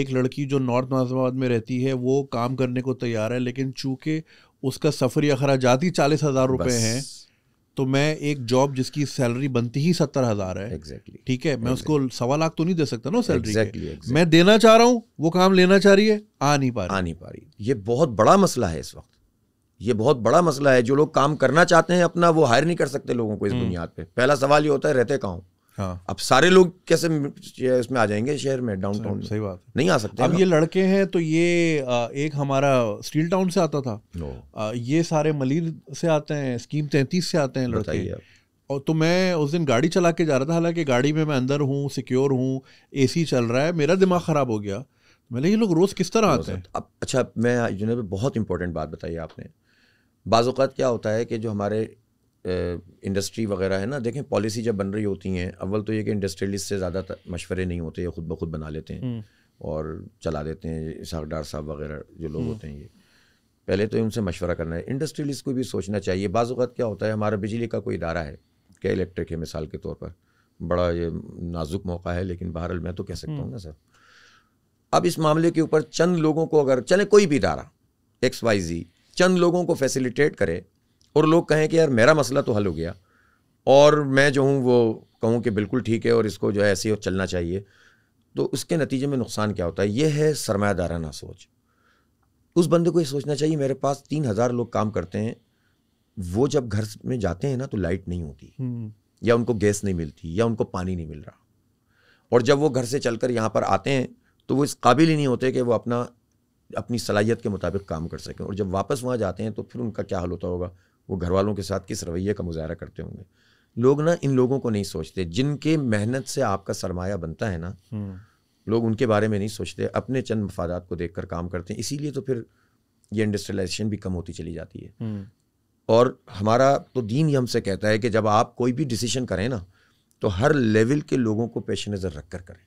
एक लड़की जो नॉर्थ नाजमाबाद में रहती है वो काम करने को तैयार है लेकिन चूंकि उसका सफर या अखराज ही चालीस हज़ार रुपए हैं तो मैं एक जॉब जिसकी सैलरी बनती ही सत्तर हज़ार है एग्जैक्टली exactly. ठीक है मैं exactly. उसको सवा लाख तो नहीं दे सकता ना सैलरी exactly, exactly. मैं देना चाह रहा हूँ वो काम लेना चाह रही है आ नहीं पा रही आ नहीं पा रही ये बहुत बड़ा मसला है इस वक्त ये बहुत बड़ा मसला है जो लोग काम करना चाहते हैं अपना वो हायर नहीं कर सकते लोगों को इस हम्म। बुनियाद पे पहला सवाल ये होता है रहते कहाँ हाँ। अब सारे लोग कैसे इसमें आ जाएंगे शहर में डाउन टाउन सही बात नहीं आ सकते अब ये लड़के हैं तो ये एक हमारा स्टील टाउन से आता था ये सारे मलिर से आते हैं स्कीम तैंतीस से आते हैं लड़के और तो मैं उस दिन गाड़ी चला के जा रहा था हालांकि गाड़ी में मैं अंदर हूँ सिक्योर हूँ ए चल रहा है मेरा दिमाग ख़राब हो गया मैंने ये लोग रोज़ किस तरह आते हैं अब अच्छा मैं जिन्हें बहुत इंपॉर्टेंट बात बताई आपने बाज़ात क्या होता है कि जो हमारे इंडस्ट्री वगैरह है ना देखें पॉलिसी जब बन रही होती हैं अव्वल तो ये कि इंडस्ट्रियलिस्ट से ज़्यादा मशवरे नहीं होते ये खुद ब खुद बना लेते हैं हम्म। और चला देते हैं डार साहब वगैरह जो लोग हम्म। होते हैं ये पहले तो उनसे मशवरा करना है इंडस्ट्रियलिस्ट को भी सोचना चाहिए बाज़ात क्या होता है हमारा बिजली का कोई इदारा है क्या इलेक्ट्रिक है मिसाल के तौर पर बड़ा ये नाजुक मौका है लेकिन बहरहाल मैं तो कह सकता हूँ हम्म। ना सर अब इस मामले के ऊपर चंद लोगों को अगर चले कोई भी इदारा एक्स वाई जी चंद लोगों को फैसिलिटेट करे और लोग कहें कि यार मेरा मसला तो हल हो गया और मैं जो हूँ वो कहूँ कि बिल्कुल ठीक है और इसको जो है ऐसे ही चलना चाहिए तो उसके नतीजे में नुकसान क्या होता है ये है सरमायादाराना सोच उस बंदे को ये सोचना चाहिए मेरे पास तीन हज़ार लोग काम करते हैं वो जब घर में जाते हैं ना तो लाइट नहीं होती हम्म। या उनको गैस नहीं मिलती या उनको पानी नहीं मिल रहा और जब वो घर से चलकर यहाँ पर आते हैं तो वो इस काबिल ही नहीं होते कि वो अपना अपनी सलाहियत के मुताबिक काम कर सकें और जब वापस वहाँ जाते हैं तो फिर उनका क्या हाल होता होगा वो घर वालों के साथ किस रवैये का मुजाहरा करते होंगे लोग ना इन लोगों को नहीं सोचते जिनके मेहनत से आपका सरमाया बनता है ना हम्म। लोग उनके बारे में नहीं सोचते अपने चंद मफादात को देख कर काम करते हैं इसीलिए तो फिर ये इंडस्ट्रियलाइजेशन भी कम होती चली जाती है हम्म। और हमारा तो दीन ही हमसे कहता है कि जब आप कोई भी डिसीजन करें ना तो हर लेवल के लोगों को पेश नज़र रख कर करें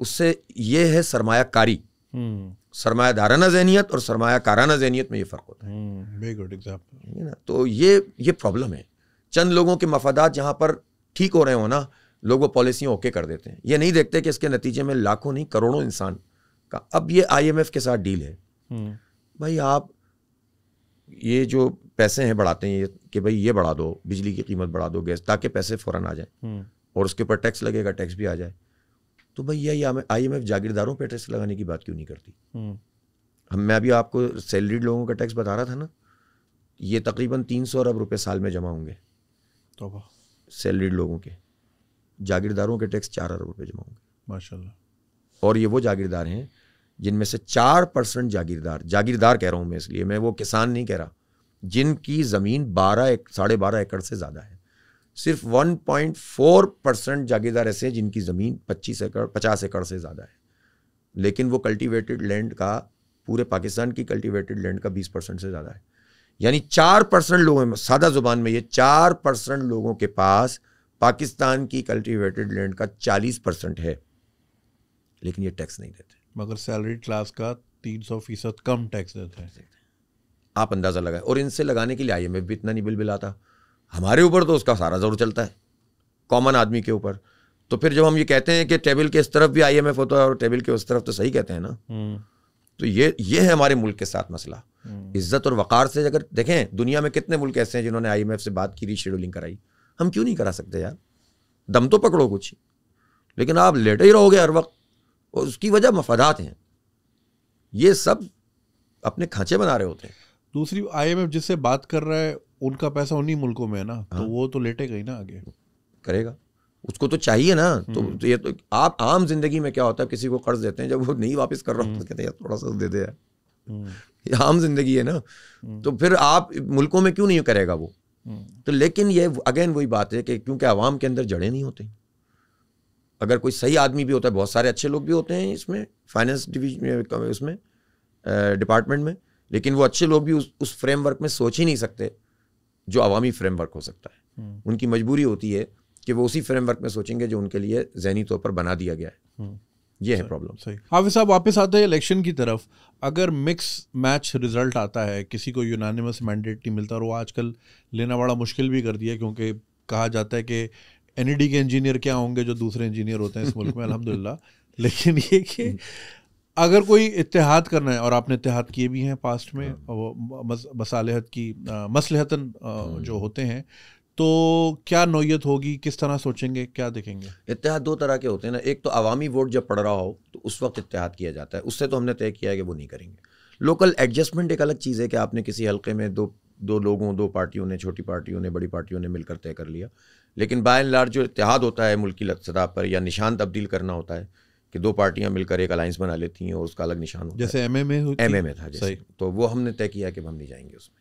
उससे ये है सरमाकारी हम्म। सरमाया दाराना जहनीत और सरमाया काराना जहनीत में ये फ़र्क होता है गुड एग्जाम्पल हम्म, ना तो ये ये प्रॉब्लम है चंद लोगों के मफादात जहाँ पर ठीक हो रहे हो ना लोग वो पॉलिसियाँ ओके कर देते हैं ये नहीं देखते कि इसके नतीजे में लाखों नहीं करोड़ों इंसान का अब ये आईएमएफ के साथ डील है हम्म। भाई आप ये जो पैसे हैं बढ़ाते हैं कि भाई ये बढ़ा दो बिजली की कीमत बढ़ा दो गैस ताकि पैसे फ़ौरन आ जाए हम्म। और उसके ऊपर टैक्स लगेगा टैक्स भी आ जाए तो भैया आई एम एफ जागीरदारों पर टैक्स लगाने की बात क्यों नहीं करती हम्म। हम मैं अभी आपको सैलरीड लोगों का टैक्स बता रहा था ना ये तकरीबन तीन सौ अरब रुपये साल में जमा होंगे तो सैलरीड लोगों के जागीरदारों के टैक्स चार अरब रुपये जमा होंगे माशा और ये वो जागीरदार हैं जिनमें से चार परसेंट जागीरदार जागीरदार कह रहा हूँ मैं इसलिए मैं वो किसान नहीं कह रहा जिनकी ज़मीन बारह साढ़े बारह एकड़ से ज़्यादा है सिर्फ 1.4 परसेंट जागीरदार ऐसे हैं जिनकी ज़मीन 25 एकड़ पचास एकड़ से ज़्यादा है लेकिन वो कल्टीवेटेड लैंड का पूरे पाकिस्तान की कल्टीवेटेड लैंड का 20 परसेंट से ज़्यादा है यानी चार परसेंट लोगों में सादा ज़ुबान में ये चार परसेंट लोगों के पास पाकिस्तान की कल्टीवेटेड लैंड का चालीस परसेंट है लेकिन ये टैक्स नहीं देते मगर सैलरी क्लास का तीन सौ फीसद कम टैक्स देते हैं आप अंदाज़ा लगाए और इनसे लगाने के लिए आई एम एफ भी इतना नहीं बिल बिल आता हमारे ऊपर तो उसका सारा जोर चलता है कॉमन आदमी के ऊपर तो फिर जब हम ये कहते हैं कि टेबल के इस तरफ भी आई एम होता है और टेबल के उस तरफ तो सही कहते हैं ना हम्म। तो ये ये है हमारे मुल्क के साथ मसला हम्म। इज्जत और वक़ार से अगर देखें दुनिया में कितने मुल्क ऐसे हैं जिन्होंने आई से बात की रीशेड्यूलिंग कराई हम क्यों नहीं करा सकते यार दम तो पकड़ो कुछ लेकिन आप लेटे ही रहोगे हर वक्त और उसकी वजह मफादात हैं ये सब अपने खांचे बना रहे होते हैं दूसरी एफ जिससे बात कर रहा है उनका पैसा उन्हीं मुल्कों में है ना तो हाँ। तो वो तो लेटेगा ही ना आगे करेगा उसको तो चाहिए ना तो, तो ये तो आप आम जिंदगी में क्या होता है किसी को कर्ज देते हैं जब वो नहीं वापस कर रहा तो कहते हैं थोड़ा सा तो दे दे हम्म। ये आम जिंदगी है ना तो फिर आप मुल्कों में क्यों नहीं करेगा वो तो लेकिन ये अगेन वही बात है कि क्योंकि आवाम के अंदर जड़े नहीं होते अगर कोई सही आदमी भी होता है बहुत सारे अच्छे लोग भी होते हैं इसमें फाइनेंस डिवीजन उसमें डिपार्टमेंट में लेकिन वो अच्छे लोग भी उस, उस फ्रेमवर्क में सोच ही नहीं सकते जो अवामी फ्रेमवर्क हो सकता है हम्म। उनकी मजबूरी होती है कि वो उसी फ्रेमवर्क में सोचेंगे जो उनके लिए जहनी तौर पर बना दिया गया है हम्म। ये है प्रॉब्लम सही हाफिज साहब वापस आते हैं इलेक्शन की तरफ अगर मिक्स मैच रिजल्ट आता है किसी को यूनानिमस मैंडेट नहीं मिलता और वो आजकल लेना बड़ा मुश्किल भी कर दिया क्योंकि कहा जाता है कि एन e के इंजीनियर क्या होंगे जो दूसरे इंजीनियर होते हैं इस मुल्क में <laughs> अलहमदिल्ला लेकिन ये कि हम्म। अगर कोई इतिहाद करना है और आपने इतिहाद किए भी हैं पास्ट में हाँ। वो मसालहत की मसलहतन हाँ। जो होते हैं तो क्या नोयत होगी किस तरह सोचेंगे क्या देखेंगे इतिहाद दो तरह के होते हैं ना एक तो आवामी वोट जब पड़ रहा हो तो उस वक्त इतिहाद किया जाता है उससे तो हमने तय किया है कि वो नहीं करेंगे लोकल एडजस्टमेंट एक अलग चीज़ है कि आपने किसी हल्के में दो दो लोगों दो पार्टियों ने छोटी पार्टियों ने बड़ी पार्टियों ने मिलकर तय कर लिया लेकिन बाय एंड लार्ज जो इतिहाद होता है मुल्की सतह पर या निशान तब्दील करना होता है कि दो पार्टियां मिलकर एक अलायंस बना लेती हैं और उसका अलग निशान होता जैसे एम एम ए था जैसे तो वो हमने तय किया कि हम नहीं जाएंगे उसमें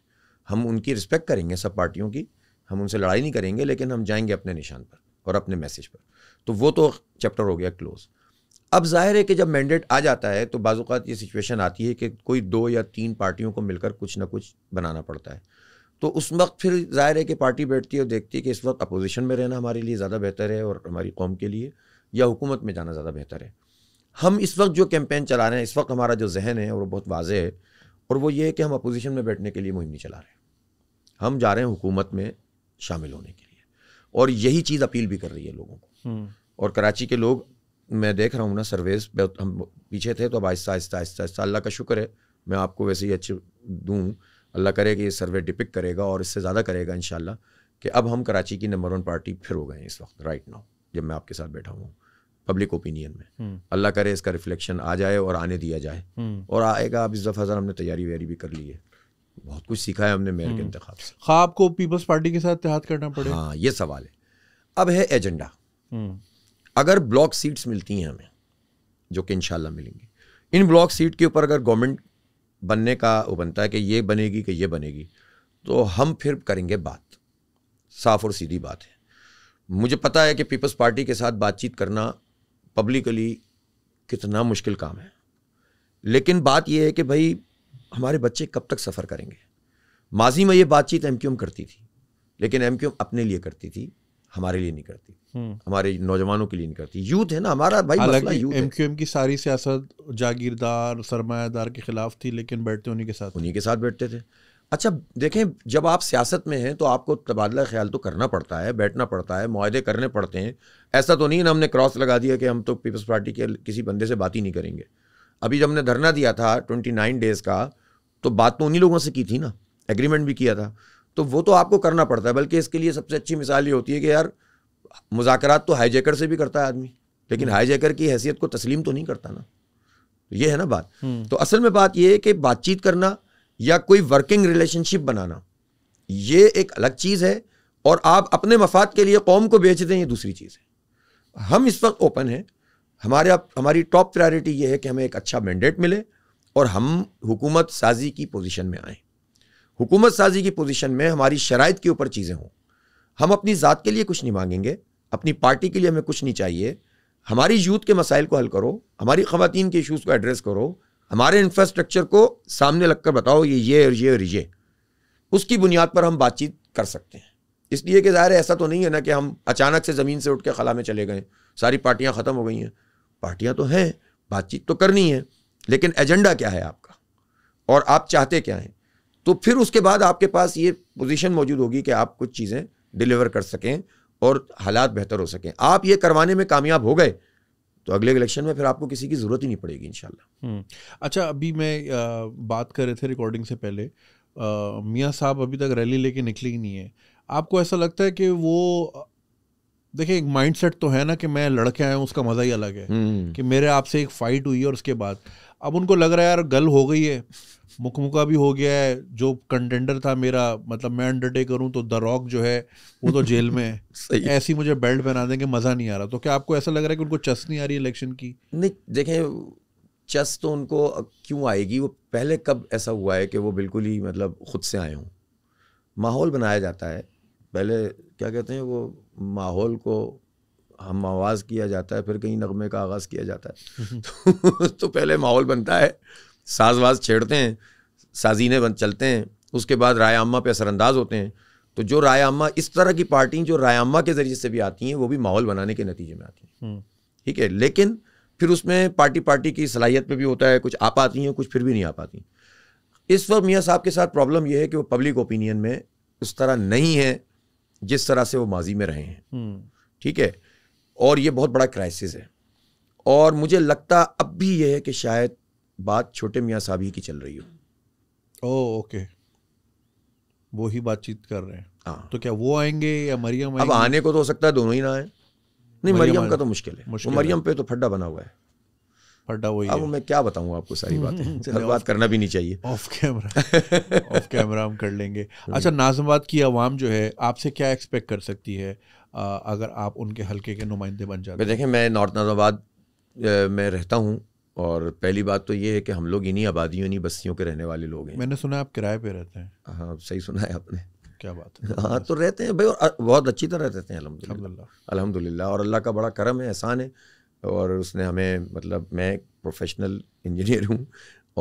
हम उनकी रिस्पेक्ट करेंगे सब पार्टियों की हम उनसे लड़ाई नहीं करेंगे लेकिन हम जाएंगे अपने निशान पर और अपने मैसेज पर तो वो तो चैप्टर हो गया क्लोज अब जाहिर है कि जब मैंडेट आ जाता है तो बाजूकात ये सिचुएशन आती है कि कोई दो या तीन पार्टियों को मिलकर कुछ ना कुछ बनाना पड़ता है तो उस वक्त फिर जाहिर है कि पार्टी बैठती है और देखती है कि इस वक्त अपोजिशन में रहना हमारे लिए ज़्यादा बेहतर है और हमारी कौम के लिए या हुकूमत में जाना ज़्यादा बेहतर है हम इस वक्त जो कैंपेन चला रहे हैं इस वक्त हमारा जो जहन है और वो बहुत वाजह है और वो ये है कि हम अपोजिशन में बैठने के लिए मुहिम नहीं चला रहे हम जा रहे हैं हुकूमत में शामिल होने के लिए और यही चीज़ अपील भी कर रही है लोगों को हम्म। और कराची के लोग मैं देख रहा हूँ ना सर्वेस तो, हम पीछे थे तो अब आहिस्ता आहिस्ता आहिस्ता आहिस्ता अल्लाह का शुक्र है मैं आपको वैसे ही अच्छे दूँ अल्लाह करे कि ये सर्वे डिपिक करेगा और इससे ज़्यादा करेगा इन कि अब हम कराची की नंबर वन पार्टी फिर हो गए इस वक्त राइट नाउ जब मैं आपके साथ बैठा हुआ पब्लिक ओपिनियन में हम्म। अल्लाह करे इसका रिफ्लेक्शन आ जाए और आने दिया जाए हम्म। और आएगा अब इस दफ़ा सर हमने तैयारी वैयारी भी कर ली है बहुत कुछ सीखा है हमने मेयर के हम्म। इंतखा से ख्वाब को पीपल्स पार्टी के साथ इतिहाद करना पड़े हाँ ये सवाल है अब है एजेंडा अगर ब्लॉक सीट्स मिलती हैं हमें जो कि इनशाला मिलेंगी इन ब्लॉक सीट के ऊपर अगर गवर्नमेंट बनने का वो बनता है कि ये बनेगी कि ये बनेगी तो हम फिर करेंगे बात साफ और सीधी बात है मुझे पता है कि पीपल्स पार्टी के साथ बातचीत करना पब्लिकली कितना मुश्किल काम है लेकिन बात यह है कि भाई हमारे बच्चे कब तक सफ़र करेंगे माजी में ये बातचीत एम क्यू एम करती थी लेकिन एम अपने लिए करती थी हमारे लिए नहीं करती हम्म। हमारे नौजवानों के लिए नहीं करती यूथ है ना हमारा भाई मसला यूथ एम क्यू एम की सारी सियासत जागीरदार सरमायादार के खिलाफ थी लेकिन बैठते उन्हीं के साथ उन्हीं के साथ बैठते थे अच्छा देखें जब आप सियासत में हैं तो आपको तबादला ख्याल तो करना पड़ता है बैठना पड़ता है माहदे करने पड़ते हैं ऐसा तो नहीं ना हमने क्रॉस लगा दिया कि हम तो पीपल्स पार्टी के किसी बंदे से बात ही नहीं करेंगे अभी जब हमने धरना दिया था ट्वेंटी नाइन डेज़ का तो बात तो उन्हीं लोगों से की थी ना एग्रीमेंट भी किया था तो वो तो आपको करना पड़ता है बल्कि इसके लिए सबसे अच्छी मिसाल ये होती है कि यार मुजाकर तो हाईजेकर से भी करता है आदमी लेकिन हम्म। हाईजेकर की हैसियत को तस्लीम तो नहीं करता ना ये है ना बात हम्म। तो असल में बात यह है कि बातचीत करना या कोई वर्किंग रिलेशनशिप बनाना ये एक अलग चीज़ है और आप अपने मफाद के लिए कौम को बेच दें ये दूसरी चीज़ है हम इस वक्त ओपन हैं हमारे आप हमारी टॉप प्रायोरिटी ये है कि हमें एक अच्छा मैंडेट मिले और हम हुकूमत साजी की पोजीशन में आए हुकूमत साजी की पोजीशन में हमारी शराइ के ऊपर चीज़ें हों हम अपनी ज़ात के लिए कुछ नहीं मांगेंगे अपनी पार्टी के लिए हमें कुछ नहीं चाहिए हमारी यूथ के मसाइल को हल करो हमारी ख़वान के इशूज़ को एड्रेस करो हमारे इंफ्रास्ट्रक्चर को सामने लगकर बताओ ये ये और ये और ये उसकी बुनियाद पर हम बातचीत कर सकते हैं इसलिए कि ज़ाहिर ऐसा तो नहीं है ना कि हम अचानक से ज़मीन से उठ के खला में चले गए सारी पार्टियाँ ख़त्म हो गई हैं पार्टियाँ तो हैं बातचीत तो करनी है लेकिन एजेंडा क्या है आपका और आप चाहते क्या हैं तो फिर उसके बाद आपके पास ये पोजीशन मौजूद होगी कि आप कुछ चीज़ें डिलीवर कर सकें और हालात बेहतर हो सकें आप ये करवाने में कामयाब हो गए तो अगले इलेक्शन में फिर आपको किसी की ज़रूरत ही नहीं पड़ेगी इन हम्म। अच्छा अभी मैं बात कर रहे थे रिकॉर्डिंग से पहले मियाँ साहब अभी तक रैली लेके निकले ही नहीं है आपको ऐसा लगता है कि वो देखिए एक माइंडसेट तो है ना कि मैं लड़के आया हूँ उसका मज़ा ही अलग है हम्म। कि मेरे आपसे एक फ़ाइट हुई है और उसके बाद अब उनको लग रहा है यार गल हो गई है मुखमुखा भी हो गया है जो कंटेंडर था मेरा मतलब मैं अंडरटेक करूं तो द रॉक जो है वो तो जेल में है <laughs> सही ऐसी मुझे बेल्ट पहना देंगे मज़ा नहीं आ रहा तो क्या आपको ऐसा लग रहा है कि उनको चस नहीं आ रही इलेक्शन की नहीं देखें चस तो उनको क्यों आएगी वो पहले कब ऐसा हुआ है कि वो बिल्कुल ही मतलब ख़ुद से आए हों माहौल बनाया जाता है पहले क्या कहते हैं वो माहौल को हम आवाज़ किया जाता है फिर कहीं नगमे का आगाज़ किया जाता है तो, <laughs> तो पहले माहौल बनता है साज वाज छेड़ते हैं साजीने बन चलते हैं उसके बाद रायामा पे असरानंदाज होते हैं तो जो रायामा इस तरह की पार्टी जो रायामा के ज़रिए से भी आती हैं वो भी माहौल बनाने के नतीजे में आती हैं हम्म। ठीक है लेकिन फिर उसमें पार्टी पार्टी की सलाहियत में भी होता है कुछ आ पाती हैं कुछ फिर भी नहीं आ पाती इस वक्त मियाँ साहब के साथ प्रॉब्लम यह है कि वो पब्लिक ओपिनियन में उस तरह नहीं है जिस तरह से वो माजी में रहे हैं हम्म। ठीक है और ये बहुत बड़ा क्राइसिस है और मुझे लगता अब भी यह है कि शायद बात छोटे मियाँ साहब ही की चल रही हो ओ ओके वो ही बातचीत कर रहे हैं आ, हाँ। तो क्या वो आएंगे या मरियम अब आने को तो हो सकता है दोनों ही ना आए नहीं मरियम, का तो मुश्किल है मुश्किल मरियम पे तो फड्डा बना हुआ है फड्डा वही अब मैं क्या बताऊँ आपको सारी <laughs> बातें बात करना भी नहीं चाहिए ऑफ कैमरा ऑफ कैमरा हम कर लेंगे अच्छा नाजमाबाद की आवाम जो है आपसे क्या एक्सपेक्ट कर सकती है अगर आप उनके हल्के के नुमाइंदे बन जाते देखें मैं नॉर्थ नाजमाबाद में रहता हूँ और पहली बात तो ये है कि हम लोग इन्हीं आबादियों इन्हीं बस्तियों के रहने वाले लोग हैं मैंने सुना आप किराए पे रहते हैं हाँ सही सुना है आपने क्या बात है हाँ तो रहते हैं भाई और बहुत अच्छी तरह रहते हैं अलहमदिल्ला अलहमदिल्ला और अल्लाह का बड़ा करम है एहसान है और उसने हमें मतलब मैं प्रोफेशनल इंजीनियर हूँ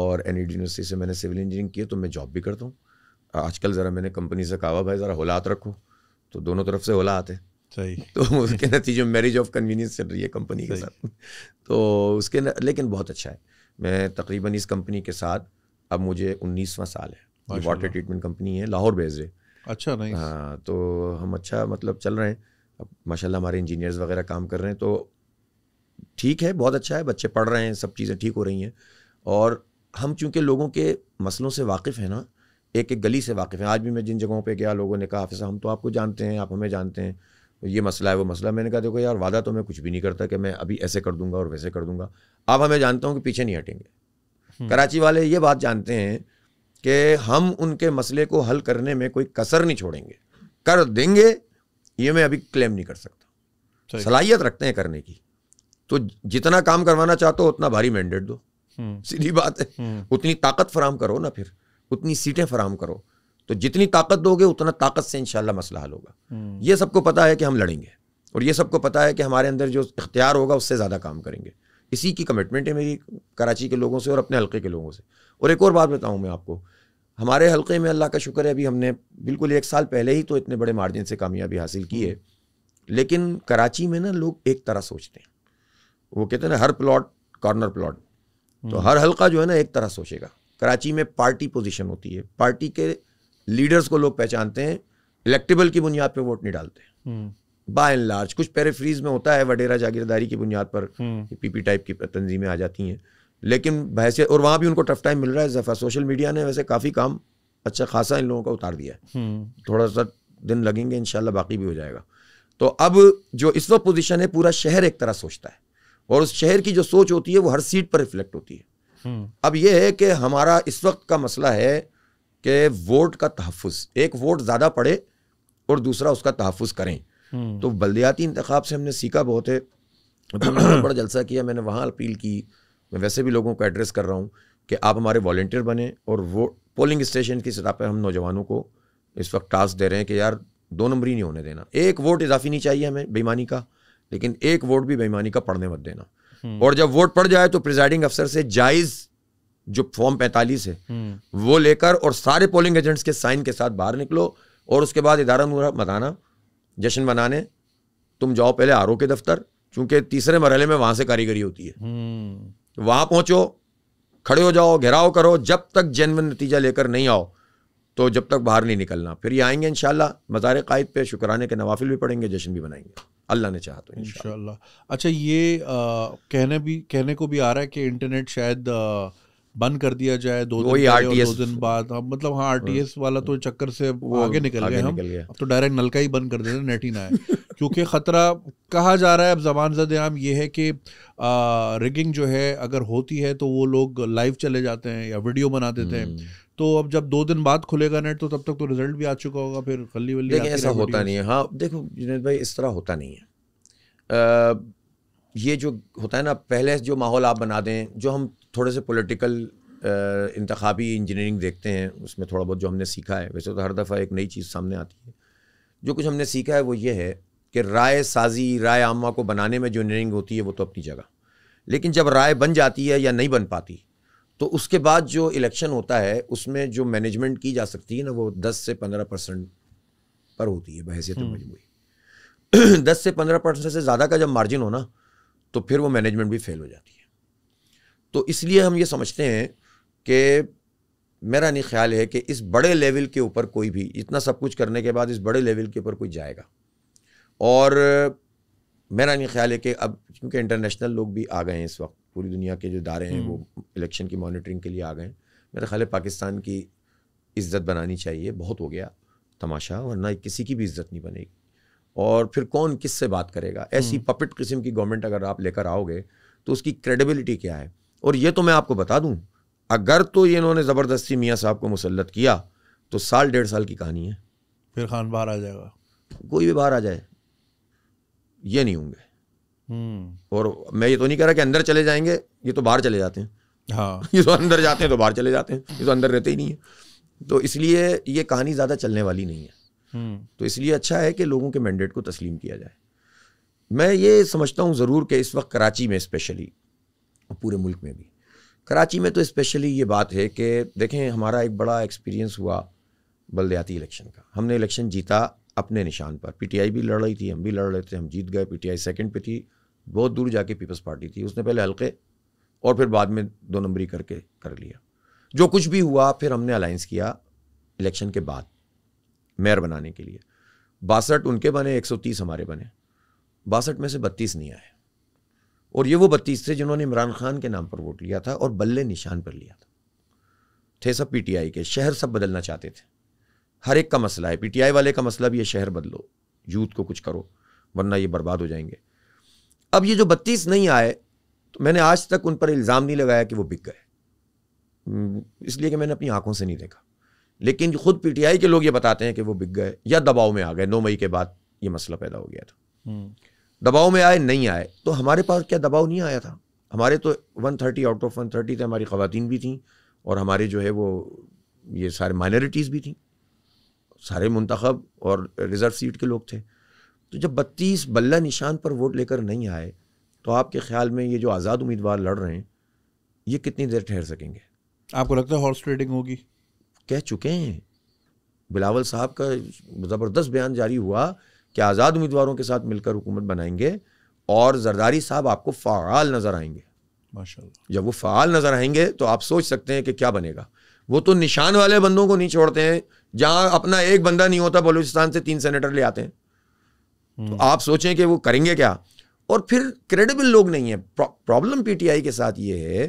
और एन यूनिवर्सिटी e से मैंने सिविल इंजीनियरिंग की है तो मैं जॉब भी करता हूँ आजकल ज़रा मैंने कंपनी से कहा भाई ज़रा हौलात रखो तो दोनों तरफ से होलात है सही <laughs> तो उसके नतीजे में मैरिज ऑफ कन्वीनियंस चल रही है कंपनी के साथ तो उसके न, लेकिन बहुत अच्छा है मैं तकरीबन इस कंपनी के साथ अब मुझे उन्नीसवां साल है वाटर ट्रीटमेंट कंपनी है लाहौर बेज है अच्छा नहीं हाँ तो हम अच्छा मतलब चल रहे हैं अब माशाल्लाह हमारे इंजीनियर्स वगैरह काम कर रहे हैं तो ठीक है बहुत अच्छा है बच्चे पढ़ रहे हैं सब चीज़ें ठीक हो रही हैं और हम चूंकि लोगों के मसलों से वाकिफ़ हैं ना एक एक गली से वाकिफ़ हैं आज भी मैं जिन जगहों पे गया लोगों ने कहा हाफिज़ हम तो आपको जानते हैं आप हमें जानते हैं ये मसला है वो मसला मैंने कहा देखो यार वादा तो मैं कुछ भी नहीं करता कि मैं अभी ऐसे कर दूंगा और वैसे कर दूंगा अब हमें जानता हूँ कि पीछे नहीं हटेंगे हम्म। कराची वाले ये बात जानते हैं कि हम उनके मसले को हल करने में कोई कसर नहीं छोड़ेंगे कर देंगे ये मैं अभी क्लेम नहीं कर सकता सलाहियत रखते हैं करने की तो जितना काम करवाना चाहते हो उतना भारी मैंडेट दो हम्म। सीधी बात है हम्म। उतनी ताकत फराम करो ना फिर उतनी सीटें फराम करो तो जितनी ताकत दोगे उतना ताकत से इनशाला मसला हल होगा हम्म। ये सबको पता है कि हम लड़ेंगे और ये सबको पता है कि हमारे अंदर जो इख्तियार होगा उससे ज़्यादा काम करेंगे इसी की कमिटमेंट है मेरी कराची के लोगों से और अपने हलके के लोगों से और एक और बात बताऊँ मैं आपको हमारे हलके में अल्लाह का शुक्र है अभी हमने बिल्कुल एक साल पहले ही तो इतने बड़े मार्जिन से कामयाबी हासिल की है लेकिन कराची में ना लोग एक तरह सोचते हैं वो कहते हैं ना हर प्लॉट कॉर्नर प्लॉट तो हम्म। हर हलका जो है ना एक तरह सोचेगा कराची में पार्टी पोजीशन होती है पार्टी के लीडर्स को लोग पहचानते हैं इलेक्टेबल की बुनियाद पर वोट नहीं डालते बाय एंड लार्ज कुछ पेरेफ्रीज में होता है वडेरा जागीरदारी की बुनियाद पर पीपी हम्म। टाइप की तंजीमें आ जाती हैं लेकिन भैसे और वहाँ भी उनको टफ टाइम मिल रहा है जफा सोशल मीडिया ने वैसे काफ़ी काम अच्छा खासा इन लोगों का उतार दिया है हम्म। थोड़ा सा दिन लगेंगे इन बाकी भी हो जाएगा तो अब जो इस वक्त पोजिशन है पूरा शहर एक तरह सोचता है और उस शहर की जो सोच होती है वो हर सीट पर रिफ्लेक्ट होती है हम्म। अब यह है कि हमारा इस वक्त का मसला है कि वोट का तहफ़ एक वोट ज़्यादा पड़े और दूसरा उसका तहफ़ करें हम्म। तो बल्दियाती इंतखब से हमने सीखा बहुत है तो बड़ा जलसा किया मैंने वहाँ अपील की मैं वैसे भी लोगों को एड्रेस कर रहा हूँ कि आप हमारे वॉल्टियर बने और वो पोलिंग स्टेशन की सतह पर हम नौजवानों को इस वक्त टास्क दे रहे हैं कि यार दो नंबर ही नहीं होने देना एक वोट इजाफी नहीं चाहिए हमें बेईमानी का लेकिन एक वोट भी बेईमानी का पढ़ने मत देना हम्म। और जब वोट पड़ जाए तो प्रिजाइडिंग अफसर से जायज़ जो फॉर्म पैंतालीस है हम्म। वो लेकर और सारे पोलिंग एजेंट्स के साइन के साथ बाहर निकलो और उसके बाद इधारा नूरा बताना जश्न मनाने तुम जाओ पहले आर के दफ्तर क्योंकि तीसरे मरहले में वहां से कारीगरी होती है हम्म। वहां पहुंचो खड़े हो जाओ घेराव करो जब तक जेनवन नतीजा लेकर नहीं आओ तो जब तक बाहर नहीं निकलना फिर ये आएंगे इनशाला मज़ार कायद पे शुक्राने के नवाफिल भी पढ़ेंगे जश्न भी बनाएंगे अल्लाह ने चाहा तो इनशाला अच्छा ये आ, कहने भी कहने को भी आ रहा है कि इंटरनेट शायद आ, बंद कर दिया जाए दो दिन आर दो दिन बाद अब हाँ, मतलब हाँ आर टी एस वाला तो चक्कर से आगे निकल गए हम अब तो डायरेक्ट नलका ही बंद कर देते नेट ही ना है <laughs> क्योंकि ख़तरा कहा जा रहा है अब जबान जद आम ये है कि रिगिंग जो है अगर होती है तो वो लोग लाइव चले जाते हैं या वीडियो बना देते हैं हम्म। तो अब जब दो दिन बाद खुलेगा नेट तो तब तक तो रिजल्ट भी आ चुका होगा फिर खली वली देखिए ऐसा होता नहीं है हाँ देखो जुनेद भाई इस तरह होता नहीं है आ, ये जो होता है ना पहले जो माहौल आप बना दें जो हम थोड़े से पोलिटिकल इंतबी इंजीनियरिंग देखते हैं उसमें थोड़ा बहुत जो हमने सीखा है वैसे तो हर दफ़ा एक नई चीज़ सामने आती है जो कुछ हमने सीखा है वो ये है कि राय साजी राय आमा को बनाने में जो इंजीनियरिंग होती है वो तो अपनी जगह लेकिन जब राय बन जाती है या नहीं बन पाती तो उसके बाद जो इलेक्शन होता है उसमें जो मैनेजमेंट की जा सकती है ना वो दस से पंद्रह परसेंट पर होती है बहसीत हम्म। मजबूरी <clears throat> दस से पंद्रह परसेंट से ज़्यादा का जब मार्जिन हो ना तो फिर वो मैनेजमेंट भी फेल हो जाती है तो इसलिए हम ये समझते हैं कि मेरा नहीं ख्याल है कि इस बड़े लेवल के ऊपर कोई भी इतना सब कुछ करने के बाद इस बड़े लेवल के ऊपर कोई जाएगा और मेरा नहीं ख्याल है कि अब क्योंकि इंटरनेशनल लोग भी आ गए हैं इस वक्त पूरी दुनिया के जो दारे हैं वो हम्म। इलेक्शन की मॉनिटरिंग के लिए आ गए हैं मेरा ख्याल है पाकिस्तान की इज्जत बनानी चाहिए बहुत हो गया तमाशा वरना किसी की भी इज्जत नहीं बनेगी और फिर कौन किस से बात करेगा ऐसी पपिट हम्म। किस्म की गवर्नमेंट अगर आप लेकर आओगे तो उसकी क्रेडिबिलिटी क्या है और ये तो मैं आपको बता दूं अगर तो ये इन्होंने ज़बरदस्ती मियाँ साहब को मुसलत किया तो साल डेढ़ साल की कहानी है फिर खान बाहर आ जाएगा कोई भी बाहर आ जाए ये नहीं होंगे हम्म। और मैं ये तो नहीं कह रहा कि अंदर चले जाएंगे ये तो बाहर चले जाते हैं हाँ <laughs> ये तो अंदर जाते हैं तो बाहर चले जाते हैं ये तो अंदर रहते ही नहीं है तो इसलिए ये कहानी ज़्यादा चलने वाली नहीं है हम्म। तो इसलिए अच्छा है कि लोगों के मैंडेट को तस्लीम किया जाए मैं ये समझता हूँ ज़रूर कि इस वक्त कराची में स्पेशली और पूरे मुल्क में भी कराची में तो स्पेशली ये बात है कि देखें हमारा एक बड़ा एक्सपीरियंस हुआ बलदयाती इलेक्शन का हमने इलेक्शन जीता अपने निशान पर पीटीआई भी लड़ रही थी हम भी लड़ रहे थे हम जीत गए पीटीआई सेकंड पे थी बहुत दूर जाके पीपल्स पार्टी थी उसने पहले हल्के और फिर बाद में दो नंबरी करके कर लिया जो कुछ भी हुआ फिर हमने अलायंस किया इलेक्शन के बाद मेयर बनाने के लिए बासठ उनके बने एक हमारे बने बासठ में से बत्तीस नहीं आए और ये वो बत्तीस थे जिन्होंने इमरान खान के नाम पर वोट लिया था और बल्ले निशान पर लिया था थे सब पीटीआई के शहर सब बदलना चाहते थे हर एक का मसला है पीटीआई वाले का मसला भी है शहर बदलो यूथ को कुछ करो वरना ये बर्बाद हो जाएंगे अब ये जो बत्तीस नहीं आए तो मैंने आज तक उन पर इल्ज़ाम नहीं लगाया कि वो बिक गए हम्म, इसलिए कि मैंने अपनी आंखों से नहीं देखा लेकिन खुद पीटीआई के लोग ये बताते हैं कि वो बिक गए या दबाव में आ गए नौ मई के बाद ये मसला पैदा हो गया था हम्म। दबाव में आए नहीं आए तो हमारे पास क्या दबाव नहीं आया था हमारे तो one thirty out of one thirty थे हमारी खुवान भी थी और हमारे जो है वो ये सारे माइनॉरिटीज़ भी थी सारे मंतखब और रिज़र्व सीट के लोग थे तो जब बत्तीस बल्ला निशान पर वोट लेकर नहीं आए तो आपके ख्याल में ये जो आज़ाद उम्मीदवार लड़ रहे हैं ये कितनी देर ठहर सकेंगे आपको लगता है हॉर्स ट्रेडिंग होगी कह चुके हैं बिलावल साहब का ज़बरदस्त बयान जारी हुआ कि आज़ाद उम्मीदवारों के साथ मिलकर हुकूमत बनाएंगे और जरदारी साहब आपको फ़ाल नज़र आएंगे माशा जब वो फ़ाल नज़र आएंगे तो आप सोच सकते हैं कि क्या बनेगा वो तो निशान वाले बंदों को नहीं छोड़ते हैं जहाँ अपना एक बंदा नहीं होता बलूचिस्तान से तीन सेनेटर ले आते हैं तो हम्म। आप सोचें कि वो करेंगे क्या और फिर क्रेडिबल लोग नहीं है प्रॉब्लम पीटीआई के साथ ये है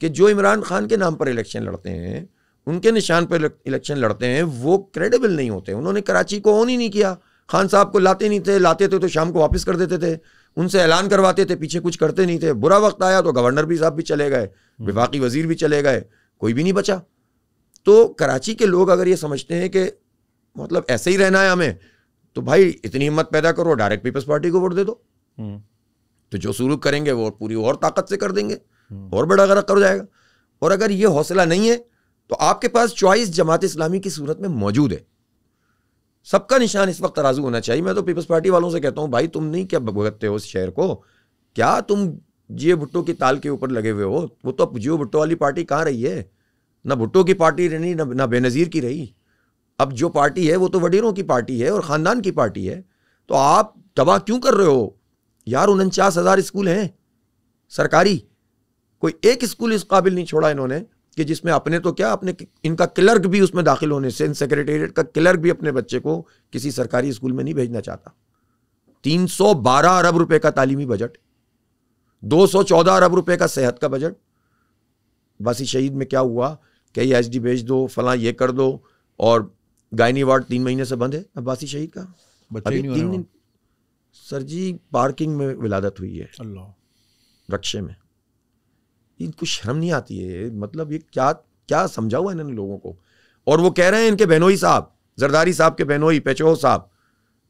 कि जो इमरान खान के नाम पर इलेक्शन लड़ते हैं उनके निशान पर इलेक्शन लड़ते हैं वो क्रेडिबल नहीं होते उन्होंने कराची को ऑन ही नहीं किया खान साहब को लाते नहीं थे लाते थे तो शाम को वापस कर देते थे उनसे ऐलान करवाते थे पीछे कुछ करते नहीं थे बुरा वक्त आया तो गवर्नर भी साहब भी चले गए हम्म। विफाकी वजीर भी चले गए कोई भी नहीं बचा तो कराची के लोग अगर ये समझते हैं कि मतलब ऐसे ही रहना है हमें तो भाई इतनी हिम्मत पैदा करो डायरेक्ट पीपल्स पार्टी को वोट दे दो हम्म। तो जो शुरू करेंगे वो पूरी और ताकत से कर देंगे हम्म। और बड़ा गर्क कर जाएगा और अगर ये हौसला नहीं है तो आपके पास चॉइस जमात इस्लामी की सूरत में मौजूद है सबका निशान इस वक्त तराजू होना चाहिए मैं तो पीपल्स पार्टी वालों से कहता हूँ भाई तुम नहीं क्या भुगतते हो इस शहर को क्या तुम जियो भुट्टो की ताल के ऊपर लगे हुए हो वो तो अब जियो भुट्टो वाली पार्टी कहाँ रही है ना भुट्टो की पार्टी रही ना, ना बेनज़ीर की रही अब जो पार्टी है वो तो वडीरों की पार्टी है और ख़ानदान की पार्टी है तो आप तबाह क्यों कर रहे हो यार उनचास हज़ार स्कूल हैं सरकारी कोई एक स्कूल इस काबिल नहीं छोड़ा इन्होंने कि जिसमें अपने तो क्या अपने इनका क्लर्क भी उसमें दाखिल होने से इन सेक्रेटेरिएट का क्लर्क भी अपने बच्चे को किसी सरकारी स्कूल में नहीं भेजना चाहता 312 अरब रुपए का तालीमी बजट 214 अरब रुपए का सेहत का बजट बासी शहीद में क्या हुआ कई एच डी भेज दो फला ये कर दो और गायनी वार्ड तीन महीने से बंद है अब शहीद का अभी तीन दिन सर जी पार्किंग में विलादत हुई है अल्लाह में इनको शर्म नहीं आती है मतलब ये क्या क्या समझा हुआ इन्होंने लोगों को और वो कह रहे हैं इनके बहनोई साहब जरदारी साहब के बहनोई पेचोह साहब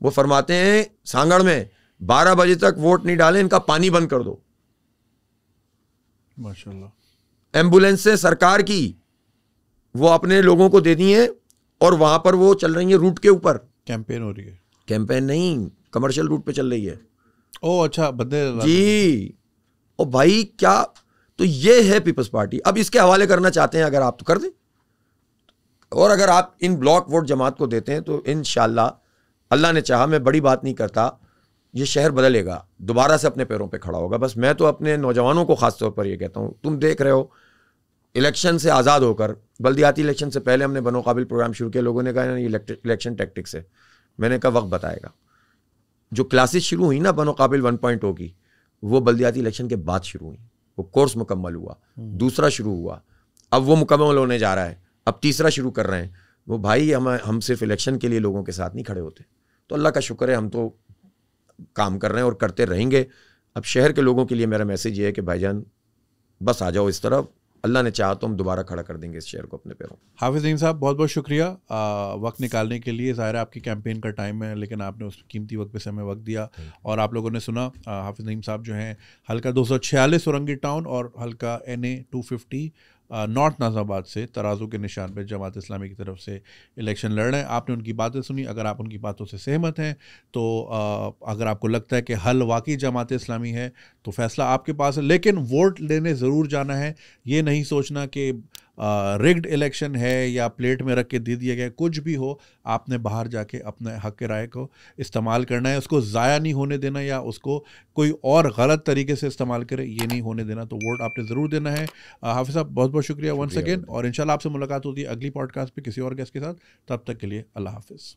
वो फरमाते हैं सांगड़ में बारह बजे तक वोट नहीं डाले इनका पानी बंद कर दो माशाल्लाह से सरकार की वो अपने लोगों को दे दी है और वहां पर वो चल रही है रूट के ऊपर कैंपेन हो रही है कैंपेन नहीं कमर्शियल रूट पे चल रही है ओ अच्छा बदले जी ओ भाई क्या तो ये है पीपल्स पार्टी अब इसके हवाले करना चाहते हैं अगर आप तो कर दें और अगर आप इन ब्लॉक वोट जमात को देते हैं तो इन अल्लाह ने चाहा मैं बड़ी बात नहीं करता ये शहर बदलेगा दोबारा से अपने पैरों पे खड़ा होगा बस मैं तो अपने नौजवानों को ख़ास तौर पर यह कहता हूँ तुम देख रहे हो इलेक्शन से आज़ाद होकर बल्दियाती इलेक्शन से पहले हमने बनोकाबिल प्रोग्राम शुरू किया लोगों ने कहा ये इलेक्शन टैक्टिक्स है मैंने कहा वक्त बताएगा जो क्लासेस शुरू हुई ना बनोकाबिल वन पॉइंट की वो बल्दियाती इलेक्शन के बाद शुरू हुई वो कोर्स मुकम्मल हुआ दूसरा शुरू हुआ अब वो मुकम्मल होने जा रहा है अब तीसरा शुरू कर रहे हैं वो भाई हम हम सिर्फ इलेक्शन के लिए लोगों के साथ नहीं खड़े होते तो अल्लाह का शुक्र है हम तो काम कर रहे हैं और करते रहेंगे अब शहर के लोगों के लिए मेरा मैसेज ये है कि भाईजान बस आ जाओ इस तरफ अल्लाह ने चाहा तो हम दोबारा खड़ा कर देंगे इस शेयर को अपने पैरों हाफिज नईम साहब बहुत बहुत शुक्रिया आ, वक्त निकालने के लिए ज़ाहिर आपकी कैंपेन का टाइम है लेकिन आपने उस कीमती वक्त पे समय वक्त दिया और आप लोगों ने सुना हाफिज नईम साहब जो हैं हल्का दो सौ छियालीस औरंगी टाउन और हल्का N A two fifty north नाजाबाद से तराजू के निशान पर जमात इस्लामी की तरफ से इलेक्शन लड़ रहे हैं आपने उनकी बातें सुनी अगर आप उनकी बातों से सहमत हैं तो आ, अगर आपको लगता है कि हल वाकई जमात इस्लामी है तो फैसला आपके पास है लेकिन वोट लेने ज़रूर जाना है ये नहीं सोचना कि रिग्ड इलेक्शन है या प्लेट में रख के दे दिया गया कुछ भी हो आपने बाहर जाके अपने हक के राय को इस्तेमाल करना है उसको ज़ाया नहीं होने देना या उसको कोई और गलत तरीके से इस्तेमाल करे ये नहीं होने देना तो वोट आपने ज़रूर देना है हाफि साहब बहुत बहुत शुक्रिया वंस अगेन और इन आपसे मुलाकात होती है अगली पॉडकास्ट पर किसी और गेस्ट के साथ तब तक के लिए अल्लाह हाफिज़